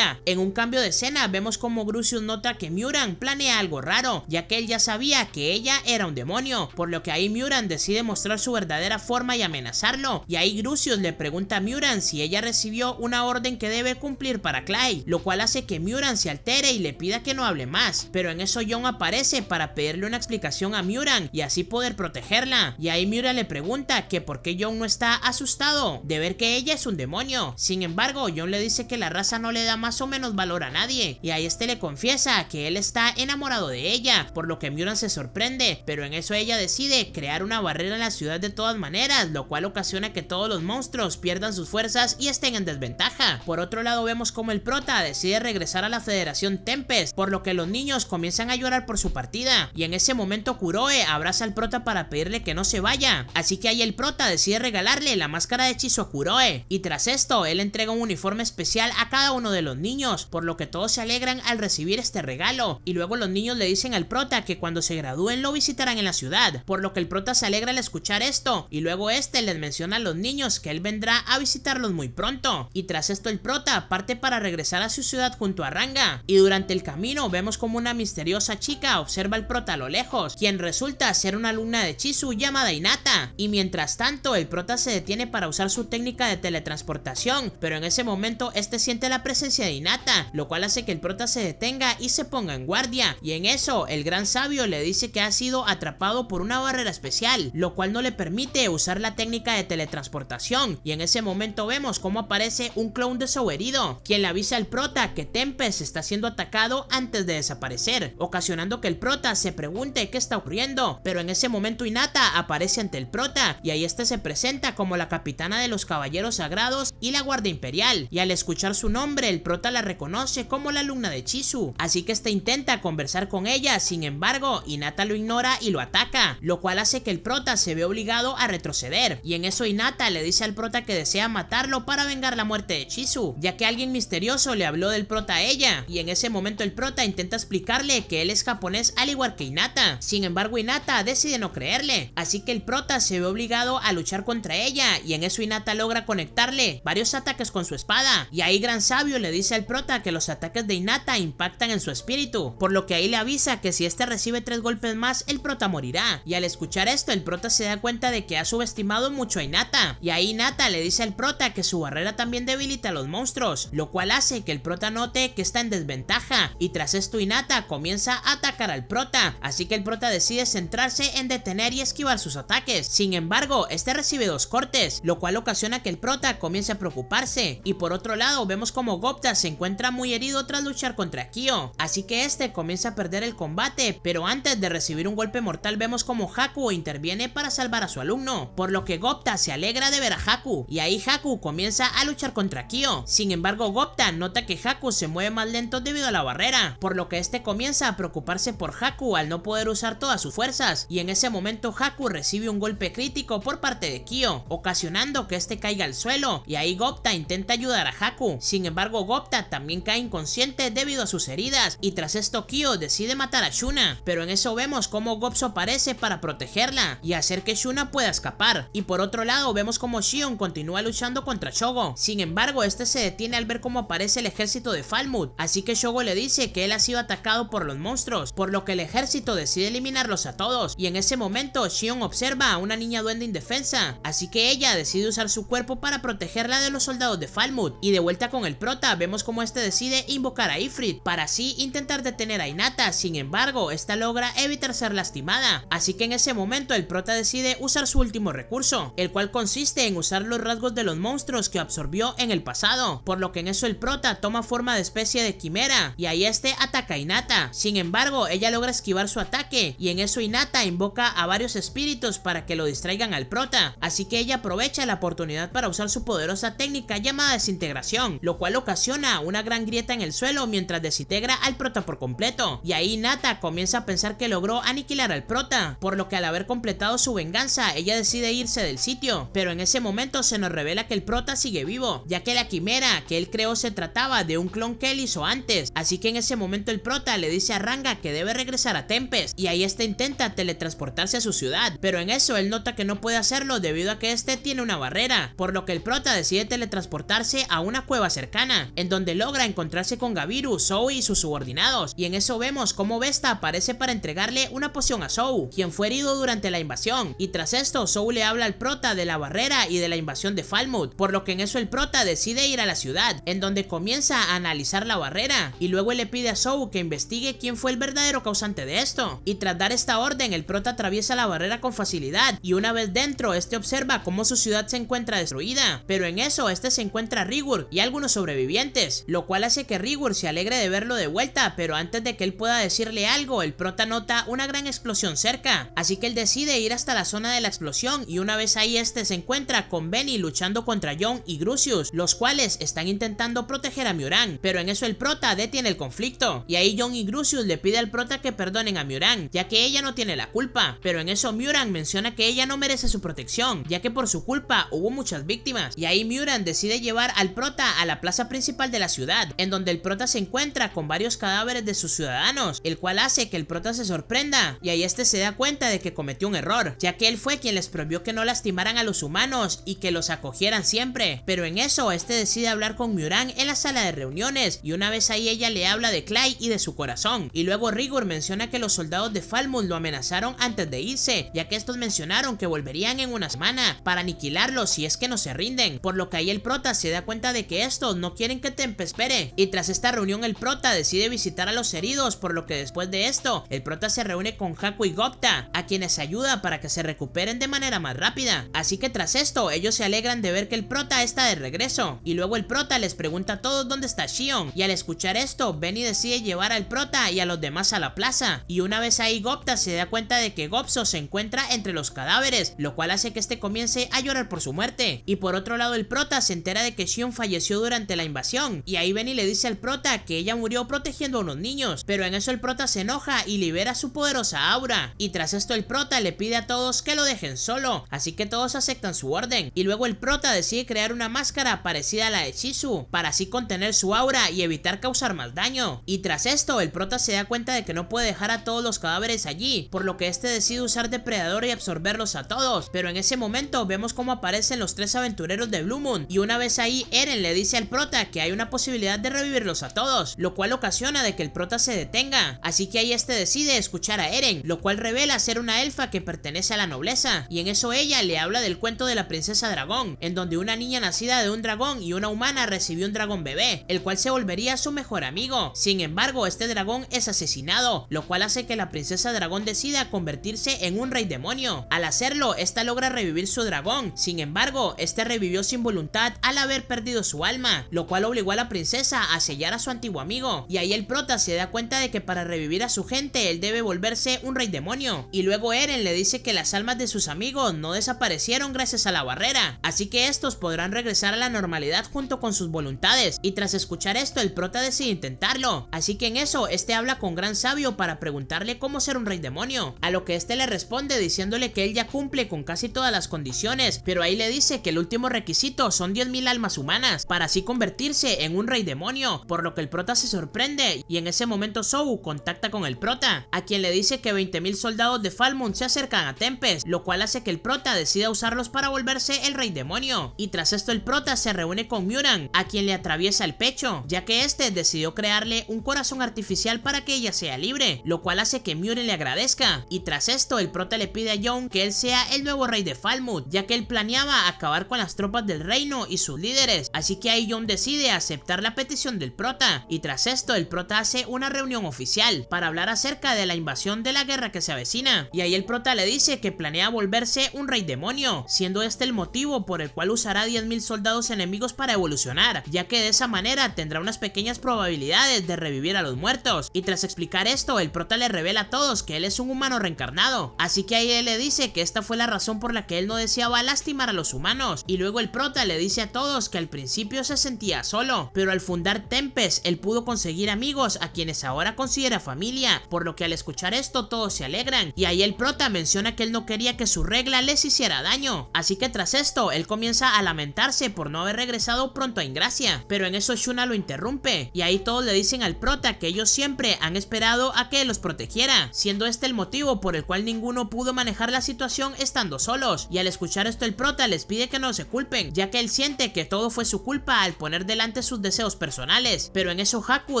En un cambio de escena vemos como Grucius nota que Muran planea algo raro, ya que él ya sabía que ella era un demonio, por lo que ahí Muran decide mostrar su verdadera forma y amenazarlo. Y ahí Grucius le pregunta a Muran si ella recibió una orden que debe cumplir para Clay, lo cual hace que Muran se altere y le pida que no hable más, pero en eso John aparece para pedirle una explicación a Muran y así poder protegerla. Y ahí Muran le pregunta que por qué John no está asustado ver que ella es un demonio. Sin embargo, John le dice que la raza no le da más o menos valor a nadie, y ahí este le confiesa que él está enamorado de ella, por lo que Muran se sorprende, pero en eso ella decide crear una barrera en la ciudad de todas maneras, lo cual ocasiona que todos los monstruos pierdan sus fuerzas y estén en desventaja. Por otro lado vemos como el prota decide regresar a la Federación Tempest, por lo que los niños comienzan a llorar por su partida, y en ese momento Kuroe abraza al prota para pedirle que no se vaya, así que ahí el prota decide regalarle la máscara de hechizo eh. Y tras esto, él entrega un uniforme especial a cada uno de los niños, por lo que todos se alegran al recibir este regalo. Y luego los niños le dicen al prota que cuando se gradúen lo visitarán en la ciudad, por lo que el prota se alegra al escuchar esto. Y luego este les menciona a los niños que él vendrá a visitarlos muy pronto. Y tras esto el prota parte para regresar a su ciudad junto a Ranga. Y durante el camino vemos como una misteriosa chica observa al prota a lo lejos, quien resulta ser una alumna de Chisu llamada Inata. Y mientras tanto el prota se detiene para usar su técnica de teletransportación, pero en ese momento este siente la presencia de Inata lo cual hace que el prota se detenga y se ponga en guardia, y en eso el gran sabio le dice que ha sido atrapado por una barrera especial, lo cual no le permite usar la técnica de teletransportación, y en ese momento vemos cómo aparece un clown de herido, quien le avisa al prota que Tempest está siendo atacado antes de desaparecer, ocasionando que el prota se pregunte qué está ocurriendo, pero en ese momento Inata aparece ante el prota, y ahí este se presenta como la capitana de los Caballeros Sagrados y la Guardia Imperial, y al escuchar su nombre el prota la reconoce como la alumna de Chisu, así que este intenta conversar con ella, sin embargo, Inata lo ignora y lo ataca, lo cual hace que el prota se ve obligado a retroceder, y en eso Inata le dice al prota que desea matarlo para vengar la muerte de Chisu, ya que alguien misterioso le habló del prota a ella, y en ese momento el prota intenta explicarle que él es japonés al igual que Inata. sin embargo Inata decide no creerle, así que el prota se ve obligado a luchar contra ella, y en eso Inata logra conectarle varios ataques con su espada y ahí Gran Sabio le dice al prota que los ataques de Hinata impactan en su espíritu, por lo que ahí le avisa que si este recibe tres golpes más el prota morirá y al escuchar esto el prota se da cuenta de que ha subestimado mucho a Inata y ahí Hinata le dice al prota que su barrera también debilita a los monstruos, lo cual hace que el prota note que está en desventaja y tras esto Inata comienza a atacar al prota, así que el prota decide centrarse en detener y esquivar sus ataques, sin embargo este recibe dos cortes, lo cual ocasiona que el prota comience a preocuparse. Y por otro lado, vemos como Gopta se encuentra muy herido tras luchar contra Kyo, así que este comienza a perder el combate, pero antes de recibir un golpe mortal vemos como Haku interviene para salvar a su alumno, por lo que Gopta se alegra de ver a Haku, y ahí Haku comienza a luchar contra Kyo. Sin embargo, Gopta nota que Haku se mueve más lento debido a la barrera, por lo que este comienza a preocuparse por Haku al no poder usar todas sus fuerzas, y en ese momento Haku recibe un golpe crítico por parte de Kyo, ocasionando que este caiga al suelo y ahí Gopta intenta ayudar a Haku. Sin embargo, Gopta también cae inconsciente debido a sus heridas y tras esto Kyo decide matar a Shuna, pero en eso vemos cómo Gopso aparece para protegerla y hacer que Shuna pueda escapar. Y por otro lado vemos como Shion continúa luchando contra Shogo. Sin embargo, este se detiene al ver cómo aparece el ejército de Falmouth, así que Shogo le dice que él ha sido atacado por los monstruos, por lo que el ejército decide eliminarlos a todos. Y en ese momento Shion observa a una niña duende indefensa, así que ella decide usar su cuerpo para protegerla de los soldados de Falmouth y de vuelta con el prota vemos como este decide invocar a Ifrit para así intentar detener a Inata, sin embargo esta logra evitar ser lastimada, así que en ese momento el prota decide usar su último recurso, el cual consiste en usar los rasgos de los monstruos que absorbió en el pasado, por lo que en eso el prota toma forma de especie de quimera y ahí este ataca a Inata, sin embargo ella logra esquivar su ataque y en eso Inata invoca a varios espíritus para que lo distraigan al prota, así que ella aprovecha la oportunidad para usar su poderosa técnica llamada desintegración, lo cual ocasiona una gran grieta en el suelo mientras desintegra al prota por completo. Y ahí Nata comienza a pensar que logró aniquilar al prota, por lo que al haber completado su venganza, ella decide irse del sitio, pero en ese momento se nos revela que el prota sigue vivo, ya que la quimera que él creó se trataba de un clon que él hizo antes, así que en ese momento el prota le dice a Ranga que debe regresar a Tempest, y ahí este intenta teletransportarse a su ciudad, pero en eso él nota que no puede hacerlo debido a que este tiene una barrera por lo que el prota decide teletransportarse a una cueva cercana, en donde logra encontrarse con Gaviru, Zoe y sus subordinados, y en eso vemos cómo Vesta aparece para entregarle una poción a Zou, quien fue herido durante la invasión, y tras esto Zou le habla al prota de la barrera y de la invasión de Falmouth, por lo que en eso el prota decide ir a la ciudad, en donde comienza a analizar la barrera, y luego le pide a Zou que investigue quién fue el verdadero causante de esto, y tras dar esta orden el prota atraviesa la barrera con facilidad, y una vez dentro este observa cómo su ciudad se encuentra destruida, pero en eso este se encuentra Rigur y algunos sobrevivientes, lo cual hace que Rigur se alegre de verlo de vuelta, pero antes de que él pueda decirle algo, el prota nota una gran explosión cerca, así que él decide ir hasta la zona de la explosión y una vez ahí este se encuentra con Benny luchando contra John y Grucius, los cuales están intentando proteger a Muran pero en eso el prota detiene el conflicto, y ahí John y Grucius le pide al prota que perdonen a Muran ya que ella no tiene la culpa, pero en eso Muran menciona que ella no merece su protección, ya que por su culpa hubo un muchas víctimas. Y ahí Muran decide llevar al prota a la plaza principal de la ciudad, en donde el prota se encuentra con varios cadáveres de sus ciudadanos, el cual hace que el prota se sorprenda. Y ahí este se da cuenta de que cometió un error, ya que él fue quien les prohibió que no lastimaran a los humanos y que los acogieran siempre. Pero en eso, este decide hablar con Muran en la sala de reuniones, y una vez ahí ella le habla de Clay y de su corazón. Y luego Rigor menciona que los soldados de Falmouth lo amenazaron antes de irse, ya que estos mencionaron que volverían en una semana para aniquilarlos si es que no se rinden, por lo que ahí el prota se da cuenta de que esto no quieren que Tempe espere, y tras esta reunión el prota decide visitar a los heridos, por lo que después de esto, el prota se reúne con Haku y Gopta, a quienes ayuda para que se recuperen de manera más rápida, así que tras esto, ellos se alegran de ver que el prota está de regreso, y luego el prota les pregunta a todos dónde está Shion, y al escuchar esto, Benny decide llevar al prota y a los demás a la plaza, y una vez ahí Gopta se da cuenta de que Gopso se encuentra entre los cadáveres, lo cual hace que este comience a llorar por su muerte y por otro lado el prota se entera de que Shion falleció durante la invasión. Y ahí Benny le dice al prota que ella murió protegiendo a unos niños. Pero en eso el prota se enoja y libera su poderosa aura. Y tras esto el prota le pide a todos que lo dejen solo. Así que todos aceptan su orden. Y luego el prota decide crear una máscara parecida a la de Shizu. Para así contener su aura y evitar causar más daño. Y tras esto el prota se da cuenta de que no puede dejar a todos los cadáveres allí. Por lo que este decide usar depredador y absorberlos a todos. Pero en ese momento vemos cómo aparece los tres aventureros de Blue Moon y una vez ahí Eren le dice al prota que hay una posibilidad de revivirlos a todos, lo cual ocasiona de que el prota se detenga, así que ahí este decide escuchar a Eren, lo cual revela ser una elfa que pertenece a la nobleza, y en eso ella le habla del cuento de la princesa dragón, en donde una niña nacida de un dragón y una humana recibió un dragón bebé, el cual se volvería su mejor amigo, sin embargo este dragón es asesinado, lo cual hace que la princesa dragón decida convertirse en un rey demonio, al hacerlo esta logra revivir su dragón, sin embargo este revivió sin voluntad al haber perdido su alma, lo cual obligó a la princesa a sellar a su antiguo amigo, y ahí el prota se da cuenta de que para revivir a su gente él debe volverse un rey demonio, y luego Eren le dice que las almas de sus amigos no desaparecieron gracias a la barrera, así que estos podrán regresar a la normalidad junto con sus voluntades, y tras escuchar esto el prota decide intentarlo, así que en eso este habla con gran sabio para preguntarle cómo ser un rey demonio, a lo que este le responde diciéndole que él ya cumple con casi todas las condiciones, pero ahí le dice que el último requisito son 10.000 almas humanas para así convertirse en un rey demonio, por lo que el prota se sorprende y en ese momento Zou contacta con el prota, a quien le dice que 20.000 soldados de Falmouth se acercan a Tempest, lo cual hace que el prota decida usarlos para volverse el rey demonio, y tras esto el prota se reúne con Muran, a quien le atraviesa el pecho, ya que este decidió crearle un corazón artificial para que ella sea libre, lo cual hace que Muran le agradezca, y tras esto el prota le pide a John que él sea el nuevo rey de Falmouth, ya que él planeaba acabar con las tropas del reino y sus líderes, así que ahí John decide aceptar la petición del prota, y tras esto el prota hace una reunión oficial para hablar acerca de la invasión de la guerra que se avecina, y ahí el prota le dice que planea volverse un rey demonio, siendo este el motivo por el cual usará 10.000 soldados enemigos para evolucionar, ya que de esa manera tendrá unas pequeñas probabilidades de revivir a los muertos, y tras explicar esto el prota le revela a todos que él es un humano reencarnado, así que ahí le dice que esta fue la razón por la que él no deseaba lastimar a los humanos. Y luego el prota le dice a todos que al principio se sentía solo, pero al fundar Tempest él pudo conseguir amigos a quienes ahora considera familia, por lo que al escuchar esto todos se alegran. Y ahí el prota menciona que él no quería que su regla les hiciera daño. Así que tras esto, él comienza a lamentarse por no haber regresado pronto a Ingracia, pero en eso Shuna lo interrumpe, y ahí todos le dicen al prota que ellos siempre han esperado a que los protegiera, siendo este el motivo por el cual ninguno pudo manejar la situación estando solos, y al escuchar esto el prota les pide que no se culpen, ya que él siente que todo fue su culpa al poner delante sus deseos personales, pero en eso Haku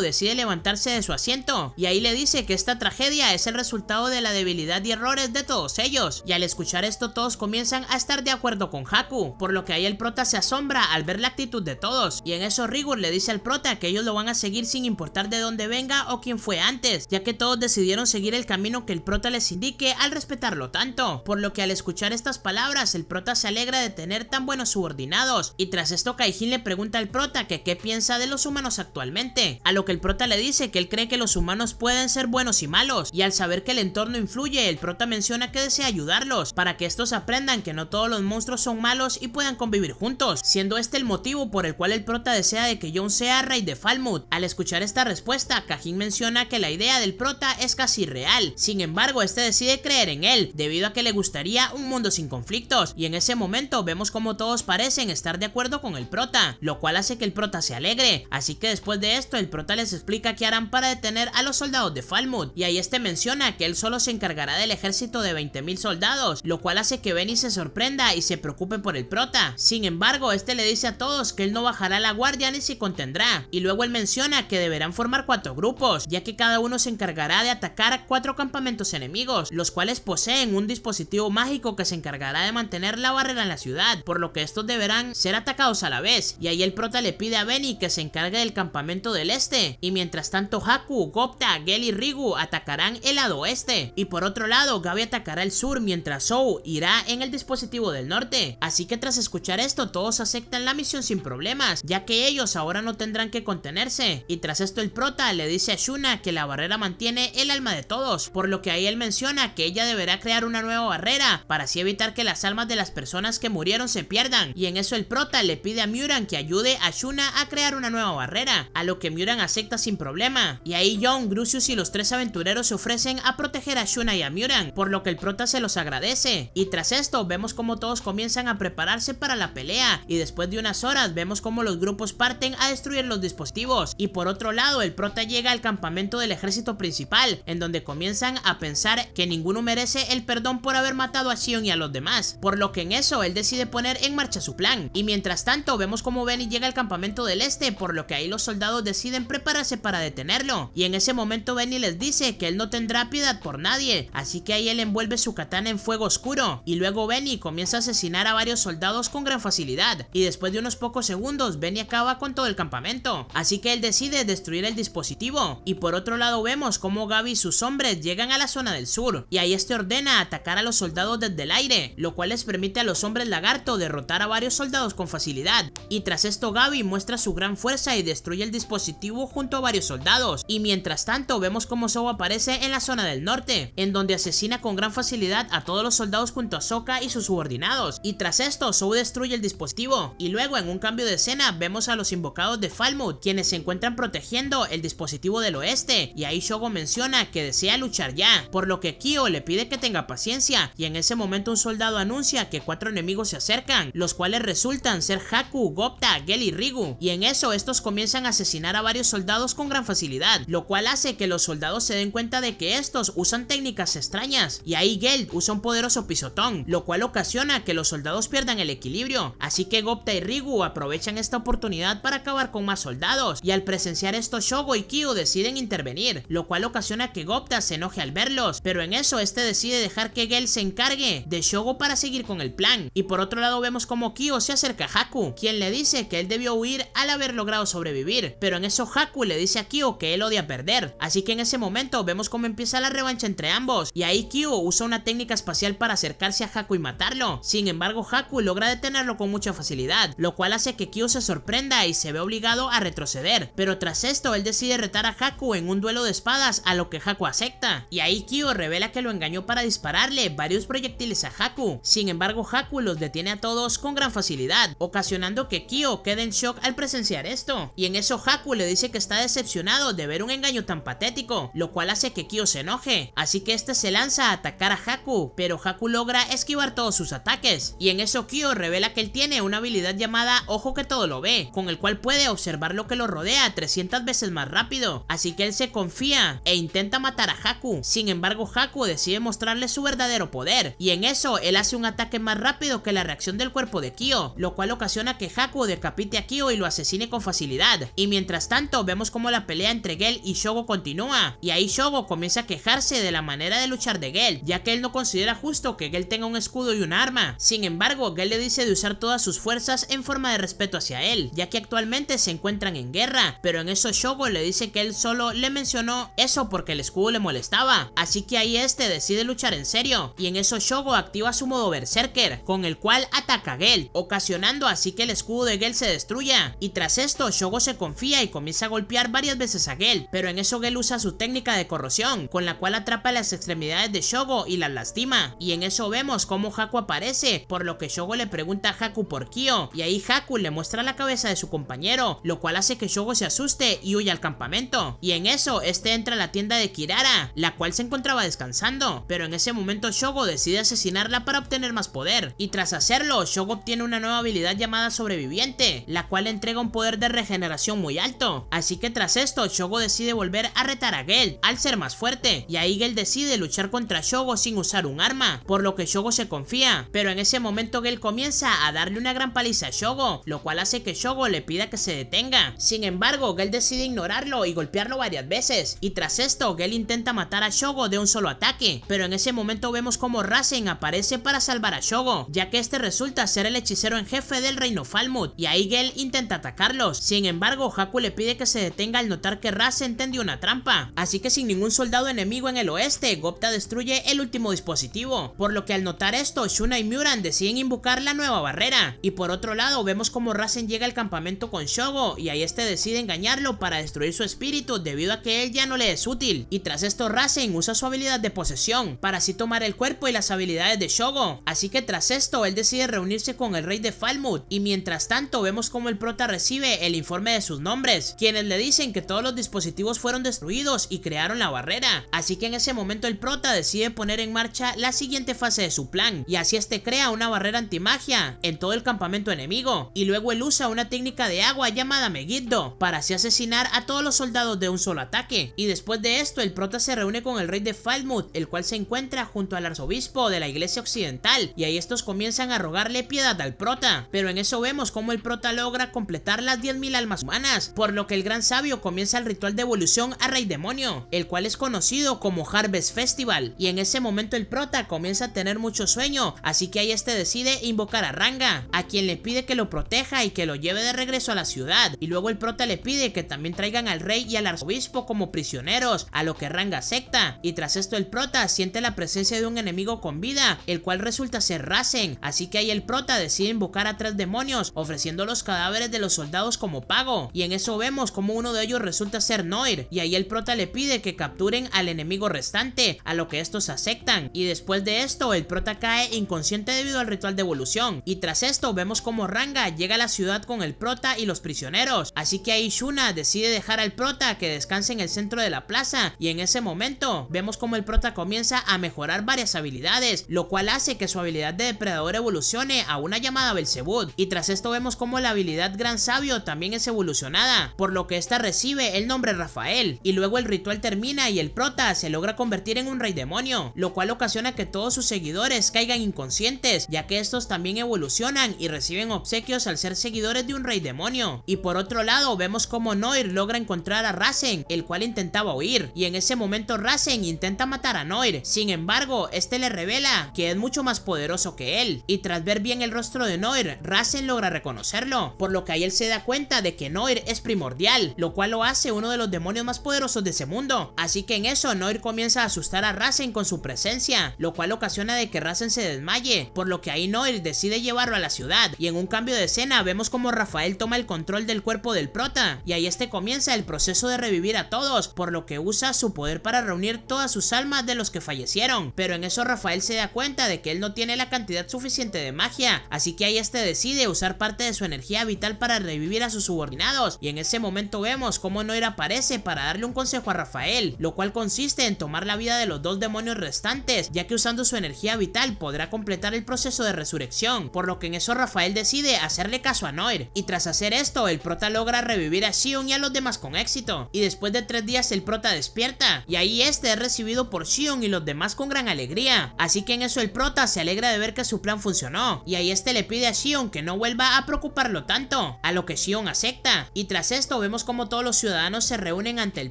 decide levantarse de su asiento, y ahí le dice que esta tragedia es el resultado de la debilidad y errores de todos ellos, y al escuchar esto todos comienzan a estar de acuerdo con Haku, por lo que ahí el prota se asombra al ver la actitud de todos, y en eso Rigur le dice al prota que ellos lo van a seguir sin importar de dónde venga o quién fue antes, ya que todos decidieron seguir el camino que el prota les indique al respetarlo tanto, por lo que al escuchar estas palabras el prota se alegra de tener tan buenos subordinados. Y tras esto Kaijin le pregunta al prota que qué piensa de los humanos actualmente, a lo que el prota le dice que él cree que los humanos pueden ser buenos y malos, y al saber que el entorno influye, el prota menciona que desea ayudarlos, para que estos aprendan que no todos los monstruos son malos y puedan convivir juntos, siendo este el motivo por el cual el prota desea de que Jon sea rey de Falmouth. Al escuchar esta respuesta, Kaijin menciona que la idea del prota es casi real, sin embargo este decide creer en él, debido a que le gustaría un mundo sin conflictos, y en ese momento vemos como todos parecen estar de acuerdo con el prota, lo cual hace que el prota se alegre, así que después de esto el prota les explica qué harán para detener a los soldados de Falmouth, y ahí este menciona que él solo se encargará del ejército de 20.000 soldados, lo cual hace que Benny se sorprenda y se preocupe por el prota, sin embargo este le dice a todos que él no bajará la guardia ni se contendrá, y luego él menciona que deberán formar cuatro grupos, ya que cada uno se encargará de atacar cuatro campamentos enemigos, los cuales poseen un dispositivo mágico que se encargará de mantener la barrera en la ciudad, por lo que estos deberán ser atacados a la vez, y ahí el prota le pide a Benny que se encargue del campamento del este, y mientras tanto Haku, Gopta, Gel y Rigu atacarán el lado oeste, y por otro lado Gabi atacará el sur mientras Zou irá en el dispositivo del norte, así que tras escuchar esto todos aceptan la misión sin problemas, ya que ellos ahora no tendrán que contenerse, y tras esto el prota le dice a Shuna que la barrera mantiene el alma de todos, por lo que ahí él menciona que ella deberá crear una nueva barrera para así evitar que las almas de las personas que murieron se pierdan. Y en eso el prota le pide a Muran que ayude a Shuna a crear una nueva barrera, a lo que Muran acepta sin problema. Y ahí John, Grucius y los tres aventureros se ofrecen a proteger a Shuna y a Muran, por lo que el prota se los agradece. Y tras esto vemos como todos comienzan a prepararse para la pelea y después de unas horas vemos como los grupos parten a destruir los dispositivos. Y por otro lado el prota llega al campamento del ejército principal, en donde comienzan a pensar que ninguno merece el perdón por haber matado a Sion y a los demás, por lo que en eso el decide poner en marcha su plan. Y mientras tanto, vemos como Benny llega al campamento del este, por lo que ahí los soldados deciden prepararse para detenerlo. Y en ese momento Benny les dice que él no tendrá piedad por nadie, así que ahí él envuelve su katana en fuego oscuro. Y luego Benny comienza a asesinar a varios soldados con gran facilidad. Y después de unos pocos segundos, Benny acaba con todo el campamento. Así que él decide destruir el dispositivo. Y por otro lado vemos cómo Gaby y sus hombres llegan a la zona del sur. Y ahí este ordena atacar a los soldados desde el aire, lo cual les permite a los hombres lagarto derrotar a varios soldados con facilidad, y tras esto Gabi muestra su gran fuerza y destruye el dispositivo junto a varios soldados, y mientras tanto vemos como Zou aparece en la zona del norte, en donde asesina con gran facilidad a todos los soldados junto a Soka y sus subordinados, y tras esto Zou destruye el dispositivo, y luego en un cambio de escena vemos a los invocados de Falmouth, quienes se encuentran protegiendo el dispositivo del oeste, y ahí Shogo menciona que desea luchar ya, por lo que Kyo le pide que tenga paciencia, y en ese momento un soldado anuncia que cuatro enemigos se acercan, los cuales resultan ser Haku, Gopta, Gel y Rigu, y en eso estos comienzan a asesinar a varios soldados con gran facilidad, lo cual hace que los soldados se den cuenta de que estos usan técnicas extrañas, y ahí gel usa un poderoso pisotón, lo cual ocasiona que los soldados pierdan el equilibrio, así que Gopta y Rigu aprovechan esta oportunidad para acabar con más soldados, y al presenciar esto Shogo y Kyo deciden intervenir, lo cual ocasiona que Gopta se enoje al verlos, pero en eso este decide dejar que gel se encargue de Shogo para seguir con el plan, y por otro lado vemos como Kyo se acerca a Haku, quien le dice que él debió huir al haber logrado sobrevivir, pero en eso Haku le dice a Kyo que él odia perder, así que en ese momento vemos cómo empieza la revancha entre ambos, y ahí Kyo usa una técnica espacial para acercarse a Haku y matarlo, sin embargo Haku logra detenerlo con mucha facilidad, lo cual hace que Kyo se sorprenda y se ve obligado a retroceder, pero tras esto él decide retar a Haku en un duelo de espadas a lo que Haku acepta, y ahí Kyo revela que lo engañó para dispararle varios proyectiles a Haku, sin embargo Haku lo detiene a todos con gran facilidad, ocasionando que Kyo quede en shock al presenciar esto. Y en eso Haku le dice que está decepcionado de ver un engaño tan patético, lo cual hace que Kyo se enoje, así que este se lanza a atacar a Haku, pero Haku logra esquivar todos sus ataques, y en eso Kyo revela que él tiene una habilidad llamada Ojo que todo lo ve, con el cual puede observar lo que lo rodea 300 veces más rápido, así que él se confía e intenta matar a Haku, sin embargo Haku decide mostrarle su verdadero poder, y en eso él hace un ataque más rápido que la reacción del cuerpo de Kyo, lo cual ocasiona que Haku decapite a Kyo y lo asesine con facilidad. Y mientras tanto, vemos como la pelea entre Gel y Shogo continúa, y ahí Shogo comienza a quejarse de la manera de luchar de Gel, ya que él no considera justo que Gel tenga un escudo y un arma. Sin embargo, Gel le dice de usar todas sus fuerzas en forma de respeto hacia él, ya que actualmente se encuentran en guerra, pero en eso Shogo le dice que él solo le mencionó eso porque el escudo le molestaba, así que ahí este decide luchar en serio, y en eso Shogo activa su modo berserker, con el cual ataca a Gel, ocasionando así que el escudo de Gel se destruya. Y tras esto, Shogo se confía y comienza a golpear varias veces a Gel, pero en eso Gel usa su técnica de corrosión, con la cual atrapa las extremidades de Shogo y las lastima. Y en eso vemos cómo Haku aparece, por lo que Shogo le pregunta a Haku por Kyo, y ahí Haku le muestra la cabeza de su compañero, lo cual hace que Shogo se asuste y huya al campamento. Y en eso, este entra a la tienda de Kirara, la cual se encontraba descansando, pero en ese momento Shogo decide asesinarla para obtener más poder, y tras tras hacerlo, Shogo obtiene una nueva habilidad llamada Sobreviviente, la cual le entrega un poder de regeneración muy alto. Así que tras esto, Shogo decide volver a retar a Gel, al ser más fuerte, y ahí Gel decide luchar contra Shogo sin usar un arma, por lo que Shogo se confía, pero en ese momento Gel comienza a darle una gran paliza a Shogo, lo cual hace que Shogo le pida que se detenga. Sin embargo, Gel decide ignorarlo y golpearlo varias veces, y tras esto, Gel intenta matar a Shogo de un solo ataque, pero en ese momento vemos como Rasen aparece para salvar a Shogo, ya que que este resulta ser el hechicero en jefe del reino Falmouth, y Aigel intenta atacarlos. Sin embargo, Haku le pide que se detenga al notar que Rasen entendió una trampa, así que sin ningún soldado enemigo en el oeste, Gopta destruye el último dispositivo, por lo que al notar esto, Shuna y Muran deciden invocar la nueva barrera, y por otro lado vemos como Rasen llega al campamento con Shogo, y ahí este decide engañarlo para destruir su espíritu debido a que él ya no le es útil, y tras esto Rasen usa su habilidad de posesión, para así tomar el cuerpo y las habilidades de Shogo, así que tras esto él decide reunirse con el rey de Falmouth y mientras tanto vemos como el prota recibe el informe de sus nombres, quienes le dicen que todos los dispositivos fueron destruidos y crearon la barrera, así que en ese momento el prota decide poner en marcha la siguiente fase de su plan y así este crea una barrera antimagia en todo el campamento enemigo y luego él usa una técnica de agua llamada Megiddo para así asesinar a todos los soldados de un solo ataque y después de esto el prota se reúne con el rey de Falmouth el cual se encuentra junto al arzobispo de la iglesia occidental y ahí estos comienzan a rogarle piedad al prota, pero en eso vemos como el prota logra completar las 10.000 almas humanas, por lo que el gran sabio comienza el ritual de evolución a Rey Demonio, el cual es conocido como Harvest Festival, y en ese momento el prota comienza a tener mucho sueño, así que ahí este decide invocar a Ranga, a quien le pide que lo proteja y que lo lleve de regreso a la ciudad, y luego el prota le pide que también traigan al rey y al arzobispo como prisioneros, a lo que Ranga acepta. y tras esto el prota siente la presencia de un enemigo con vida, el cual resulta ser Rasen, Así que ahí el prota decide invocar a tres demonios, ofreciendo los cadáveres de los soldados como pago. Y en eso vemos como uno de ellos resulta ser Noir, y ahí el prota le pide que capturen al enemigo restante, a lo que estos aceptan. Y después de esto, el prota cae inconsciente debido al ritual de evolución. Y tras esto, vemos como Ranga llega a la ciudad con el prota y los prisioneros. Así que ahí Shuna decide dejar al prota que descanse en el centro de la plaza, y en ese momento, vemos como el prota comienza a mejorar varias habilidades, lo cual hace que su habilidad de depredador evolucione a una llamada Belzebud. Y tras esto vemos como la habilidad Gran Sabio también es evolucionada, por lo que esta recibe el nombre Rafael. Y luego el ritual termina y el prota se logra convertir en un rey demonio, lo cual ocasiona que todos sus seguidores caigan inconscientes, ya que estos también evolucionan y reciben obsequios al ser seguidores de un rey demonio. Y por otro lado vemos como Noir logra encontrar a Rasen, el cual intentaba huir, y en ese momento Rasen intenta matar a Noir, sin embargo este le revela que es mucho más poderoso que él, y tras ver bien el rostro de Noir, Rasen logra reconocerlo, por lo que ahí él se da cuenta de que Noir es primordial, lo cual lo hace uno de los demonios más poderosos de ese mundo, así que en eso Noir comienza a asustar a Rasen con su presencia, lo cual ocasiona de que Rasen se desmaye, por lo que ahí Noir decide llevarlo a la ciudad, y en un cambio de escena vemos como Rafael toma el control del cuerpo del prota, y ahí este comienza el proceso de revivir a todos, por lo que usa su poder para reunir todas sus almas de los que fallecieron, pero en eso Rafael se da cuenta de que él no tiene la cantidad suficiente de magia, así que ahí este decide usar parte de su energía vital para revivir a sus subordinados y en ese momento vemos cómo Noir aparece para darle un consejo a Rafael, lo cual consiste en tomar la vida de los dos demonios restantes, ya que usando su energía vital podrá completar el proceso de resurrección, por lo que en eso Rafael decide hacerle caso a Noir, y tras hacer esto el prota logra revivir a Sion y a los demás con éxito, y después de tres días el prota despierta, y ahí este es recibido por Sion y los demás con gran alegría, así que en eso el prota se alegra de ver que su plan funcionó, y ahí este le pide a Sion que no vuelva a preocuparlo tanto, a lo que Sion acepta, y tras esto vemos como todos los ciudadanos se reúnen ante el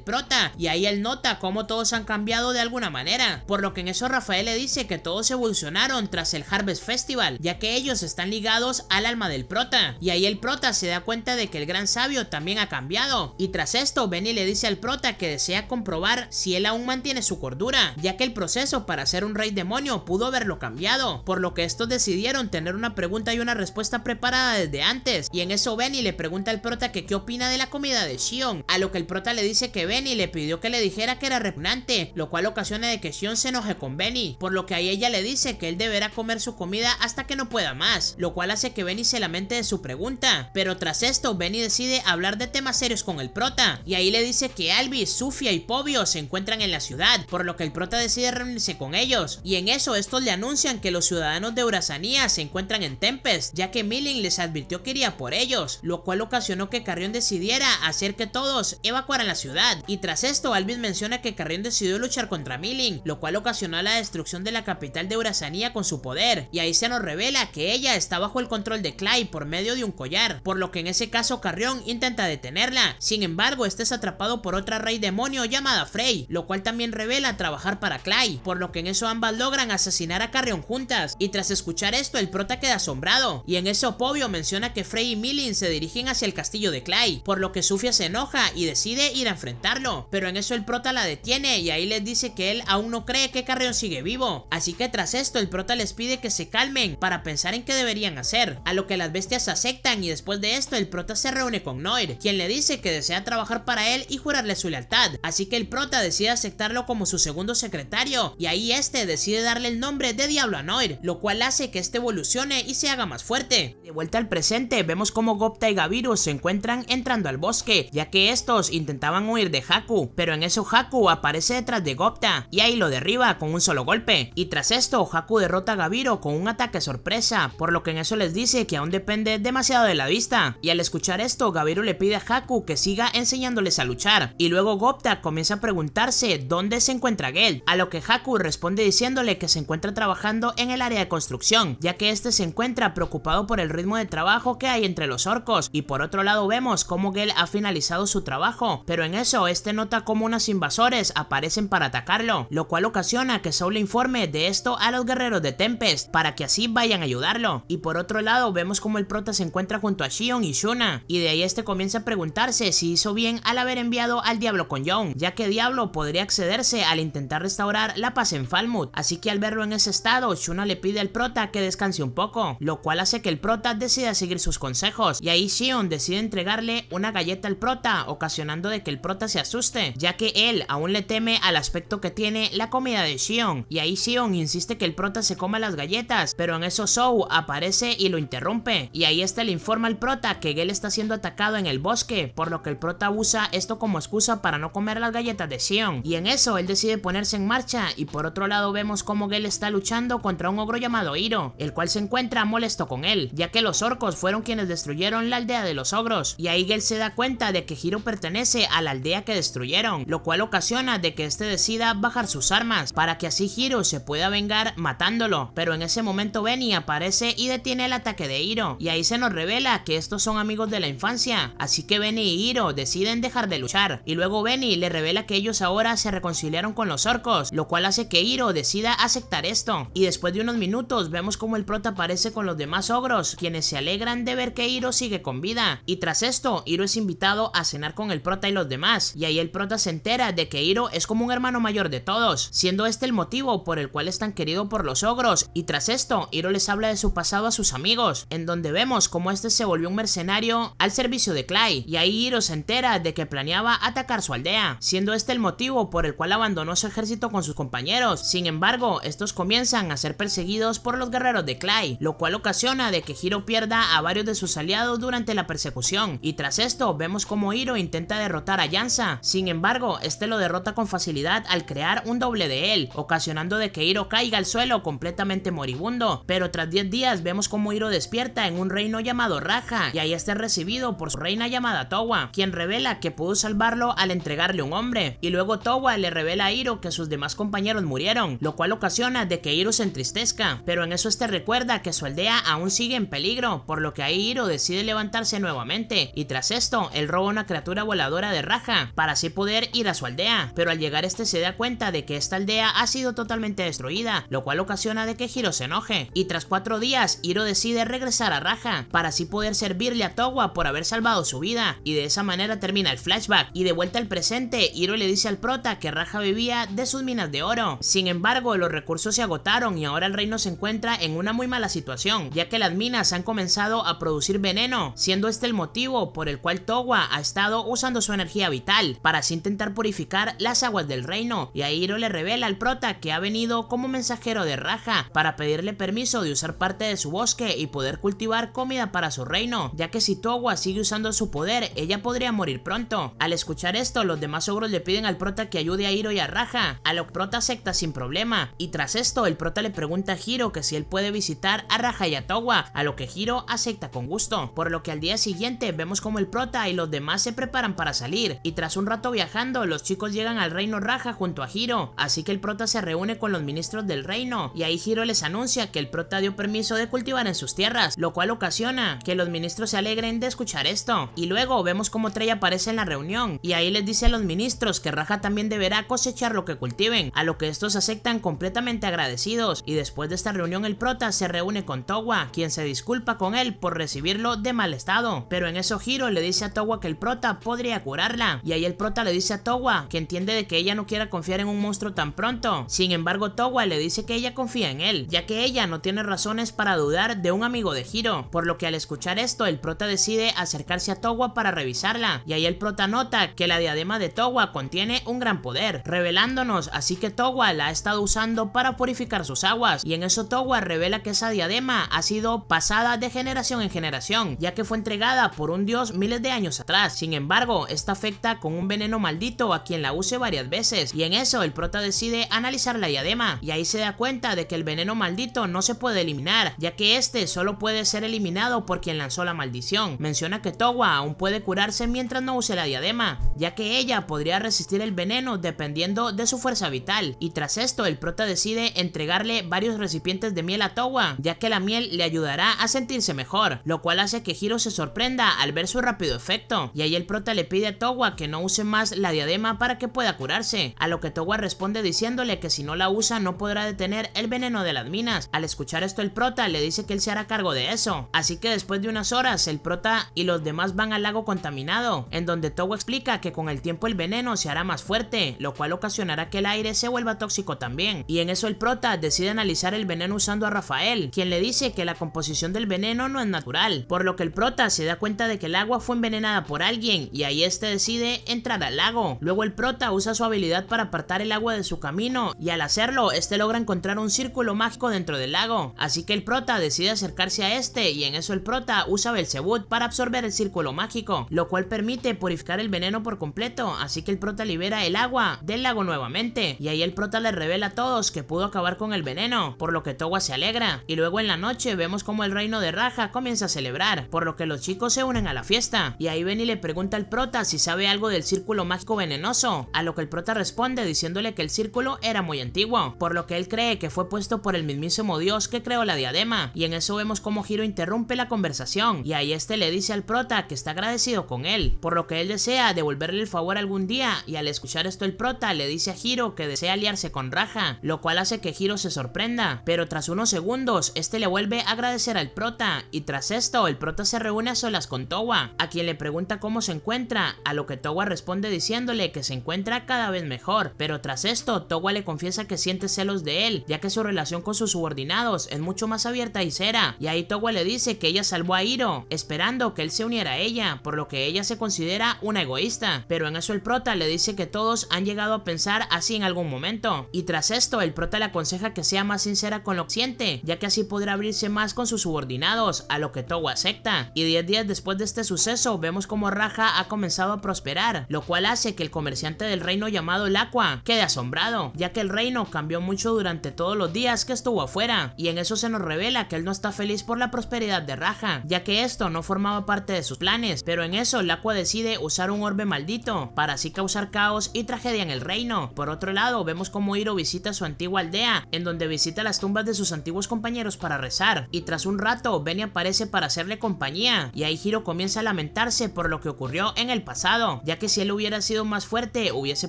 prota, y ahí él nota cómo todos han cambiado de alguna manera, por lo que en eso Rafael le dice que todos evolucionaron tras el Harvest Festival, ya que ellos están ligados al alma del prota, y ahí el prota se da cuenta de que el gran sabio también ha cambiado, y tras esto Benny le dice al prota que desea comprobar si él aún mantiene su cordura, ya que el proceso para ser un rey demonio pudo haberlo cambiado, por lo que esto decidieron tener una pregunta y una respuesta preparada desde antes. Y en eso Benny le pregunta al prota que qué opina de la comida de Shion. A lo que el prota le dice que Benny le pidió que le dijera que era repugnante, lo cual ocasiona de que Shion se enoje con Benny. Por lo que ahí ella le dice que él deberá comer su comida hasta que no pueda más, lo cual hace que Benny se lamente de su pregunta. Pero tras esto, Benny decide hablar de temas serios con el prota. Y ahí le dice que Albi, Sufia y Pobio se encuentran en la ciudad, por lo que el prota decide reunirse con ellos. Y en eso estos le anuncian que los ciudadanos de Eurasia se encuentran en Tempest, ya que Milling les advirtió que iría por ellos, lo cual ocasionó que Carrión decidiera hacer que todos evacuaran la ciudad. Y tras esto, Alvin menciona que Carrión decidió luchar contra Milling, lo cual ocasionó la destrucción de la capital de Urasanía con su poder, y ahí se nos revela que ella está bajo el control de Clay por medio de un collar, por lo que en ese caso Carrión intenta detenerla. Sin embargo, este es atrapado por otra rey demonio llamada Frey, lo cual también revela trabajar para Clay, por lo que en eso ambas logran asesinar a Carrión juntas, y tras escuchar esto, el prota queda asombrado, y en ese opobio menciona que Frey y Milin se dirigen hacia el castillo de Clay, por lo que Sufia se enoja y decide ir a enfrentarlo, pero en eso el prota la detiene y ahí les dice que él aún no cree que Carrion sigue vivo, así que tras esto el prota les pide que se calmen para pensar en qué deberían hacer, a lo que las bestias aceptan y después de esto el prota se reúne con Noir, quien le dice que desea trabajar para él y jurarle su lealtad, así que el prota decide aceptarlo como su segundo secretario, y ahí este decide darle el nombre de Diablo a Noir, lo cual hace que este evolucione y se haga más fuerte. De vuelta al presente, vemos como Gopta y Gaviru se encuentran entrando al bosque, ya que estos intentaban huir de Haku, pero en eso Haku aparece detrás de Gopta, y ahí lo derriba con un solo golpe. Y tras esto, Haku derrota a Gaviro con un ataque sorpresa, por lo que en eso les dice que aún depende demasiado de la vista. Y al escuchar esto, Gaviro le pide a Haku que siga enseñándoles a luchar, y luego Gopta comienza a preguntarse dónde se encuentra Gel, a lo que Haku responde diciéndole que se encuentra trabajando en el área de construcción ya que este se encuentra preocupado por el ritmo de trabajo que hay entre los orcos, y por otro lado vemos cómo Gel ha finalizado su trabajo, pero en eso este nota como unos invasores aparecen para atacarlo, lo cual ocasiona que Saul informe de esto a los guerreros de Tempest, para que así vayan a ayudarlo, y por otro lado vemos como el prota se encuentra junto a Shion y Shuna, y de ahí este comienza a preguntarse si hizo bien al haber enviado al Diablo con Young, ya que Diablo podría accederse al intentar restaurar la paz en Falmouth, así que al verlo en ese estado, Shuna le pide al prota que descanse un poco, lo cual hace que el prota decida seguir sus consejos, y ahí Sion decide entregarle una galleta al prota, ocasionando de que el prota se asuste, ya que él aún le teme al aspecto que tiene la comida de Sion y ahí Sion insiste que el prota se coma las galletas, pero en eso Zou aparece y lo interrumpe, y ahí está le informa al prota que Gel está siendo atacado en el bosque, por lo que el prota usa esto como excusa para no comer las galletas de Sion y en eso él decide ponerse en marcha, y por otro lado vemos como Gel está luchando contra un ogro llamado I, el cual se encuentra molesto con él, ya que los orcos fueron quienes destruyeron la aldea de los ogros, y ahí él se da cuenta de que Hiro pertenece a la aldea que destruyeron, lo cual ocasiona de que este decida bajar sus armas, para que así Hiro se pueda vengar matándolo, pero en ese momento Benny aparece y detiene el ataque de Hiro, y ahí se nos revela que estos son amigos de la infancia, así que Benny y Hiro deciden dejar de luchar, y luego Benny le revela que ellos ahora se reconciliaron con los orcos, lo cual hace que Hiro decida aceptar esto, y después de unos minutos vemos como el prota aparece con los demás ogros, quienes se alegran de ver que Hiro sigue con vida. Y tras esto, Hiro es invitado a cenar con el prota y los demás, y ahí el prota se entera de que Hiro es como un hermano mayor de todos, siendo este el motivo por el cual es tan querido por los ogros, y tras esto, Hiro les habla de su pasado a sus amigos, en donde vemos como este se volvió un mercenario al servicio de Clay, y ahí Hiro se entera de que planeaba atacar su aldea, siendo este el motivo por el cual abandonó su ejército con sus compañeros, sin embargo, estos comienzan a ser perseguidos por los guerreros de Clay, lo cual ocasiona de que Hiro pierda a varios de sus aliados durante la persecución, y tras esto vemos como Hiro intenta derrotar a Yansa, sin embargo, este lo derrota con facilidad al crear un doble de él, ocasionando de que Hiro caiga al suelo completamente moribundo, pero tras 10 días vemos como Hiro despierta en un reino llamado Raja, y ahí está recibido por su reina llamada Towa, quien revela que pudo salvarlo al entregarle un hombre, y luego Towa le revela a Hiro que sus demás compañeros murieron, lo cual ocasiona de que Hiro se entristezca, pero en eso este recuerda que su aldea aún sigue en peligro, por lo que ahí Hiro decide levantarse nuevamente, y tras esto, él roba una criatura voladora de raja, para así poder ir a su aldea, pero al llegar este se da cuenta de que esta aldea ha sido totalmente destruida, lo cual ocasiona de que Hiro se enoje, y tras cuatro días, Hiro decide regresar a Raja, para así poder servirle a Towa por haber salvado su vida, y de esa manera termina el flashback, y de vuelta al presente, Hiro le dice al prota que Raja vivía de sus minas de oro, sin embargo los recursos se agotaron y ahora el reino se encuentra en una muy mala situación, ya que las minas han comenzado a producir veneno, siendo este el motivo por el cual Towa ha estado usando su energía vital para así intentar purificar las aguas del reino, y Hiro le revela al prota que ha venido como mensajero de Raja para pedirle permiso de usar parte de su bosque y poder cultivar comida para su reino, ya que si Towa sigue usando su poder, ella podría morir pronto. Al escuchar esto, los demás ogros le piden al prota que ayude a Hiro y a Raja, a lo que prota acepta sin problema, y tras esto el prota le pregunta a Hiro que si él puede visitar a Raja Rajayatowa, a lo que Hiro acepta con gusto, por lo que al día siguiente vemos como el prota y los demás se preparan para salir, y tras un rato viajando, los chicos llegan al reino Raja junto a Hiro, así que el prota se reúne con los ministros del reino, y ahí Hiro les anuncia que el prota dio permiso de cultivar en sus tierras, lo cual ocasiona que los ministros se alegren de escuchar esto, y luego vemos como Trey aparece en la reunión, y ahí les dice a los ministros que Raja también deberá cosechar lo que cultiven, a lo que estos aceptan completamente agradecidos, y después de esta reunión el prota se reúne con Towa, quien se disculpa con él por recibirlo de mal estado, pero en eso Hiro le dice a Towa que el prota podría curarla, y ahí el prota le dice a Towa que entiende de que ella no quiera confiar en un monstruo tan pronto, sin embargo Towa le dice que ella confía en él, ya que ella no tiene razones para dudar de un amigo de Hiro, por lo que al escuchar esto el prota decide acercarse a Towa para revisarla, y ahí el prota nota que la diadema de Towa contiene un gran poder, revelándonos así que Towa la ha estado usando para purificar sus aguas, y en eso Towa revela que esa diadema ha sido pasada de generación en generación, ya que fue entregada por un dios miles de años atrás. Sin embargo, esta afecta con un veneno maldito a quien la use varias veces, y en eso el prota decide analizar la diadema, y ahí se da cuenta de que el veneno maldito no se puede eliminar, ya que este solo puede ser eliminado por quien lanzó la maldición. Menciona que Towa aún puede curarse mientras no use la diadema, ya que ella podría resistir el veneno dependiendo de su fuerza vital, y tras esto el prota decide entregarle varios recipientes de miel a Towa, ya que la miel le ayudará a sentirse mejor, lo cual hace que Hiro se sorprenda al ver su rápido efecto, y ahí el prota le pide a Towa que no use más la diadema para que pueda curarse, a lo que Towa responde diciéndole que si no la usa no podrá detener el veneno de las minas. Al escuchar esto el prota le dice que él se hará cargo de eso, así que después de unas horas el prota y los demás van al lago contaminado, en donde Towa explica que con el tiempo el veneno se hará más fuerte, lo cual ocasionará que el aire se vuelva tóxico también, y en eso el prota decide analizar el veneno usando a Rafael, quien le dice que la composición del veneno no es natural, por lo que el prota se da cuenta de que el agua fue envenenada por alguien y ahí este decide entrar al lago. Luego el prota usa su habilidad para apartar el agua de su camino y al hacerlo, este logra encontrar un círculo mágico dentro del lago, así que el prota decide acercarse a este y en eso el prota usa Belzebut para absorber el círculo mágico, lo cual permite purificar el veneno por completo, así que el prota libera el agua del lago nuevamente y ahí el prota le revela a todos que pudo acabar con el veneno, por lo que todo se alegra, y luego en la noche vemos como el reino de Raja comienza a celebrar, por lo que los chicos se unen a la fiesta, y ahí Benny le pregunta al prota si sabe algo del círculo mágico venenoso, a lo que el prota responde diciéndole que el círculo era muy antiguo, por lo que él cree que fue puesto por el mismísimo dios que creó la diadema, y en eso vemos como Hiro interrumpe la conversación, y ahí este le dice al prota que está agradecido con él, por lo que él desea devolverle el favor algún día, y al escuchar esto el prota le dice a Hiro que desea aliarse con Raja, lo cual hace que Hiro se sorprenda, pero tras unos segundos, este le vuelve a agradecer al prota, y tras esto, el prota se reúne a solas con Towa, a quien le pregunta cómo se encuentra, a lo que Towa responde diciéndole que se encuentra cada vez mejor, pero tras esto, Towa le confiesa que siente celos de él, ya que su relación con sus subordinados es mucho más abierta y cera, y ahí Towa le dice que ella salvó a Hiro, esperando que él se uniera a ella, por lo que ella se considera una egoísta, pero en eso el prota le dice que todos han llegado a pensar así en algún momento, y tras esto, el prota le aconseja que sea más sincera con lo que ya que así podrá abrirse más con sus subordinados, a lo que Togo acepta. Y 10 días después de este suceso, vemos como Raja ha comenzado a prosperar, lo cual hace que el comerciante del reino llamado Lacua quede asombrado, ya que el reino cambió mucho durante todos los días que estuvo afuera, y en eso se nos revela que él no está feliz por la prosperidad de Raja, ya que esto no formaba parte de sus planes, pero en eso el decide usar un orbe maldito, para así causar caos y tragedia en el reino. Por otro lado, vemos como Hiro visita su antigua aldea, en donde visita las tumbas de sus antiguos compañeros para rezar, y tras un rato Benny aparece para hacerle compañía, y ahí Hiro comienza a lamentarse por lo que ocurrió en el pasado, ya que si él hubiera sido más fuerte hubiese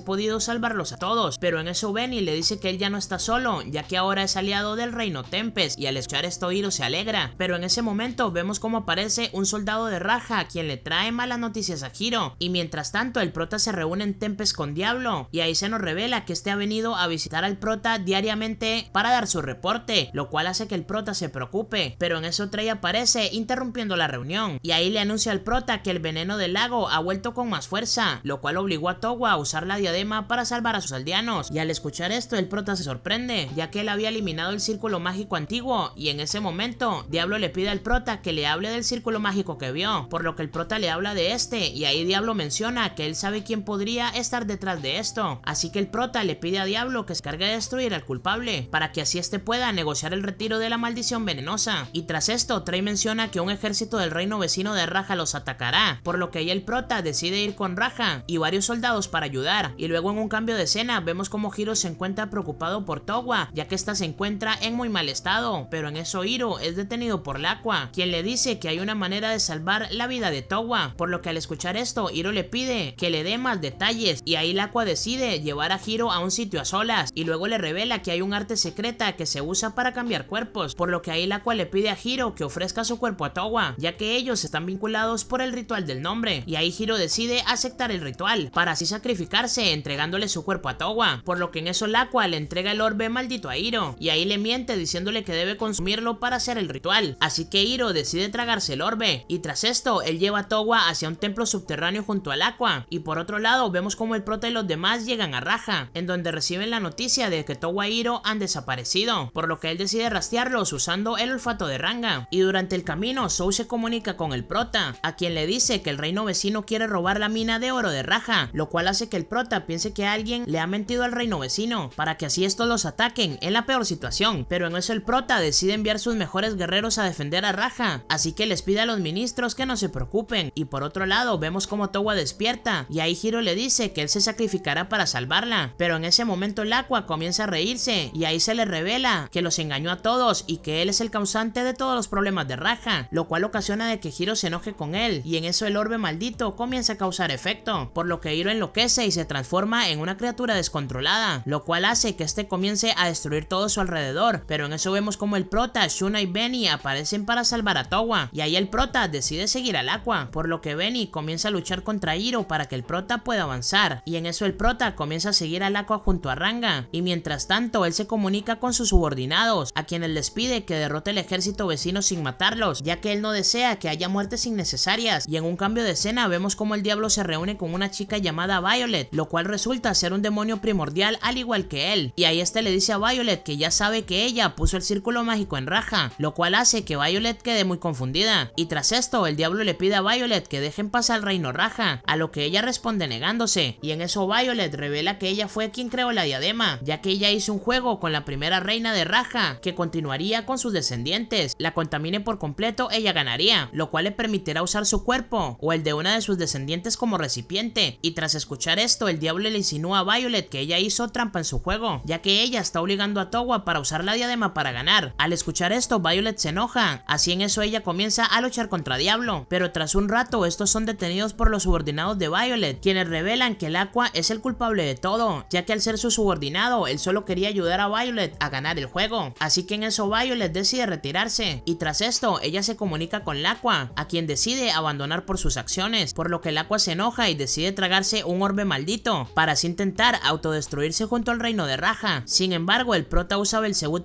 podido salvarlos a todos, pero en eso Benny le dice que él ya no está solo, ya que ahora es aliado del reino Tempest, y al escuchar esto Hiro se alegra, pero en ese momento vemos cómo aparece un soldado de Raja quien le trae malas noticias a Hiro, y mientras tanto el prota se reúne en Tempest con Diablo, y ahí se nos revela que este ha venido a visitar al prota diariamente para dar su reporte, lo cual hace que el prota se preocupe, pero en eso Trey aparece interrumpiendo la reunión, y ahí le anuncia al prota que el veneno del lago ha vuelto con más fuerza, lo cual obligó a Towa a usar la diadema para salvar a sus aldeanos, y al escuchar esto el prota se sorprende, ya que él había eliminado el círculo mágico antiguo, y en ese momento, Diablo le pide al prota que le hable del círculo mágico que vio, por lo que el prota le habla de este, y ahí Diablo menciona que él sabe quién podría estar detrás de esto, así que el prota le pide a Diablo que se cargue de destruir al culpable, para que así este pueda negociar el retiro de la maldición venenosa. Y tras esto, Trey menciona que un ejército del reino vecino de Raja los atacará, por lo que ahí el prota decide ir con Raja y varios soldados para ayudar. Y luego en un cambio de escena vemos como Hiro se encuentra preocupado por Towa, ya que esta se encuentra en muy mal estado, pero en eso Hiro es detenido por Laqua, quien le dice que hay una manera de salvar la vida de Towa, por lo que al escuchar esto Hiro le pide que le dé más detalles y ahí Laqua decide llevar a Hiro a un sitio a solas y luego le revela que hay un arte secreta que se usa para cambiar cuerpos, por lo que ahí la cual le pide a Hiro que ofrezca su cuerpo a Towa, ya que ellos están vinculados por el ritual del nombre, y ahí Hiro decide aceptar el ritual, para así sacrificarse entregándole su cuerpo a Towa, por lo que en eso la cual le entrega el orbe maldito a Hiro, y ahí le miente diciéndole que debe consumirlo para hacer el ritual, así que Hiro decide tragarse el orbe, y tras esto, él lleva a Towa hacia un templo subterráneo junto al Aqua, y por otro lado vemos como el prota y los demás llegan a Raja, en donde reciben la noticia de que Towa y Hiro han desaparecido, por lo que él decide rastrearlos usando el olfato de Ranga, y durante el camino Sou se comunica con el prota, a quien le dice que el reino vecino quiere robar la mina de oro de Raja, lo cual hace que el prota piense que alguien le ha mentido al reino vecino, para que así estos los ataquen en la peor situación, pero en eso el prota decide enviar sus mejores guerreros a defender a Raja, así que les pide a los ministros que no se preocupen, y por otro lado vemos como Towa despierta, y ahí Hiro le dice que él se sacrificará para salvarla, pero en ese momento el agua comienza a reírse, y ahí se le revela que los engañó a todos y que él es el causante de todos los problemas de Raja, lo cual ocasiona de que Hiro se enoje con él, y en eso el orbe maldito comienza a causar efecto, por lo que Hiro enloquece y se transforma en una criatura descontrolada, lo cual hace que este comience a destruir todo su alrededor, pero en eso vemos como el prota, Shuna y Benny aparecen para salvar a Towa, y ahí el prota decide seguir al Aqua, por lo que Benny comienza a luchar contra Hiro para que el prota pueda avanzar, y en eso el prota comienza a seguir al Aqua junto a Ranga, y mientras tanto él se comunica con su subordinado a quienes les pide que derrote el ejército vecino sin matarlos, ya que él no desea que haya muertes innecesarias, y en un cambio de escena vemos como el diablo se reúne con una chica llamada Violet, lo cual resulta ser un demonio primordial al igual que él, y ahí este le dice a Violet que ya sabe que ella puso el círculo mágico en raja, lo cual hace que Violet quede muy confundida, y tras esto el diablo le pide a Violet que dejen pasar al reino raja, a lo que ella responde negándose, y en eso Violet revela que ella fue quien creó la diadema, ya que ella hizo un juego con la primera reina de raja que continuaría con sus descendientes, la contamine por completo, ella ganaría, lo cual le permitirá usar su cuerpo o el de una de sus descendientes como recipiente. Y tras escuchar esto, el diablo le insinúa a Violet que ella hizo trampa en su juego, ya que ella está obligando a Towa para usar la diadema para ganar. Al escuchar esto, Violet se enoja, así en eso ella comienza a luchar contra Diablo, pero tras un rato estos son detenidos por los subordinados de Violet, quienes revelan que el Aqua es el culpable de todo, ya que al ser su subordinado, él solo quería ayudar a Violet a ganar el juego. Así que en eso Bayo les decide retirarse y tras esto ella se comunica con Laqua, a quien decide abandonar por sus acciones, por lo que Laqua se enoja y decide tragarse un orbe maldito para así intentar autodestruirse junto al reino de Raja. Sin embargo, el prota usa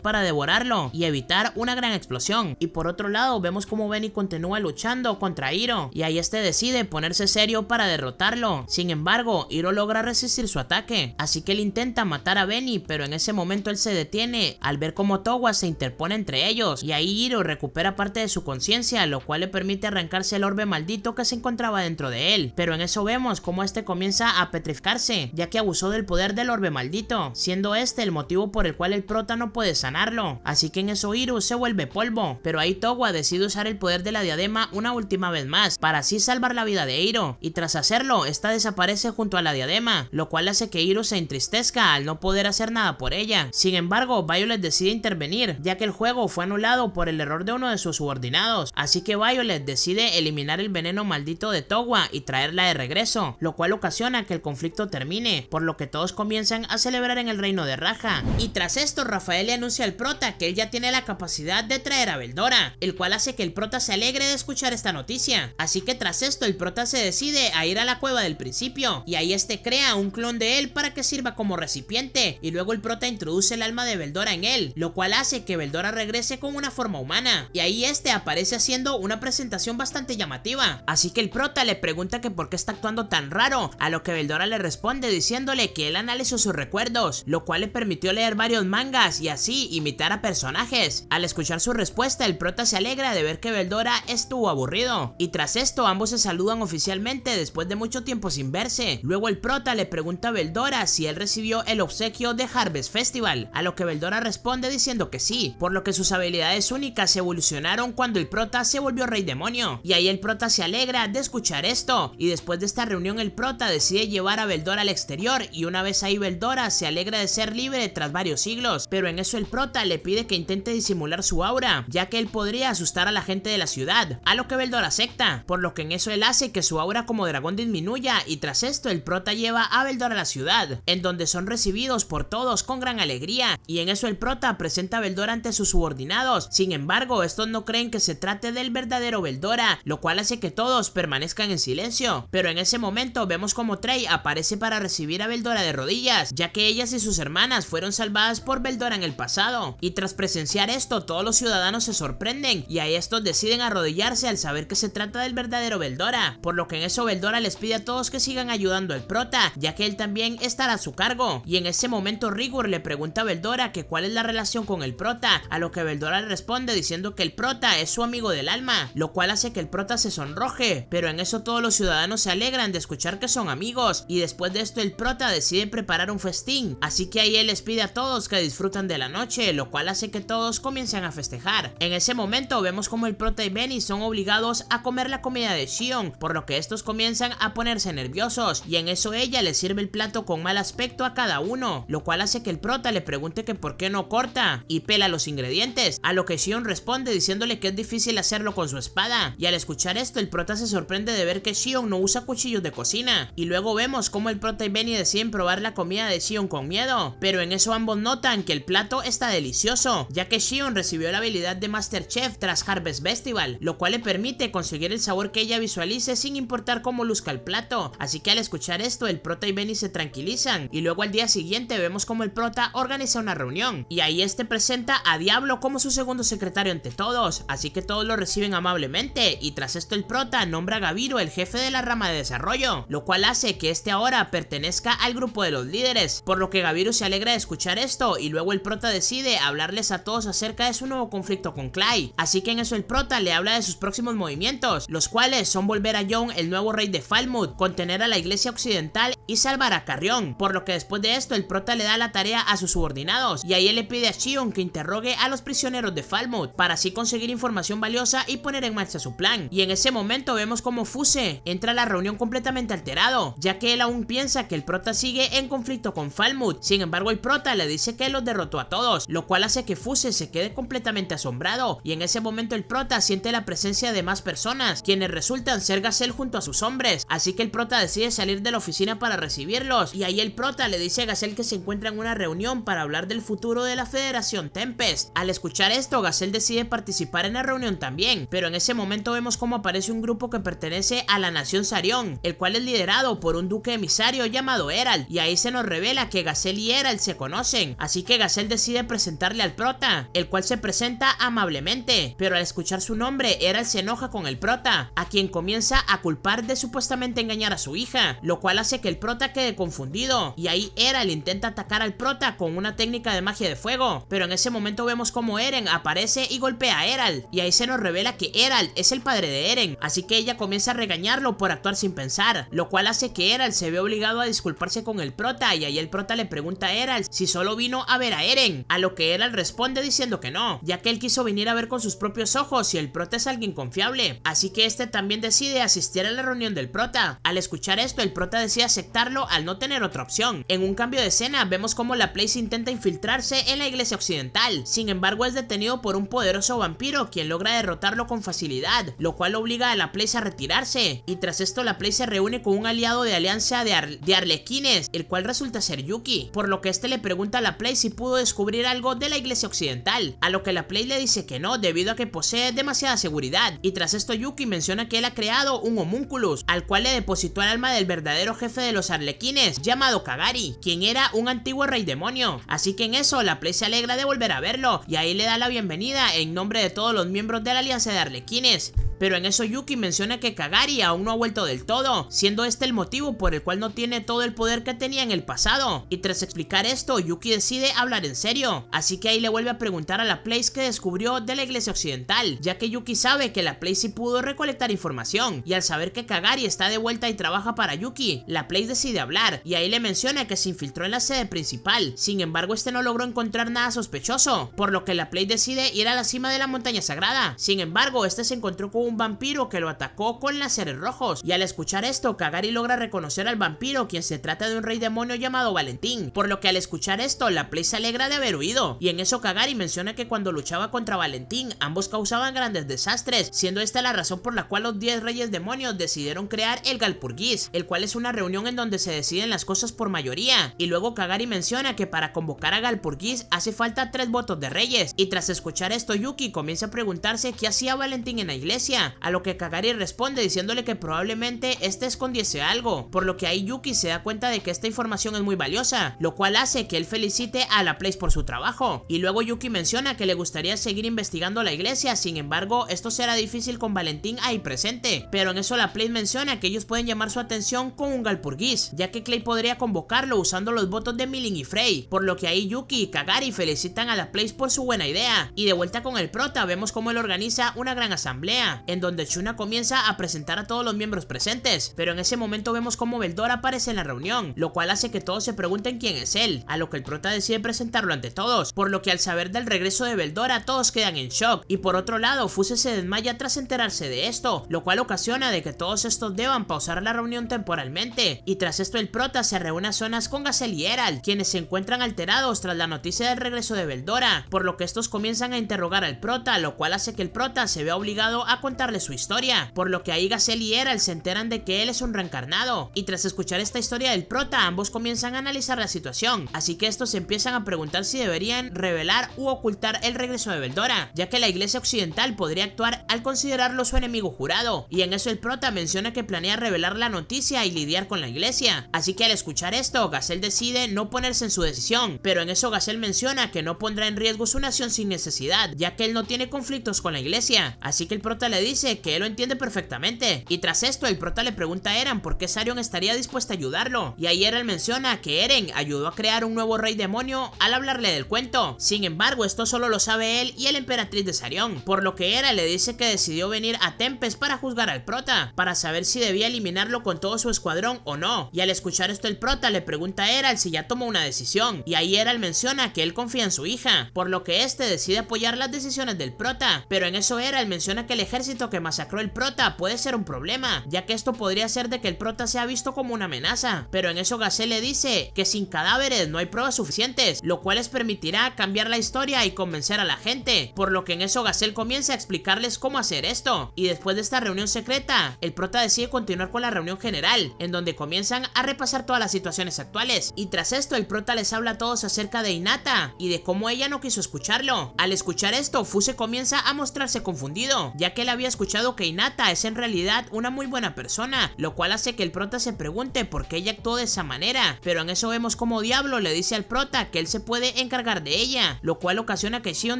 para devorarlo y evitar una gran explosión. Y por otro lado, vemos como Benny continúa luchando contra Iro y ahí este decide ponerse serio para derrotarlo. Sin embargo, Iro logra resistir su ataque, así que él intenta matar a Benny, pero en ese momento él se detiene al ver cómo Togua se interpone entre ellos y ahí Hiro recupera parte de su conciencia, lo cual le permite arrancarse el orbe maldito que se encontraba dentro de él. Pero en eso vemos cómo este comienza a petrificarse, ya que abusó del poder del orbe maldito, siendo este el motivo por el cual el prota no puede sanarlo. Así que en eso Hiro se vuelve polvo, pero ahí Towa decide usar el poder de la diadema una última vez más, para así salvar la vida de Hiro, y tras hacerlo, esta desaparece junto a la diadema, lo cual hace que Hiro se entristezca al no poder hacer nada por ella. Sin embargo, Violet decide intervenir, ya que el juego fue anulado por el error de uno de sus subordinados, así que Violet decide eliminar el veneno maldito de Togwa y traerla de regreso, lo cual ocasiona que el conflicto termine, por lo que todos comienzan a celebrar en el reino de Raja. Y tras esto, Rafael le anuncia al prota que él ya tiene la capacidad de traer a Beldora, el cual hace que el prota se alegre de escuchar esta noticia. Así que tras esto, el prota se decide a ir a la cueva del principio, y ahí este crea un clon de él para que sirva como recipiente, y luego el prota introduce el alma de Beldora en él, lo cual hace que Beldora regrese con una forma humana, y ahí este aparece haciendo una presentación bastante llamativa. Así que el prota le pregunta que por qué está actuando tan raro, a lo que Beldora le responde diciéndole que él analizó sus recuerdos, lo cual le permitió leer varios mangas y así imitar a personajes. Al escuchar su respuesta, el prota se alegra de ver que Beldora estuvo aburrido, y tras esto ambos se saludan oficialmente después de mucho tiempo sin verse. Luego el prota le pregunta a Beldora si él recibió el obsequio de Harvest Festival, a lo que Beldora responde diciendo que sí, por lo que sus habilidades únicas se evolucionaron cuando el prota se volvió rey demonio. Y ahí el prota se alegra de escuchar esto, y después de esta reunión el prota decide llevar a Beldora al exterior, y una vez ahí Beldora se alegra de ser libre tras varios siglos, pero en eso el prota le pide que intente disimular su aura, ya que él podría asustar a la gente de la ciudad, a lo que Beldora acepta, por lo que en eso él hace que su aura como dragón disminuya, y tras esto el prota lleva a Beldora a la ciudad, en donde son recibidos por todos con gran alegría, y en eso el prota presenta a Beldora ante sus subordinados. Sin embargo, estos no creen que se trate del verdadero Beldora, lo cual hace que todos permanezcan en silencio. Pero en ese momento vemos como Trey aparece para recibir a Beldora de rodillas, ya que ellas y sus hermanas fueron salvadas por Beldora en el pasado. Y tras presenciar esto, todos los ciudadanos se sorprenden y a estos deciden arrodillarse al saber que se trata del verdadero Beldora, por lo que en eso Beldora les pide a todos que sigan ayudando al prota, ya que él también estará a su cargo. Y en ese momento Rigor le pregunta a Beldora que cuál es la relación con el prota, a lo que Beldora responde diciendo que el prota es su amigo del alma, lo cual hace que el prota se sonroje, pero en eso todos los ciudadanos se alegran de escuchar que son amigos y después de esto el prota decide preparar un festín, así que ahí él les pide a todos que disfrutan de la noche, lo cual hace que todos comiencen a festejar. En ese momento vemos como el prota y Benny son obligados a comer la comida de Shion, por lo que estos comienzan a ponerse nerviosos y en eso ella le sirve el plato con mal aspecto a cada uno, lo cual hace que el prota le pregunte que por qué no corta y pela los ingredientes, a lo que Shion responde diciéndole que es difícil hacerlo con su espada, y al escuchar esto el prota se sorprende de ver que Shion no usa cuchillos de cocina, y luego vemos como el prota y Benny deciden probar la comida de Shion con miedo, pero en eso ambos notan que el plato está delicioso, ya que Shion recibió la habilidad de Master Chef tras Harvest Festival, lo cual le permite conseguir el sabor que ella visualice sin importar cómo luzca el plato, así que al escuchar esto el prota y Benny se tranquilizan, y luego al día siguiente vemos como el prota organiza una reunión, y ahí es este presenta a Diablo como su segundo secretario ante todos, así que todos lo reciben amablemente, y tras esto el prota nombra a Gaviro el jefe de la rama de desarrollo, lo cual hace que este ahora pertenezca al grupo de los líderes, por lo que Gaviru se alegra de escuchar esto, y luego el prota decide hablarles a todos acerca de su nuevo conflicto con Clay, así que en eso el prota le habla de sus próximos movimientos, los cuales son volver a John el nuevo rey de Falmouth, contener a la iglesia occidental y salvar a Carrión, por lo que después de esto el prota le da la tarea a sus subordinados, y ahí él le pide a que interrogue a los prisioneros de Falmouth para así conseguir información valiosa y poner en marcha su plan. Y en ese momento vemos como Fuse entra a la reunión completamente alterado, ya que él aún piensa que el prota sigue en conflicto con Falmouth. Sin embargo, el prota le dice que los derrotó a todos, lo cual hace que Fuse se quede completamente asombrado. Y en ese momento el prota siente la presencia de más personas, quienes resultan ser Gazelle junto a sus hombres. Así que el prota decide salir de la oficina para recibirlos. Y ahí el prota le dice a Gazelle que se encuentra en una reunión para hablar del futuro de la Federación Tempest. Al escuchar esto, Gazelle decide participar en la reunión también, pero en ese momento vemos cómo aparece un grupo que pertenece a la nación Sarión, el cual es liderado por un duque emisario llamado Eral, y ahí se nos revela que Gazelle y Eral se conocen, así que Gazelle decide presentarle al prota, el cual se presenta amablemente, pero al escuchar su nombre, Eral se enoja con el prota, a quien comienza a culpar de supuestamente engañar a su hija, lo cual hace que el prota quede confundido, y ahí Eral intenta atacar al prota con una técnica de magia de fuego, pero en ese momento vemos como Eren aparece y golpea a Herald. Y ahí se nos revela que Eral es el padre de Eren. Así que ella comienza a regañarlo por actuar sin pensar. Lo cual hace que Eral se ve obligado a disculparse con el prota. Y ahí el prota le pregunta a Eral si solo vino a ver a Eren. A lo que Eral responde diciendo que no. Ya que él quiso venir a ver con sus propios ojos y el prota es alguien confiable. Así que este también decide asistir a la reunión del prota. Al escuchar esto, el prota decide aceptarlo al no tener otra opción. En un cambio de escena vemos como la Place intenta infiltrarse en la iglesia Occidental. Sin embargo, es detenido por un poderoso vampiro quien logra derrotarlo con facilidad, lo cual obliga a la Place a retirarse. Y tras esto, la Place se reúne con un aliado de alianza de, Arlequines, el cual resulta ser Yuki, por lo que este le pregunta a la Place si pudo descubrir algo de la Iglesia Occidental, a lo que la Place le dice que no, debido a que posee demasiada seguridad. Y tras esto, Yuki menciona que él ha creado un homúnculus, al cual le depositó el alma del verdadero jefe de los Arlequines, llamado Kagari, quien era un antiguo rey demonio. Así que en eso, la Place se alegra de volver a verlo y ahí le da la bienvenida en nombre de todos los miembros de la Alianza de Arlequines. Pero en eso Yuki menciona que Kagari aún no ha vuelto del todo, siendo este el motivo por el cual no tiene todo el poder que tenía en el pasado. Y tras explicar esto, Yuki decide hablar en serio, así que ahí le vuelve a preguntar a la Place que descubrió de la iglesia occidental, ya que Yuki sabe que la Place sí pudo recolectar información, y al saber que Kagari está de vuelta y trabaja para Yuki, la Place decide hablar, y ahí le menciona que se infiltró en la sede principal, sin embargo este no logró encontrar nada sospechoso, por lo que la Play decide ir a la cima de la montaña sagrada. Sin embargo, este se encontró con un vampiro que lo atacó con láseres rojos, y al escuchar esto, Kagari logra reconocer al vampiro, quien se trata de un rey demonio llamado Valentín, por lo que al escuchar esto, la Play se alegra de haber huido, y en eso Kagari menciona que cuando luchaba contra Valentín, ambos causaban grandes desastres, siendo esta la razón por la cual los 10 reyes demonios decidieron crear el Galpurgis, el cual es una reunión en donde se deciden las cosas por mayoría, y luego Kagari menciona que para convocar a Galpurgis hace falta tres votos de reyes. Y tras escuchar esto, Yuki comienza a preguntarse qué hacía Valentín en la iglesia, a lo que Kagari responde diciéndole que probablemente este escondiese algo, por lo que ahí Yuki se da cuenta de que esta información es muy valiosa, lo cual hace que él felicite a la Place por su trabajo. Y luego Yuki menciona que le gustaría seguir investigando la iglesia, sin embargo, esto será difícil con Valentín ahí presente, pero en eso la Place menciona que ellos pueden llamar su atención con un galpurguis, ya que Clay podría convocarlo usando los votos de Milin y Frey, por lo que ahí Yuki y Kagari felicitan a la Place por su buena idea. Y de vuelta con el prota, vemos cómo él organiza una gran asamblea, en donde Shuna comienza a presentar a todos los miembros presentes, pero en ese momento vemos cómo beldora aparece en la reunión, lo cual hace que todos se pregunten quién es él, a lo que el prota decide presentarlo ante todos, por lo que al saber del regreso de Beldora todos quedan en shock, y por otro lado Fuse se desmaya tras enterarse de esto, lo cual ocasiona de que todos estos deban pausar la reunión temporalmente, y tras esto el prota se reúne a zonas con Gacel y Herald, quienes se encuentran alterados tras la noticia del regreso regreso de Beldora, por lo que estos comienzan a interrogar al prota, lo cual hace que el prota se vea obligado a contarle su historia, por lo que ahí Gacel y Eral se enteran de que él es un reencarnado, y tras escuchar esta historia del prota, ambos comienzan a analizar la situación, así que estos empiezan a preguntar si deberían revelar u ocultar el regreso de Beldora, ya que la iglesia occidental podría actuar al considerarlo su enemigo jurado, y en eso el prota menciona que planea revelar la noticia y lidiar con la iglesia, así que al escuchar esto, Gacel decide no ponerse en su decisión, pero en eso Gacel menciona que no pondrá en riesgo su nación sin necesidad, ya que él no tiene conflictos con la iglesia. Así que el prota le dice que él lo entiende perfectamente. Y tras esto, el prota le pregunta a Eren por qué Sarion estaría dispuesta a ayudarlo. Y ahí Eren menciona que Eren ayudó a crear un nuevo rey demonio al hablarle del cuento. Sin embargo, esto solo lo sabe él y el emperatriz de Sarion. Por lo que Eren le dice que decidió venir a Tempest para juzgar al prota, para saber si debía eliminarlo con todo su escuadrón o no. Y al escuchar esto, el prota le pregunta a Eren si ya tomó una decisión. Y ahí Eren menciona que él confía en su hija, por lo que este decide apoyar las decisiones del prota, pero en eso era él menciona que el ejército que masacró el prota puede ser un problema, ya que esto podría ser de que el prota sea visto como una amenaza, pero en eso gacel le dice que sin cadáveres no hay pruebas suficientes, lo cual les permitirá cambiar la historia y convencer a la gente, por lo que en eso gacel comienza a explicarles cómo hacer esto, y después de esta reunión secreta, el prota decide continuar con la reunión general, en donde comienzan a repasar todas las situaciones actuales, y tras esto el prota les habla a todos acerca de Inata, y de cómo ella no quiso escucharlo. Al escuchar esto, Fuse comienza a mostrarse confundido, ya que él había escuchado que Inata es en realidad una muy buena persona, lo cual hace que el prota se pregunte por qué ella actuó de esa manera, pero en eso vemos como Diablo le dice al prota que él se puede encargar de ella, lo cual ocasiona que Sion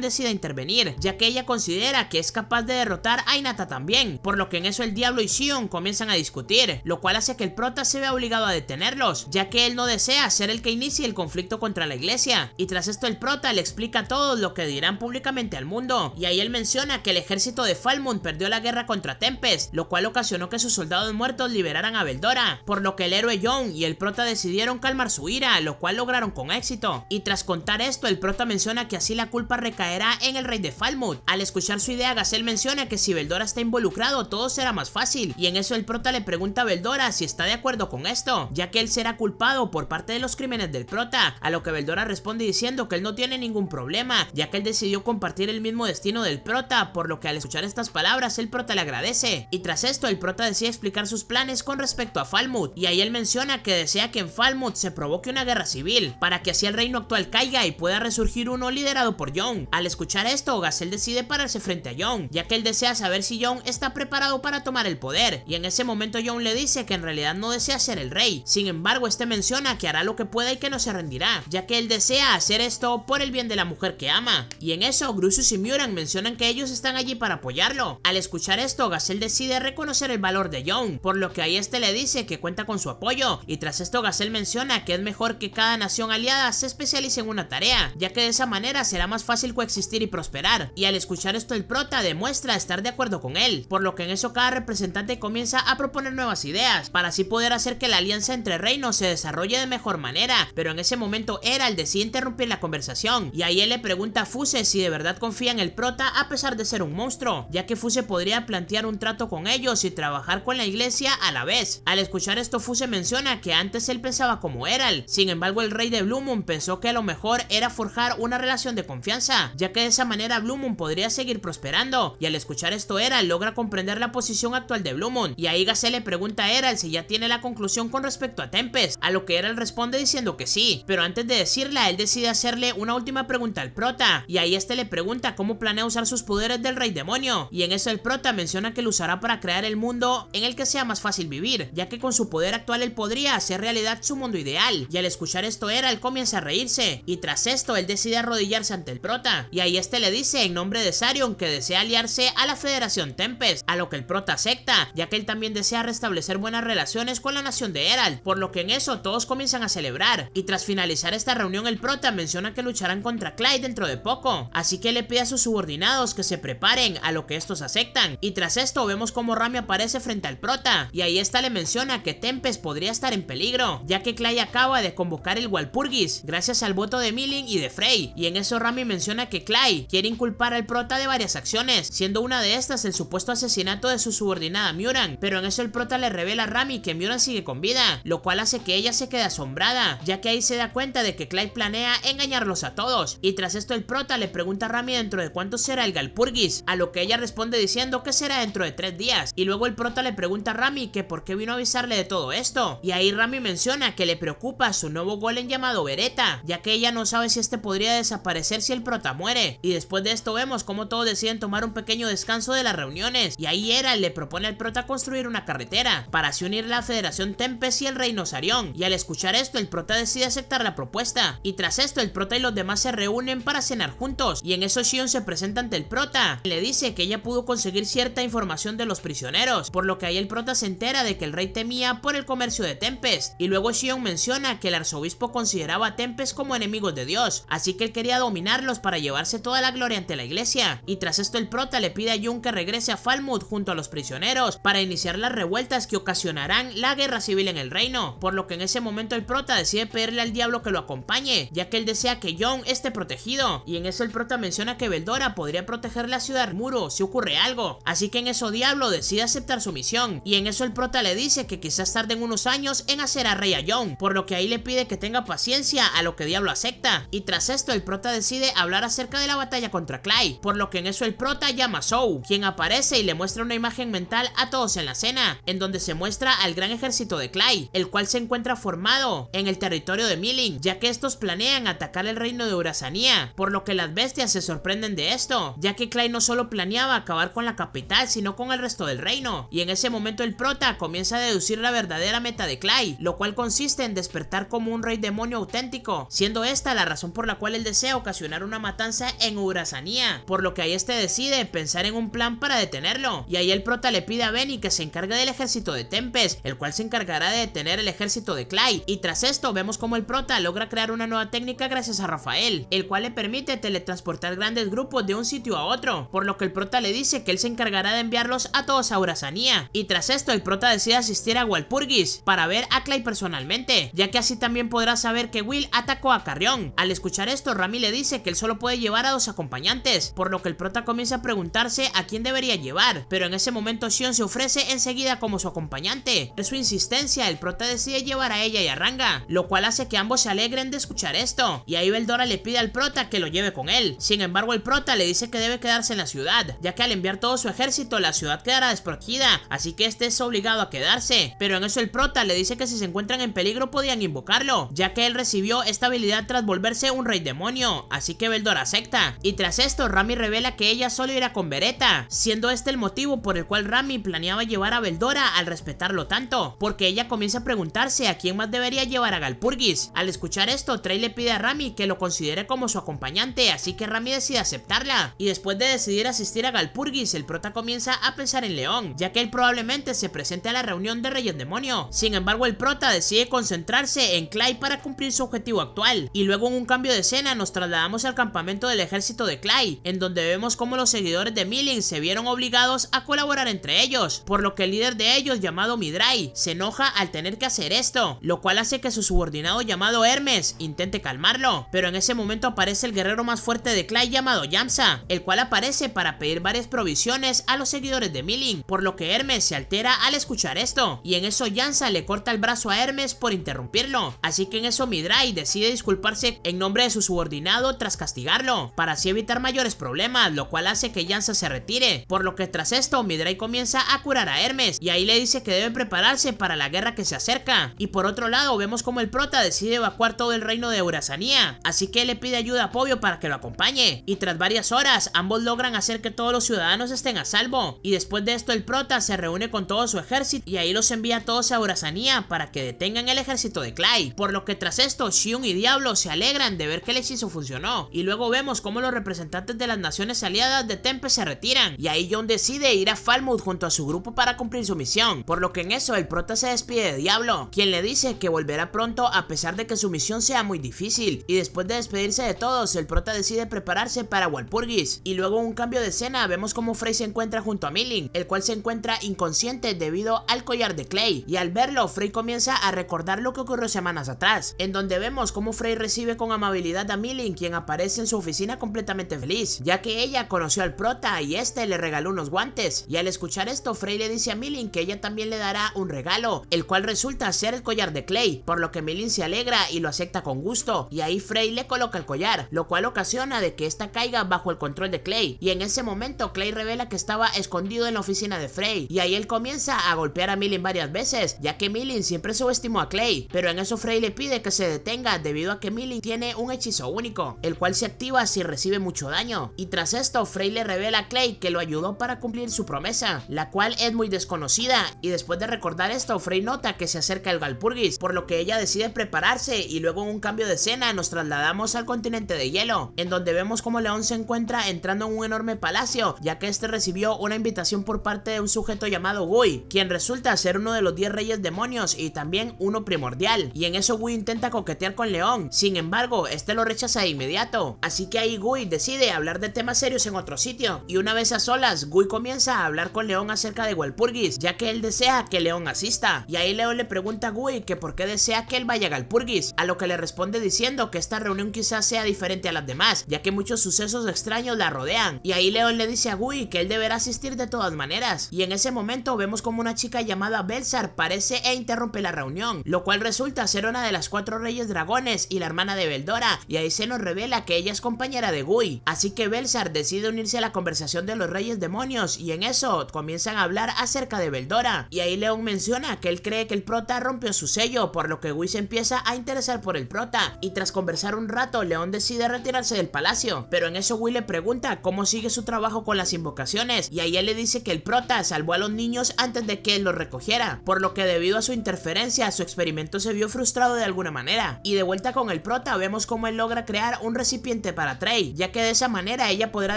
decida intervenir, ya que ella considera que es capaz de derrotar a Inata también, por lo que en eso el Diablo y Shion comienzan a discutir, lo cual hace que el prota se vea obligado a detenerlos, ya que él no desea ser el que inicie el conflicto contra la iglesia, y tras esto el prota le explica a todos lo que dirán públicamente al mundo, y ahí él menciona que el ejército de Falmouth perdió la guerra contra Tempest, lo cual ocasionó que sus soldados muertos liberaran a Beldora, por lo que el héroe John y el prota decidieron calmar su ira, lo cual lograron con éxito. Y tras contar esto, el prota menciona que así la culpa recaerá en el rey de Falmouth. Al escuchar su idea, Gazelle menciona que si Beldora está involucrado, todo será más fácil, y en eso el prota le pregunta a Beldora si está de acuerdo con esto, ya que él será culpado por parte de los crímenes del prota, a lo que Beldora responde diciendo que él no tiene ningún problema, ya que él decidió compartir el mismo destino del prota, por lo que al escuchar estas palabras el prota le agradece. Y tras esto el prota decide explicar sus planes con respecto a Falmouth, y ahí él menciona que desea que en Falmouth se provoque una guerra civil, para que así el reino actual caiga y pueda resurgir uno liderado por Jon. Al escuchar esto, Gazelle decide pararse frente a Jon, ya que él desea saber si Jon está preparado para tomar el poder, y en ese momento Jon le dice que en realidad no desea ser el rey, sin embargo este menciona que hará lo que pueda y que no se rendirá, ya que él desea hacer esto por el bien de la mujer que ama. Y en eso, Grusus y Muran mencionan que ellos están allí para apoyarlo. Al escuchar esto, Gazelle decide reconocer el valor de Young, por lo que ahí este le dice que cuenta con su apoyo. Y tras esto, Gazelle menciona que es mejor que cada nación aliada se especialice en una tarea, ya que de esa manera será más fácil coexistir y prosperar. Y al escuchar esto, el prota demuestra estar de acuerdo con él, por lo que en eso cada representante comienza a proponer nuevas ideas, para así poder hacer que la alianza entre reinos se desarrolle de mejor manera. Pero en ese momento, era de sí interrumpir la conversación conversación y ahí él le pregunta a Fuse si de verdad confía en el prota a pesar de ser un monstruo, ya que Fuse podría plantear un trato con ellos y trabajar con la iglesia a la vez. Al escuchar esto Fuse menciona que antes él pensaba como Eral sin embargo el rey de Blue pensó que a lo mejor era forjar una relación de confianza, ya que de esa manera Blue podría seguir prosperando y al escuchar esto Eral logra comprender la posición actual de Blue y ahí Gase le pregunta a Eral si ya tiene la conclusión con respecto a Tempest, a lo que Eral responde diciendo que sí, pero antes de decirla él decide hacerle una última pregunta al prota. Y ahí este le pregunta cómo planea usar sus poderes del rey demonio. Y en eso el prota menciona que lo usará para crear el mundo en el que sea más fácil vivir, ya que con su poder actual él podría hacer realidad su mundo ideal. Y al escuchar esto era, comienza a reírse. Y tras esto, él decide arrodillarse ante el prota. Y ahí este le dice en nombre de Sarion que desea aliarse a la Federación Tempest, a lo que el prota acepta, ya que él también desea restablecer buenas relaciones con la nación de Herald, por lo que en eso todos comienzan a celebrar. Y tras finalizar esta reunión, el prota menciona que lucharán contra Clyde dentro de poco, así que le pide a sus subordinados que se preparen a lo que estos aceptan. Y tras esto vemos como Rami aparece frente al prota, y ahí esta le menciona que Tempest podría estar en peligro, ya que Clyde acaba de convocar el Walpurgis, gracias al voto de Milling y de Frey, y en eso Rami menciona que Clyde quiere inculpar al prota de varias acciones, siendo una de estas el supuesto asesinato de su subordinada Muran, pero en eso el prota le revela a Rami que Muran sigue con vida, lo cual hace que ella se quede asombrada, ya que ahí se da cuenta de que Clyde planea engañar a todos. Y tras esto el prota le pregunta a Rami dentro de cuánto será el Galpurgis, a lo que ella responde diciendo que será dentro de tres días. Y luego el prota le pregunta a Rami que por qué vino a avisarle de todo esto. Y ahí Rami menciona que le preocupa su nuevo golem llamado Beretta, ya que ella no sabe si este podría desaparecer si el prota muere. Y después de esto vemos cómo todos deciden tomar un pequeño descanso de las reuniones. Y ahí Era le propone al prota construir una carretera para así unir la Federación Tempest y el Reino Sarión. Y al escuchar esto el prota decide aceptar la propuesta. Y tras esto el y los demás se reúnen para cenar juntos y en eso Shion se presenta ante el prota. y Le dice que ella pudo conseguir cierta información de los prisioneros, por lo que ahí el prota se entera de que el rey temía por el comercio de Tempest y luego Shion menciona que el arzobispo consideraba a Tempest como enemigos de Dios, así que él quería dominarlos para llevarse toda la gloria ante la iglesia y tras esto el prota le pide a Jun que regrese a Falmouth junto a los prisioneros para iniciar las revueltas que ocasionarán la guerra civil en el reino, por lo que en ese momento el prota decide pedirle al diablo que lo acompañe, ya que él desea que Jon esté protegido. Y en eso el prota menciona que Beldora podría proteger la ciudad muro si ocurre algo. Así que en eso Diablo decide aceptar su misión. Y en eso el prota le dice que quizás tarden unos años en hacer a rey a Jon. Por lo que ahí le pide que tenga paciencia a lo que Diablo acepta. Y tras esto el prota decide hablar acerca de la batalla contra Clay. Por lo que en eso el prota llama a Sou, quien aparece y le muestra una imagen mental a todos en la cena. En donde se muestra al gran ejército de Clay. El cual se encuentra formado en el territorio de Milling. Ya que estos planean atacar el reino de Urasanía, por lo que las bestias se sorprenden de esto, ya que Clay no solo planeaba acabar con la capital, sino con el resto del reino, y en ese momento el prota comienza a deducir la verdadera meta de Clay, lo cual consiste en despertar como un rey demonio auténtico, siendo esta la razón por la cual él desea ocasionar una matanza en Urasanía por lo que ahí este decide pensar en un plan para detenerlo, y ahí el prota le pide a Benny que se encargue del ejército de Tempest, el cual se encargará de detener el ejército de Clay, y tras esto vemos como el prota logra crear una nueva técnica gracias a Rafael, el cual le permite teletransportar grandes grupos de un sitio a otro, por lo que el prota le dice que él se encargará de enviarlos a todos a Urasanía Y tras esto, el prota decide asistir a Walpurgis para ver a Clay personalmente, ya que así también podrá saber que Will atacó a Carrión. Al escuchar esto, Rami le dice que él solo puede llevar a dos acompañantes, por lo que el prota comienza a preguntarse a quién debería llevar, pero en ese momento Sion se ofrece enseguida como su acompañante. De su insistencia, el prota decide llevar a ella y a Ranga, lo cual hace que ambos se alegren de escuchar esto, y y Beldora le pide al prota que lo lleve con él. Sin embargo, el prota le dice que debe quedarse en la ciudad, ya que al enviar todo su ejército, la ciudad quedará desprotegida, así que este es obligado a quedarse. Pero en eso el prota le dice que si se encuentran en peligro podían invocarlo, ya que él recibió esta habilidad tras volverse un rey demonio, así que Beldora acepta. Y tras esto, Rami revela que ella solo irá con Beretta, siendo este el motivo por el cual Rami planeaba llevar a Beldora al respetarlo tanto, porque ella comienza a preguntarse a quién más debería llevar a Galpurgis. Al escuchar esto, Trey le pide a Rami que lo considere como su acompañante, así que Rami decide aceptarla. Y después de decidir asistir a Galpurgis, el prota comienza a pensar en León, ya que él probablemente se presente a la reunión de Reyes Demonio. Sin embargo, el prota decide concentrarse en Clay para cumplir su objetivo actual. Y luego en un cambio de escena nos trasladamos al campamento del ejército de Clay, en donde vemos cómo los seguidores de Milling se vieron obligados a colaborar entre ellos, por lo que el líder de ellos, llamado Midrai, se enoja al tener que hacer esto, lo cual hace que su subordinado llamado Hermes intente calmarlo. Pero en ese momento aparece el guerrero más fuerte de Clay llamado Yamsa, el cual aparece para pedir varias provisiones a los seguidores de Milling, por lo que Hermes se altera al escuchar esto, y en eso Yamsa le corta el brazo a Hermes por interrumpirlo, así que en eso Midrai decide disculparse en nombre de su subordinado tras castigarlo, para así evitar mayores problemas, lo cual hace que Yamsa se retire, por lo que tras esto Midrai comienza a curar a Hermes, y ahí le dice que debe prepararse para la guerra que se acerca, y por otro lado vemos como el prota decide evacuar todo el reino de Eurasanía, así que le pide ayuda a Pobio para que lo acompañe, y tras varias horas ambos logran hacer que todos los ciudadanos estén a salvo, y después de esto el prota se reúne con todo su ejército y ahí los envía a todos a Urasanía para que detengan el ejército de Clay, por lo que tras esto Shion y Diablo se alegran de ver que el hechizo funcionó, y luego vemos cómo los representantes de las naciones aliadas de Tempe se retiran, y ahí John decide ir a Falmouth junto a su grupo para cumplir su misión, por lo que en eso el prota se despide de Diablo, quien le dice que volverá pronto a pesar de que su misión sea muy difícil, y después de despedirse de todos, el prota decide prepararse para Walpurgis. Y luego un cambio de escena, vemos como Frey se encuentra junto a Milling, el cual se encuentra inconsciente debido al collar de Clay. Y al verlo, Frey comienza a recordar lo que ocurrió semanas atrás, en donde vemos cómo Frey recibe con amabilidad a Milin quien aparece en su oficina completamente feliz, ya que ella conoció al prota y este le regaló unos guantes. Y al escuchar esto, Frey le dice a Milling que ella también le dará un regalo, el cual resulta ser el collar de Clay, por lo que Milling se alegra y lo acepta con gusto. Y ahí Frey le coloca el collar, lo cual ocasiona de que esta caiga bajo el control de Clay, y en ese momento Clay revela que estaba escondido en la oficina de Frey, y ahí él comienza a golpear a Millin varias veces, ya que Millin siempre subestimó a Clay, pero en eso Frey le pide que se detenga debido a que Millen tiene un hechizo único, el cual se activa si recibe mucho daño, y tras esto Frey le revela a Clay que lo ayudó para cumplir su promesa, la cual es muy desconocida, y después de recordar esto Frey nota que se acerca el Galpurgis, por lo que ella decide prepararse y luego en un cambio de escena nos trasladamos al continente de hielo, en donde vemos como León se encuentra entrando en un enorme palacio, ya que este recibió una invitación por parte de un sujeto llamado Gui, quien resulta ser uno de los 10 reyes demonios y también uno primordial, y en eso Gui intenta coquetear con León, sin embargo, este lo rechaza de inmediato, así que ahí Gui decide hablar de temas serios en otro sitio, y una vez a solas, Gui comienza a hablar con León acerca de Walpurgis, ya que él desea que León asista, y ahí León le pregunta a Gui que por qué desea que él vaya a Galpurgis, a lo que le responde diciendo que esta reunión quizás sea diferente a las demás, ya que muchos sucesos extraños la rodean. Y ahí León le dice a Gui que él deberá asistir de todas maneras. Y en ese momento vemos como una chica llamada Belsar parece e interrumpe la reunión, lo cual resulta ser una de las cuatro reyes dragones y la hermana de Beldora, y ahí se nos revela que ella es compañera de Gui. Así que Belsar decide unirse a la conversación de los reyes demonios, y en eso comienzan a hablar acerca de Beldora. Y ahí León menciona que él cree que el prota rompió su sello, por lo que Gui se empieza a interesar por el prota, y tras conversar un rato, León decide retirarse del palacio, pero en eso Will le pregunta cómo sigue su trabajo con las invocaciones y ahí él le dice que el prota salvó a los niños antes de que él los recogiera, por lo que debido a su interferencia su experimento se vio frustrado de alguna manera. Y de vuelta con el prota vemos cómo él logra crear un recipiente para Trey, ya que de esa manera ella podrá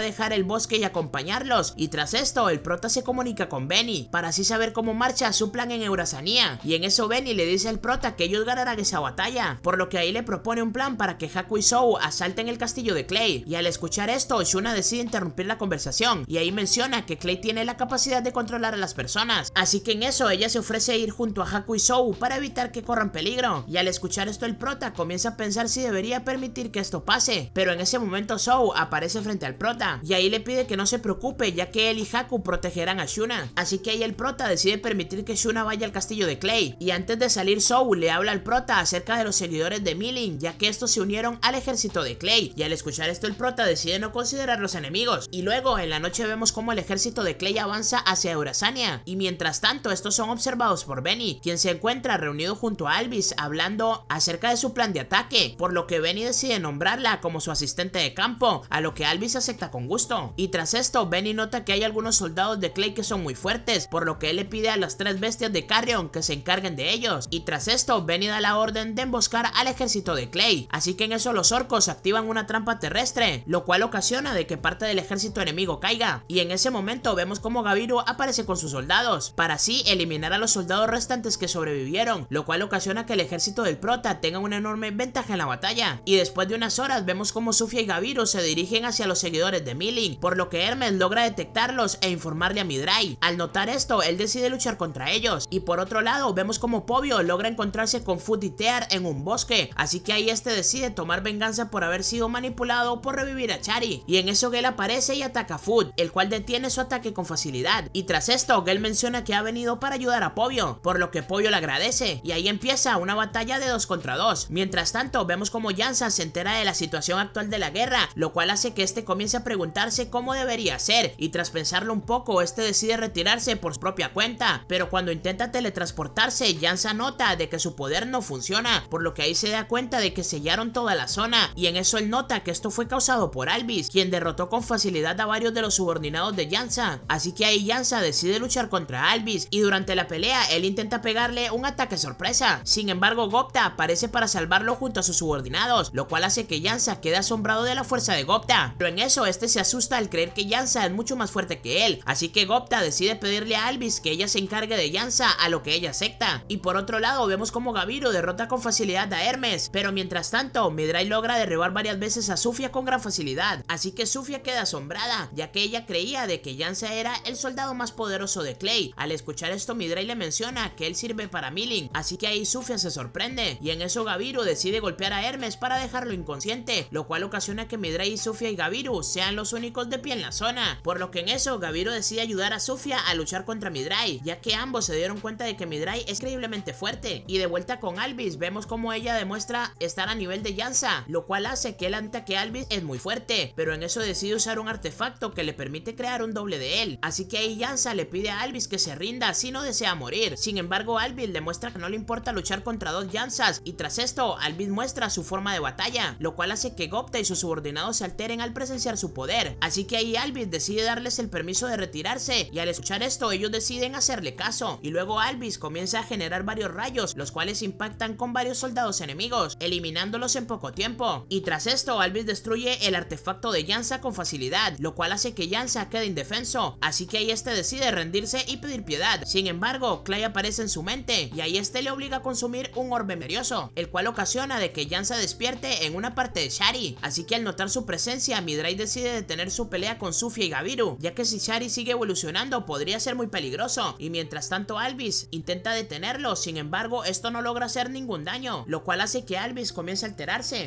dejar el bosque y acompañarlos, y tras esto el prota se comunica con Benny, para así saber cómo marcha su plan en Eurasania, y en eso Benny le dice al prota que ellos ganarán esa batalla, por lo que ahí le propone un plan para para que Haku y Zou asalten el castillo de Clay. Y al escuchar esto, Shuna decide interrumpir la conversación. Y ahí menciona que Clay tiene la capacidad de controlar a las personas. Así que en eso, ella se ofrece a ir junto a Haku y Zou... para evitar que corran peligro. Y al escuchar esto, el prota comienza a pensar si debería permitir que esto pase. Pero en ese momento, Zou aparece frente al prota. Y ahí le pide que no se preocupe, ya que él y Haku protegerán a Shuna. Así que ahí el prota decide permitir que Shuna vaya al castillo de Clay. Y antes de salir, Zou le habla al prota acerca de los seguidores de Milin, ya que estos unieron al ejército de Clay, y al escuchar esto el prota decide no considerarlos enemigos, y luego en la noche vemos como el ejército de Clay avanza hacia Eurasania, y mientras tanto estos son observados por Benny, quien se encuentra reunido junto a Alvis hablando acerca de su plan de ataque, por lo que Benny decide nombrarla como su asistente de campo, a lo que Alvis acepta con gusto, y tras esto Benny nota que hay algunos soldados de Clay que son muy fuertes, por lo que él le pide a las tres bestias de Carrion que se encarguen de ellos, y tras esto Benny da la orden de emboscar al ejército de Clay, Así que en eso los orcos activan una trampa terrestre, lo cual ocasiona de que parte del ejército enemigo caiga. Y en ese momento vemos como Gaviru aparece con sus soldados, para así eliminar a los soldados restantes que sobrevivieron, lo cual ocasiona que el ejército del prota tenga una enorme ventaja en la batalla. Y después de unas horas vemos como Sufia y Gaviru se dirigen hacia los seguidores de Milling, por lo que Hermes logra detectarlos e informarle a Midrai. Al notar esto, él decide luchar contra ellos. Y por otro lado, vemos como Pobio logra encontrarse con Tear en un bosque, así que ahí este decide de tomar venganza por haber sido manipulado por revivir a Chari, y en eso Gale aparece y ataca a Food, el cual detiene su ataque con facilidad, y tras esto Gale menciona que ha venido para ayudar a Pollo, por lo que Pollo le agradece, y ahí empieza una batalla de 2 contra 2. Mientras tanto, vemos como Jansa se entera de la situación actual de la guerra, lo cual hace que este comience a preguntarse cómo debería ser, y tras pensarlo un poco, este decide retirarse por su propia cuenta, pero cuando intenta teletransportarse, Jansa nota de que su poder no funciona, por lo que ahí se da cuenta de que se llama toda la zona y en eso él nota que esto fue causado por Alvis, quien derrotó con facilidad a varios de los subordinados de Yansa. Así que ahí Yansa decide luchar contra Alvis y durante la pelea él intenta pegarle un ataque sorpresa. Sin embargo, Gopta aparece para salvarlo junto a sus subordinados, lo cual hace que Yansa quede asombrado de la fuerza de Gopta. Pero en eso este se asusta al creer que Yansa es mucho más fuerte que él, así que Gopta decide pedirle a Alvis que ella se encargue de Yansa a lo que ella acepta. Y por otro lado vemos como Gaviro derrota con facilidad a Hermes, pero mientras tanto tanto, logra derribar varias veces a Sufia con gran facilidad, así que Sufia queda asombrada, ya que ella creía de que Yansa era el soldado más poderoso de Clay. Al escuchar esto, Midray le menciona que él sirve para Milling, así que ahí Sufia se sorprende, y en eso Gaviru decide golpear a Hermes para dejarlo inconsciente, lo cual ocasiona que Midray, Sufia y Gaviru sean los únicos de pie en la zona, por lo que en eso Gaviru decide ayudar a Sufia a luchar contra Midray, ya que ambos se dieron cuenta de que Midray es creíblemente fuerte, y de vuelta con Alvis vemos como ella demuestra estar a nivel de Yansa, lo cual hace que el ataque Alvis es muy fuerte, pero en eso decide usar un artefacto que le permite crear un doble de él, así que ahí Yansa le pide a Alvis que se rinda si no desea morir, sin embargo Alvis demuestra que no le importa luchar contra dos Yansas y tras esto Alvis muestra su forma de batalla, lo cual hace que Gopta y sus subordinados se alteren al presenciar su poder, así que ahí Alvis decide darles el permiso de retirarse y al escuchar esto ellos deciden hacerle caso y luego Alvis comienza a generar varios rayos, los cuales impactan con varios soldados enemigos, eliminándolos en poco tiempo. Y tras esto, Alvis destruye el artefacto de Yansa con facilidad, lo cual hace que Yansa quede indefenso, así que ahí este decide rendirse y pedir piedad. Sin embargo, Clay aparece en su mente y ahí este le obliga a consumir un orbe merioso, el cual ocasiona de que Yansa despierte en una parte de Shari, así que al notar su presencia, Midray decide detener su pelea con Sufia y Gaviru, ya que si Shari sigue evolucionando podría ser muy peligroso, y mientras tanto Alvis intenta detenerlo, sin embargo esto no logra hacer ningún daño, lo cual hace que Alvis comience a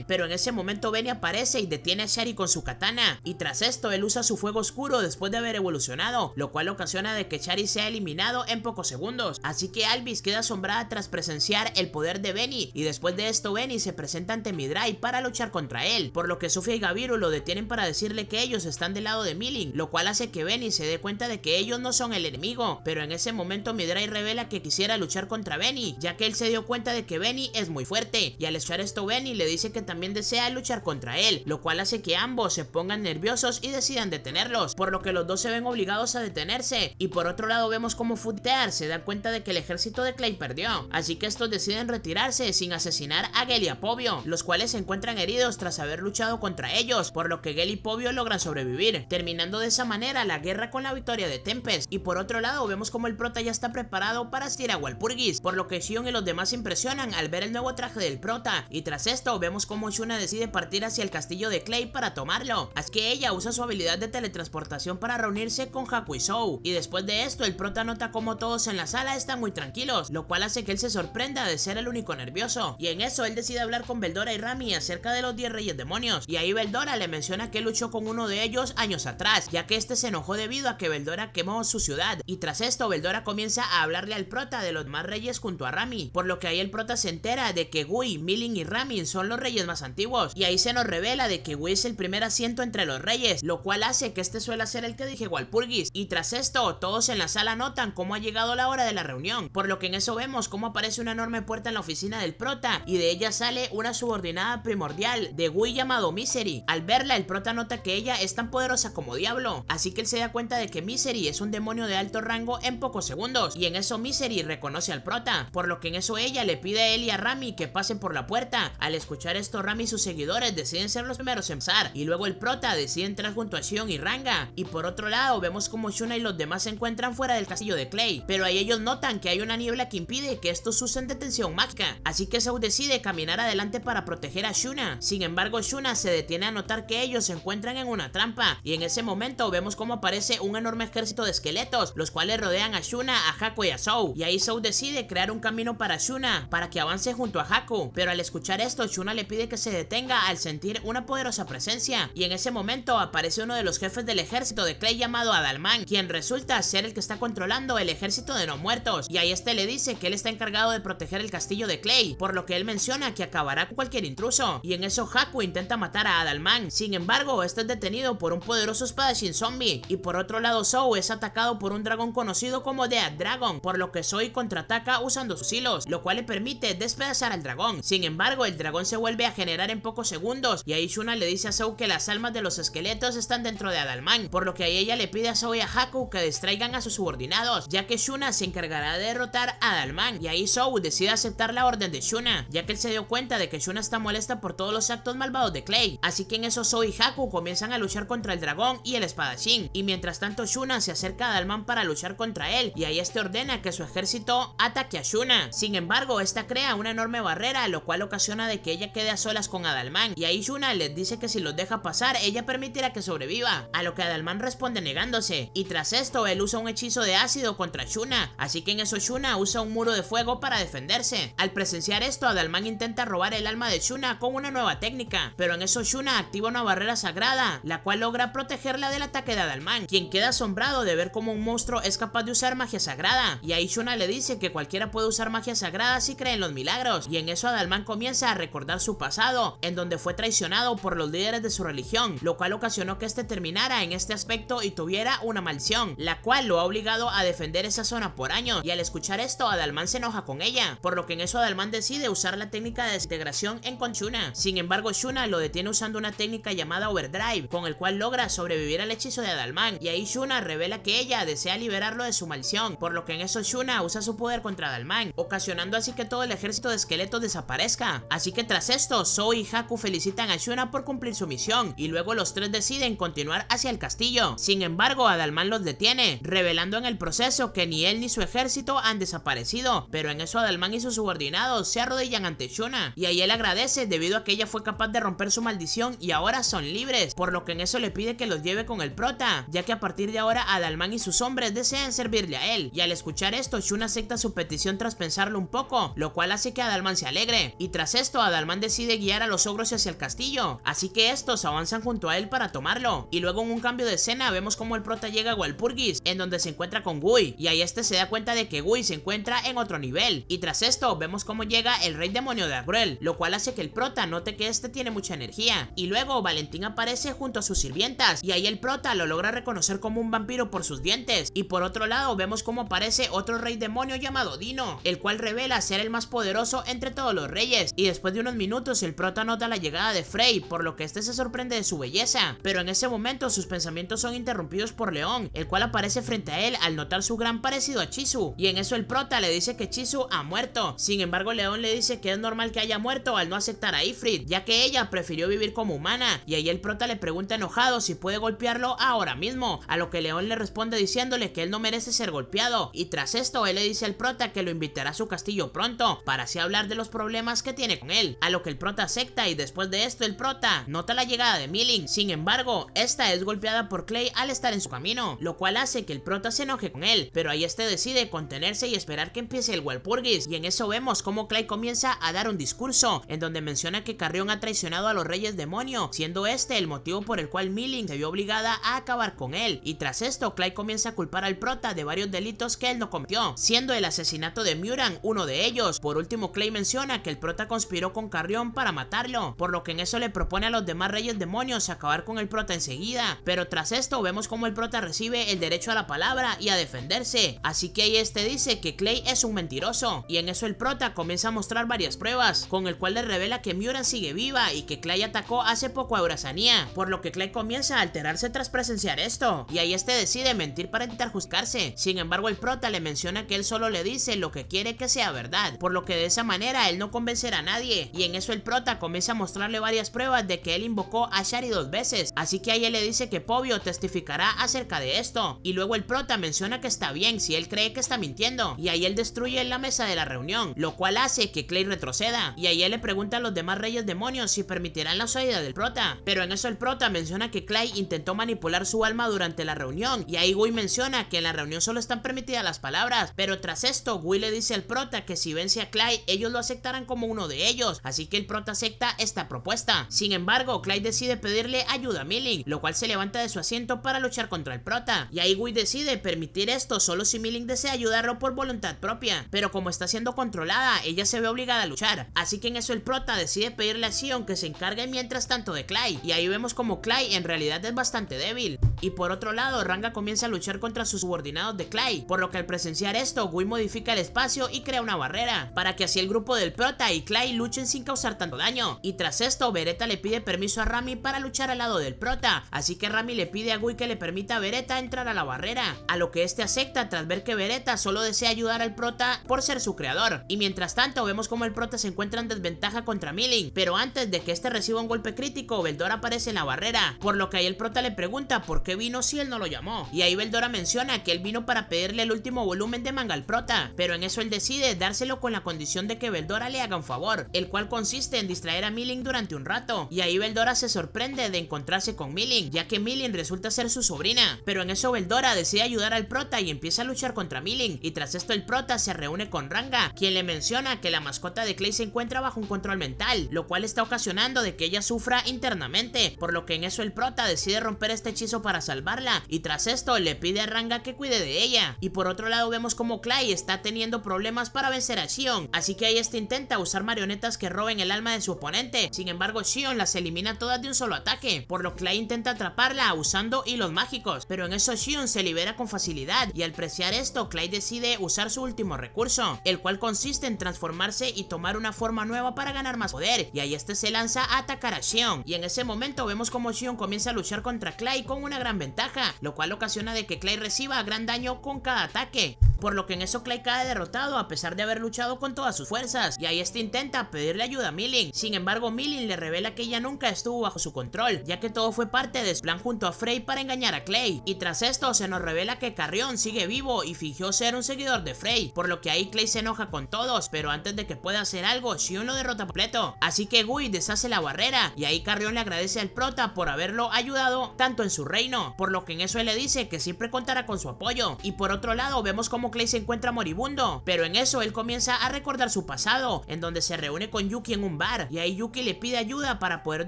pero en ese momento Benny aparece y detiene a Shari con su katana, y tras esto él usa su fuego oscuro después de haber evolucionado, lo cual ocasiona de que Shari sea eliminado en pocos segundos, así que Alvis queda asombrada tras presenciar el poder de Benny, y después de esto Benny se presenta ante Midrai para luchar contra él, por lo que Sofía y Gaviru lo detienen para decirle que ellos están del lado de Milling, lo cual hace que Benny se dé cuenta de que ellos no son el enemigo, pero en ese momento Midrai revela que quisiera luchar contra Benny, ya que él se dio cuenta de que Benny es muy fuerte, y al echar esto Benny le dice que también desea luchar contra él, lo cual hace que ambos se pongan nerviosos y decidan detenerlos, por lo que los dos se ven obligados a detenerse. Y por otro lado vemos como Futear se da cuenta de que el ejército de Clay perdió, así que estos deciden retirarse sin asesinar a Gel y a Pobio, los cuales se encuentran heridos tras haber luchado contra ellos, por lo que Gel y Pobio logran sobrevivir, terminando de esa manera la guerra con la victoria de Tempest. Y por otro lado vemos como el prota ya está preparado para asistir a Walpurgis, por lo que Sion y los demás impresionan al ver el nuevo traje del prota, y tras esto vemos cómo Shuna decide partir hacia el castillo de Clay para tomarlo. Así que ella usa su habilidad de teletransportación para reunirse con Haku Y y después de esto, el prota nota cómo todos en la sala están muy tranquilos, lo cual hace que él se sorprenda de ser el único nervioso. Y en eso, él decide hablar con Beldora y Rami acerca de los 10 reyes demonios. Y ahí Beldora le menciona que luchó con uno de ellos años atrás, ya que este se enojó debido a que Beldora quemó su ciudad. Y tras esto, Beldora comienza a hablarle al prota de los más reyes junto a Rami, por lo que ahí el prota se entera de que Gui, Milling y Rami son son los reyes más antiguos. Y ahí se nos revela de que Wii es el primer asiento entre los reyes, lo cual hace que este suele ser el que dije Walpurgis. Y tras esto, todos en la sala notan cómo ha llegado la hora de la reunión, por lo que en eso vemos cómo aparece una enorme puerta en la oficina del prota y de ella sale una subordinada primordial de Wii llamado Misery. Al verla, el prota nota que ella es tan poderosa como Diablo, así que él se da cuenta de que Misery es un demonio de alto rango en pocos segundos, y en eso Misery reconoce al prota, por lo que en eso ella le pide a él y a Rami que pasen por la puerta escuchar esto, Rami y sus seguidores deciden ser los primeros en pasar y luego el prota decide entrar junto a Shion y Ranga. Y por otro lado, vemos como Shuna y los demás se encuentran fuera del castillo de Clay, pero ahí ellos notan que hay una niebla que impide que estos usen detención mágica, así que Sou decide caminar adelante para proteger a Shuna. Sin embargo, Shuna se detiene a notar que ellos se encuentran en una trampa, y en ese momento vemos como aparece un enorme ejército de esqueletos, los cuales rodean a Shuna, a Haku y a Sou, y ahí Sou decide crear un camino para Shuna, para que avance junto a Haku, pero al escuchar esto Shuna le pide que se detenga al sentir una poderosa presencia y en ese momento aparece uno de los jefes del ejército de Clay llamado Adalman, quien resulta ser el que está controlando el ejército de no muertos y ahí este le dice que él está encargado de proteger el castillo de Clay, por lo que él menciona que acabará con cualquier intruso y en eso Haku intenta matar a Adalman, sin embargo este es detenido por un poderoso sin zombie y por otro lado Zou es atacado por un dragón conocido como Dead Dragon, por lo que Zoe contraataca usando sus hilos, lo cual le permite despedazar al dragón, sin embargo el dragón se vuelve a generar en pocos segundos y ahí Shuna le dice a Zou que las almas de los esqueletos están dentro de Adalman, por lo que ahí ella le pide a Zou y a Haku que distraigan a sus subordinados, ya que Shuna se encargará de derrotar a Adalman y ahí Zou decide aceptar la orden de Shuna, ya que él se dio cuenta de que Shuna está molesta por todos los actos malvados de Clay, así que en eso Zou y Haku comienzan a luchar contra el dragón y el espadachín, y mientras tanto Shuna se acerca a Adalman para luchar contra él y ahí este ordena que su ejército ataque a Shuna, sin embargo esta crea una enorme barrera, lo cual ocasiona de que ella queda a solas con Adalman y ahí Shuna les dice que si los deja pasar, ella permitirá que sobreviva, a lo que Adalman responde negándose, y tras esto él usa un hechizo de ácido contra Shuna, así que en eso Shuna usa un muro de fuego para defenderse. Al presenciar esto, Adalman intenta robar el alma de Shuna con una nueva técnica, pero en eso Shuna activa una barrera sagrada, la cual logra protegerla del ataque de Adalman, quien queda asombrado de ver cómo un monstruo es capaz de usar magia sagrada, y ahí Shuna le dice que cualquiera puede usar magia sagrada si cree en los milagros, y en eso Adalman comienza a recordar recordar su pasado, en donde fue traicionado por los líderes de su religión, lo cual ocasionó que este terminara en este aspecto y tuviera una maldición, la cual lo ha obligado a defender esa zona por años, y al escuchar esto Adalman se enoja con ella, por lo que en eso Adalman decide usar la técnica de desintegración en con Shuna. Sin embargo Shuna lo detiene usando una técnica llamada Overdrive, con el cual logra sobrevivir al hechizo de Adalman, y ahí Shuna revela que ella desea liberarlo de su maldición, por lo que en eso Shuna usa su poder contra Adalman, ocasionando así que todo el ejército de esqueletos desaparezca, así que tras esto, Zoe y Haku felicitan a Shuna por cumplir su misión y luego los tres deciden continuar hacia el castillo. Sin embargo, Adalman los detiene, revelando en el proceso que ni él ni su ejército han desaparecido, pero en eso Adalman y sus subordinados se arrodillan ante Shuna y ahí él agradece debido a que ella fue capaz de romper su maldición y ahora son libres, por lo que en eso le pide que los lleve con el prota, ya que a partir de ahora Adalman y sus hombres desean servirle a él, y al escuchar esto Shuna acepta su petición tras pensarlo un poco, lo cual hace que Adalman se alegre, y tras esto Adalman Alman decide guiar a los ogros hacia el castillo, así que estos avanzan junto a él para tomarlo. Y luego en un cambio de escena vemos como el prota llega a Walpurgis, en donde se encuentra con Gui, y ahí este se da cuenta de que Gui se encuentra en otro nivel. Y tras esto vemos cómo llega el rey demonio de Akrel, lo cual hace que el prota note que este tiene mucha energía. Y luego Valentín aparece junto a sus sirvientas, y ahí el prota lo logra reconocer como un vampiro por sus dientes. Y por otro lado vemos cómo aparece otro rey demonio llamado Dino, el cual revela ser el más poderoso entre todos los reyes. Y después de un minutos el prota nota la llegada de Frey, por lo que este se sorprende de su belleza, pero en ese momento sus pensamientos son interrumpidos por León, el cual aparece frente a él al notar su gran parecido a Chisu, y en eso el prota le dice que Chisu ha muerto, sin embargo León le dice que es normal que haya muerto al no aceptar a Ifrit, ya que ella prefirió vivir como humana, y ahí el prota le pregunta enojado si puede golpearlo ahora mismo, a lo que León le responde diciéndole que él no merece ser golpeado, y tras esto él le dice al prota que lo invitará a su castillo pronto, para así hablar de los problemas que tiene con él a lo que el prota acepta y después de esto el prota nota la llegada de Milling, sin embargo, esta es golpeada por Clay al estar en su camino, lo cual hace que el prota se enoje con él, pero ahí este decide contenerse y esperar que empiece el Walpurgis, y en eso vemos cómo Clay comienza a dar un discurso, en donde menciona que Carrión ha traicionado a los Reyes Demonio, siendo este el motivo por el cual Milling se vio obligada a acabar con él, y tras esto Clay comienza a culpar al prota de varios delitos que él no cometió, siendo el asesinato de Muran uno de ellos, por último Clay menciona que el prota conspiró con con Carrión para matarlo, por lo que en eso le propone a los demás reyes demonios acabar con el prota enseguida, pero tras esto vemos como el prota recibe el derecho a la palabra y a defenderse, así que ahí este dice que Clay es un mentiroso, y en eso el prota comienza a mostrar varias pruebas, con el cual le revela que Miura sigue viva y que Clay atacó hace poco a Eurasania, por lo que Clay comienza a alterarse tras presenciar esto, y ahí este decide mentir para intentar juzgarse, sin embargo el prota le menciona que él solo le dice lo que quiere que sea verdad, por lo que de esa manera él no convencerá a nadie, y en eso el prota comienza a mostrarle varias pruebas de que él invocó a Shari dos veces. Así que ahí él le dice que Pobio testificará acerca de esto. Y luego el prota menciona que está bien si él cree que está mintiendo. Y ahí él destruye la mesa de la reunión, lo cual hace que Clay retroceda. Y ahí él le pregunta a los demás reyes demonios si permitirán la salida del prota. Pero en eso el prota menciona que Clay intentó manipular su alma durante la reunión. Y ahí Gui menciona que en la reunión solo están permitidas las palabras. Pero tras esto, Gui le dice al prota que si vence a Clay, ellos lo aceptarán como uno de ellos así que el prota acepta esta propuesta. Sin embargo, Clyde decide pedirle ayuda a Milling, lo cual se levanta de su asiento para luchar contra el prota. Y ahí Gui decide permitir esto solo si Milling desea ayudarlo por voluntad propia, pero como está siendo controlada, ella se ve obligada a luchar. Así que en eso el prota decide pedirle a Sion que se encargue mientras tanto de Clyde, y ahí vemos como Clyde en realidad es bastante débil. Y por otro lado, Ranga comienza a luchar contra sus subordinados de Clyde, por lo que al presenciar esto, Gui modifica el espacio y crea una barrera, para que así el grupo del prota y Clyde luchen sin causar tanto daño. Y tras esto, Beretta le pide permiso a Rami para luchar al lado del prota, así que Rami le pide a Gui que le permita a Beretta entrar a la barrera, a lo que este acepta tras ver que Beretta solo desea ayudar al prota por ser su creador. Y mientras tanto, vemos como el prota se encuentra en desventaja contra Milling, pero antes de que este reciba un golpe crítico, Veldora aparece en la barrera, por lo que ahí el prota le pregunta por qué vino si él no lo llamó. Y ahí Beldora menciona que él vino para pedirle el último volumen de manga al prota, pero en eso él decide dárselo con la condición de que Beldora le haga un favor, el cual consiste en distraer a Milling durante un rato, y ahí Beldora se sorprende de encontrarse con Milling, ya que Milling resulta ser su sobrina, pero en eso Beldora decide ayudar al prota y empieza a luchar contra Milling, y tras esto el prota se reúne con Ranga, quien le menciona que la mascota de Clay se encuentra bajo un control mental, lo cual está ocasionando de que ella sufra internamente, por lo que en eso el prota decide romper este hechizo para salvarla, y tras esto le pide a Ranga que cuide de ella, y por otro lado vemos como Clay está teniendo problemas para vencer a Xion, así que ahí este intenta usar marionetas que roben el alma de su oponente. Sin embargo, Xion las elimina todas de un solo ataque, por lo que Clay intenta atraparla usando hilos mágicos, pero en eso Xion se libera con facilidad y al preciar esto, Clay decide usar su último recurso, el cual consiste en transformarse y tomar una forma nueva para ganar más poder, y ahí este se lanza a atacar a Shion, y en ese momento vemos como Shion comienza a luchar contra Clay con una gran ventaja, lo cual ocasiona de que Clay reciba gran daño con cada ataque, por lo que en eso Clay cae derrotado a pesar de haber luchado con todas sus fuerzas, y ahí este intenta pedirle ayuda a Milling. Sin embargo, Milling le revela que ella nunca estuvo bajo su control, ya que todo fue parte de su plan junto a Frey para engañar a Clay. Y tras esto se nos revela que Carrión sigue vivo y fingió ser un seguidor de Frey, por lo que ahí Clay se enoja con todos, pero antes de que pueda hacer algo, Sion lo derrota completo. Así que Gui deshace la barrera y ahí Carrión le agradece al prota por haberlo ayudado tanto en su reino, por lo que en eso él le dice que siempre contará con su apoyo. Y por otro lado vemos como Clay se encuentra moribundo, pero en eso él comienza a recordar su pasado, en donde se reúne con Yuki en un bar y ahí Yuki le pide ayuda para poder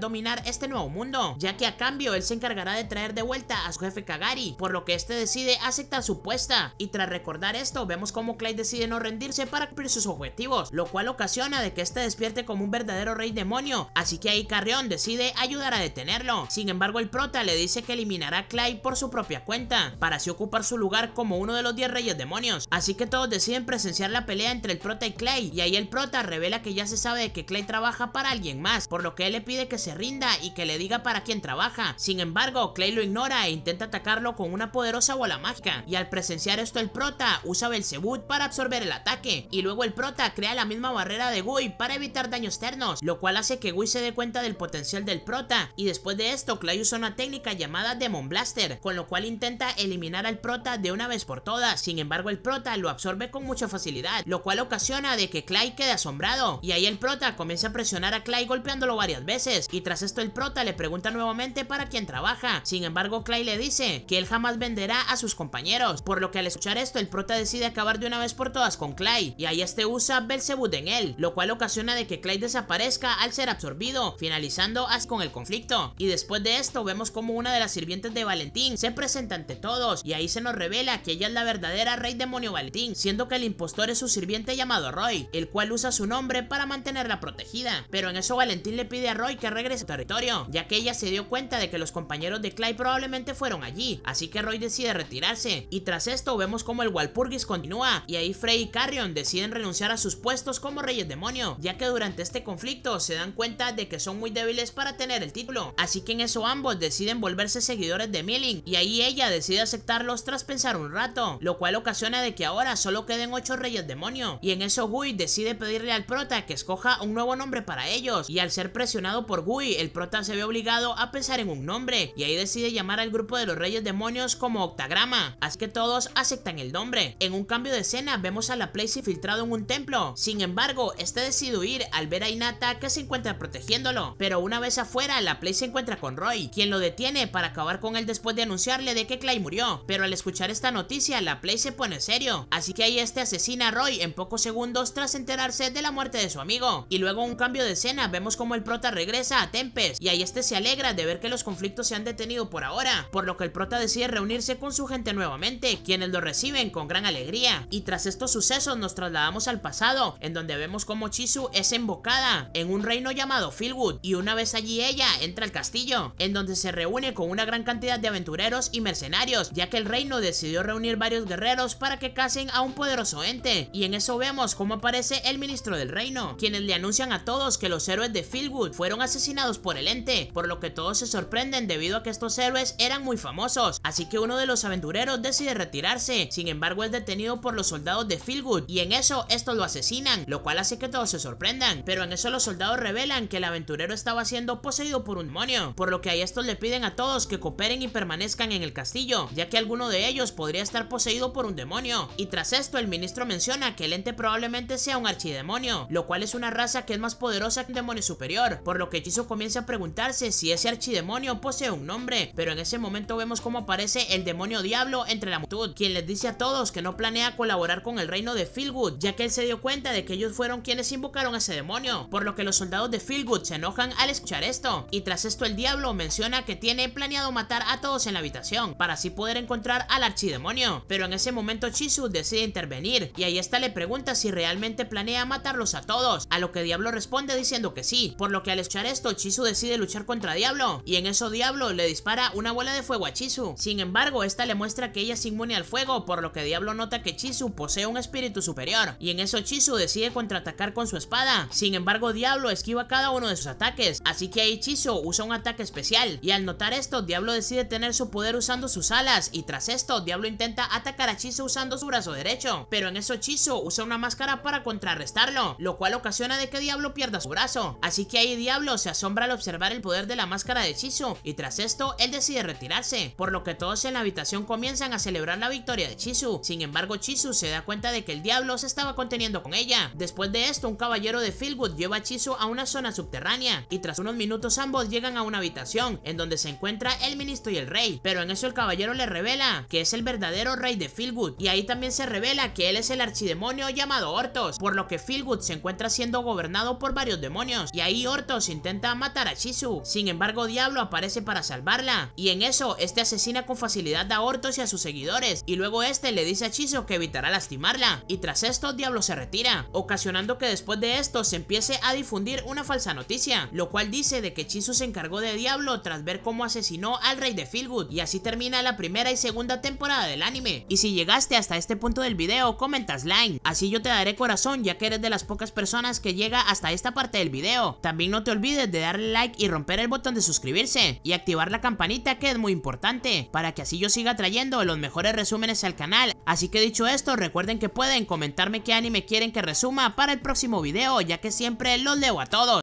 dominar este nuevo mundo, ya que a cambio él se encargará de traer de vuelta a su jefe Kagari, por lo que este decide aceptar su puesta y tras recordar esto vemos como Clay decide no rendirse para cumplir sus objetivos, lo cual ocasiona de que este despierte como un verdadero rey demonio, así que ahí Carrión decide ayudar a detenerlo, sin embargo el prota le dice que eliminará a Clay por su propia cuenta, para así ocupar su lugar como uno de los 10 reyes demonios, así que todos deciden presenciar la pelea entre el prota y Clay y ahí el prota revela que ya se sabe que Clay trabaja para alguien más, por lo que él le pide que se rinda y que le diga para quién trabaja. Sin embargo, Clay lo ignora e intenta atacarlo con una poderosa bola mágica, y al presenciar esto el prota usa Belzebuth para absorber el ataque, y luego el prota crea la misma barrera de Gui para evitar daños externos, lo cual hace que Gui se dé cuenta del potencial del prota, y después de esto Clay usa una técnica llamada Demon Blaster, con lo cual intenta eliminar al prota de una vez por todas, sin embargo el prota lo absorbe con mucha facilidad, lo cual ocasiona de que Clay quede asombrado, y ahí el prota prota comienza a presionar a Clay golpeándolo varias veces y tras esto el prota le pregunta nuevamente para quién trabaja. Sin embargo, Clay le dice que él jamás venderá a sus compañeros, por lo que al escuchar esto el prota decide acabar de una vez por todas con Clay y ahí este usa Belzebud en él, lo cual ocasiona de que Clay desaparezca al ser absorbido, finalizando así con el conflicto. Y después de esto vemos como una de las sirvientes de Valentín se presenta ante todos y ahí se nos revela que ella es la verdadera rey demonio Valentín, siendo que el impostor es su sirviente llamado Roy, el cual usa su nombre para mantener la protegida, pero en eso Valentín le pide a Roy que regrese al territorio, ya que ella se dio cuenta de que los compañeros de Clay probablemente fueron allí, así que Roy decide retirarse, y tras esto vemos como el Walpurgis continúa, y ahí Frey y Carrion deciden renunciar a sus puestos como Reyes Demonio, ya que durante este conflicto se dan cuenta de que son muy débiles para tener el título, así que en eso ambos deciden volverse seguidores de Milling, y ahí ella decide aceptarlos tras pensar un rato, lo cual ocasiona de que ahora solo queden 8 Reyes Demonio, y en eso Gui decide pedirle al prota que escoja un nuevo nombre para ellos y al ser presionado por Gui, el prota se ve obligado a pensar en un nombre y ahí decide llamar al grupo de los Reyes Demonios como Octagrama, así que todos aceptan el nombre. En un cambio de escena vemos a la Place filtrado en un templo, sin embargo, este decide huir al ver a Inata que se encuentra protegiéndolo, pero una vez afuera la Play se encuentra con Roy, quien lo detiene para acabar con él después de anunciarle de que Clay murió, pero al escuchar esta noticia la Play se pone serio, así que ahí este asesina a Roy en pocos segundos tras enterarse de la muerte de su amigo. Y luego un cambio de escena, vemos como el prota regresa a Tempest y ahí este se alegra de ver que los conflictos se han detenido por ahora, por lo que el prota decide reunirse con su gente nuevamente, quienes lo reciben con gran alegría. Y tras estos sucesos nos trasladamos al pasado, en donde vemos como Chisu es embocada en un reino llamado Philwood y una vez allí ella entra al castillo, en donde se reúne con una gran cantidad de aventureros y mercenarios, ya que el reino decidió reunir varios guerreros para que casen a un poderoso ente. Y en eso vemos cómo aparece el ministro del reino, quien le anuncian a todos que los héroes de Filwood fueron asesinados por el ente, por lo que todos se sorprenden debido a que estos héroes eran muy famosos, así que uno de los aventureros decide retirarse, sin embargo es detenido por los soldados de Philwood y en eso estos lo asesinan, lo cual hace que todos se sorprendan, pero en eso los soldados revelan que el aventurero estaba siendo poseído por un demonio, por lo que ahí estos le piden a todos que cooperen y permanezcan en el castillo, ya que alguno de ellos podría estar poseído por un demonio, y tras esto el ministro menciona que el ente probablemente sea un archidemonio, lo cual es una que es más poderosa que un demonio superior, por lo que Chisu comienza a preguntarse si ese archidemonio posee un nombre, pero en ese momento vemos cómo aparece el demonio diablo entre la multitud, quien les dice a todos que no planea colaborar con el reino de Philwood, ya que él se dio cuenta de que ellos fueron quienes invocaron a ese demonio, por lo que los soldados de Philwood se enojan al escuchar esto, y tras esto el diablo menciona que tiene planeado matar a todos en la habitación, para así poder encontrar al archidemonio, pero en ese momento Chizu decide intervenir, y ahí está le pregunta si realmente planea matarlos a todos, a lo que Diablo responde diciendo que sí, por lo que al escuchar esto, Chisu decide luchar contra Diablo, y en eso Diablo le dispara una bola de fuego a Chisu. Sin embargo, esta le muestra que ella es inmune al fuego, por lo que Diablo nota que Chisu posee un espíritu superior, y en eso Chisu decide contraatacar con su espada. Sin embargo, Diablo esquiva cada uno de sus ataques, así que ahí Chisu usa un ataque especial, y al notar esto, Diablo decide tener su poder usando sus alas, y tras esto, Diablo intenta atacar a Chisu usando su brazo derecho, pero en eso Chisu usa una máscara para contrarrestarlo, lo cual ocasiona de que Diablo pierda su brazo, así que ahí Diablo se asombra al observar el poder de la máscara de Chisu y tras esto él decide retirarse, por lo que todos en la habitación comienzan a celebrar la victoria de Chisu, sin embargo Chisu se da cuenta de que el Diablo se estaba conteniendo con ella, después de esto un caballero de Philwood lleva a Chisu a una zona subterránea y tras unos minutos ambos llegan a una habitación en donde se encuentra el ministro y el rey, pero en eso el caballero le revela que es el verdadero rey de Philwood y ahí también se revela que él es el archidemonio llamado Hortos, por lo que Philwood se encuentra siendo gobernado por varios demonios y ahí Hortos intenta matar a Chizu, Sin embargo, Diablo aparece para salvarla y en eso este asesina con facilidad a Hortos y a sus seguidores y luego este le dice a Chizu que evitará lastimarla y tras esto Diablo se retira, ocasionando que después de esto se empiece a difundir una falsa noticia, lo cual dice de que Chizu se encargó de Diablo tras ver cómo asesinó al rey de Feelgood y así termina la primera y segunda temporada del anime. Y si llegaste hasta este punto del video, comentas line así yo te daré corazón ya que eres de las pocas personas que llega hasta esta parte del video. También no te olvides de darle like y romper el botón de suscribirse y activar la campanita que es muy importante para que así yo siga trayendo los mejores resúmenes al canal. Así que dicho esto, recuerden que pueden comentarme qué anime quieren que resuma para el próximo video ya que siempre los leo a todos.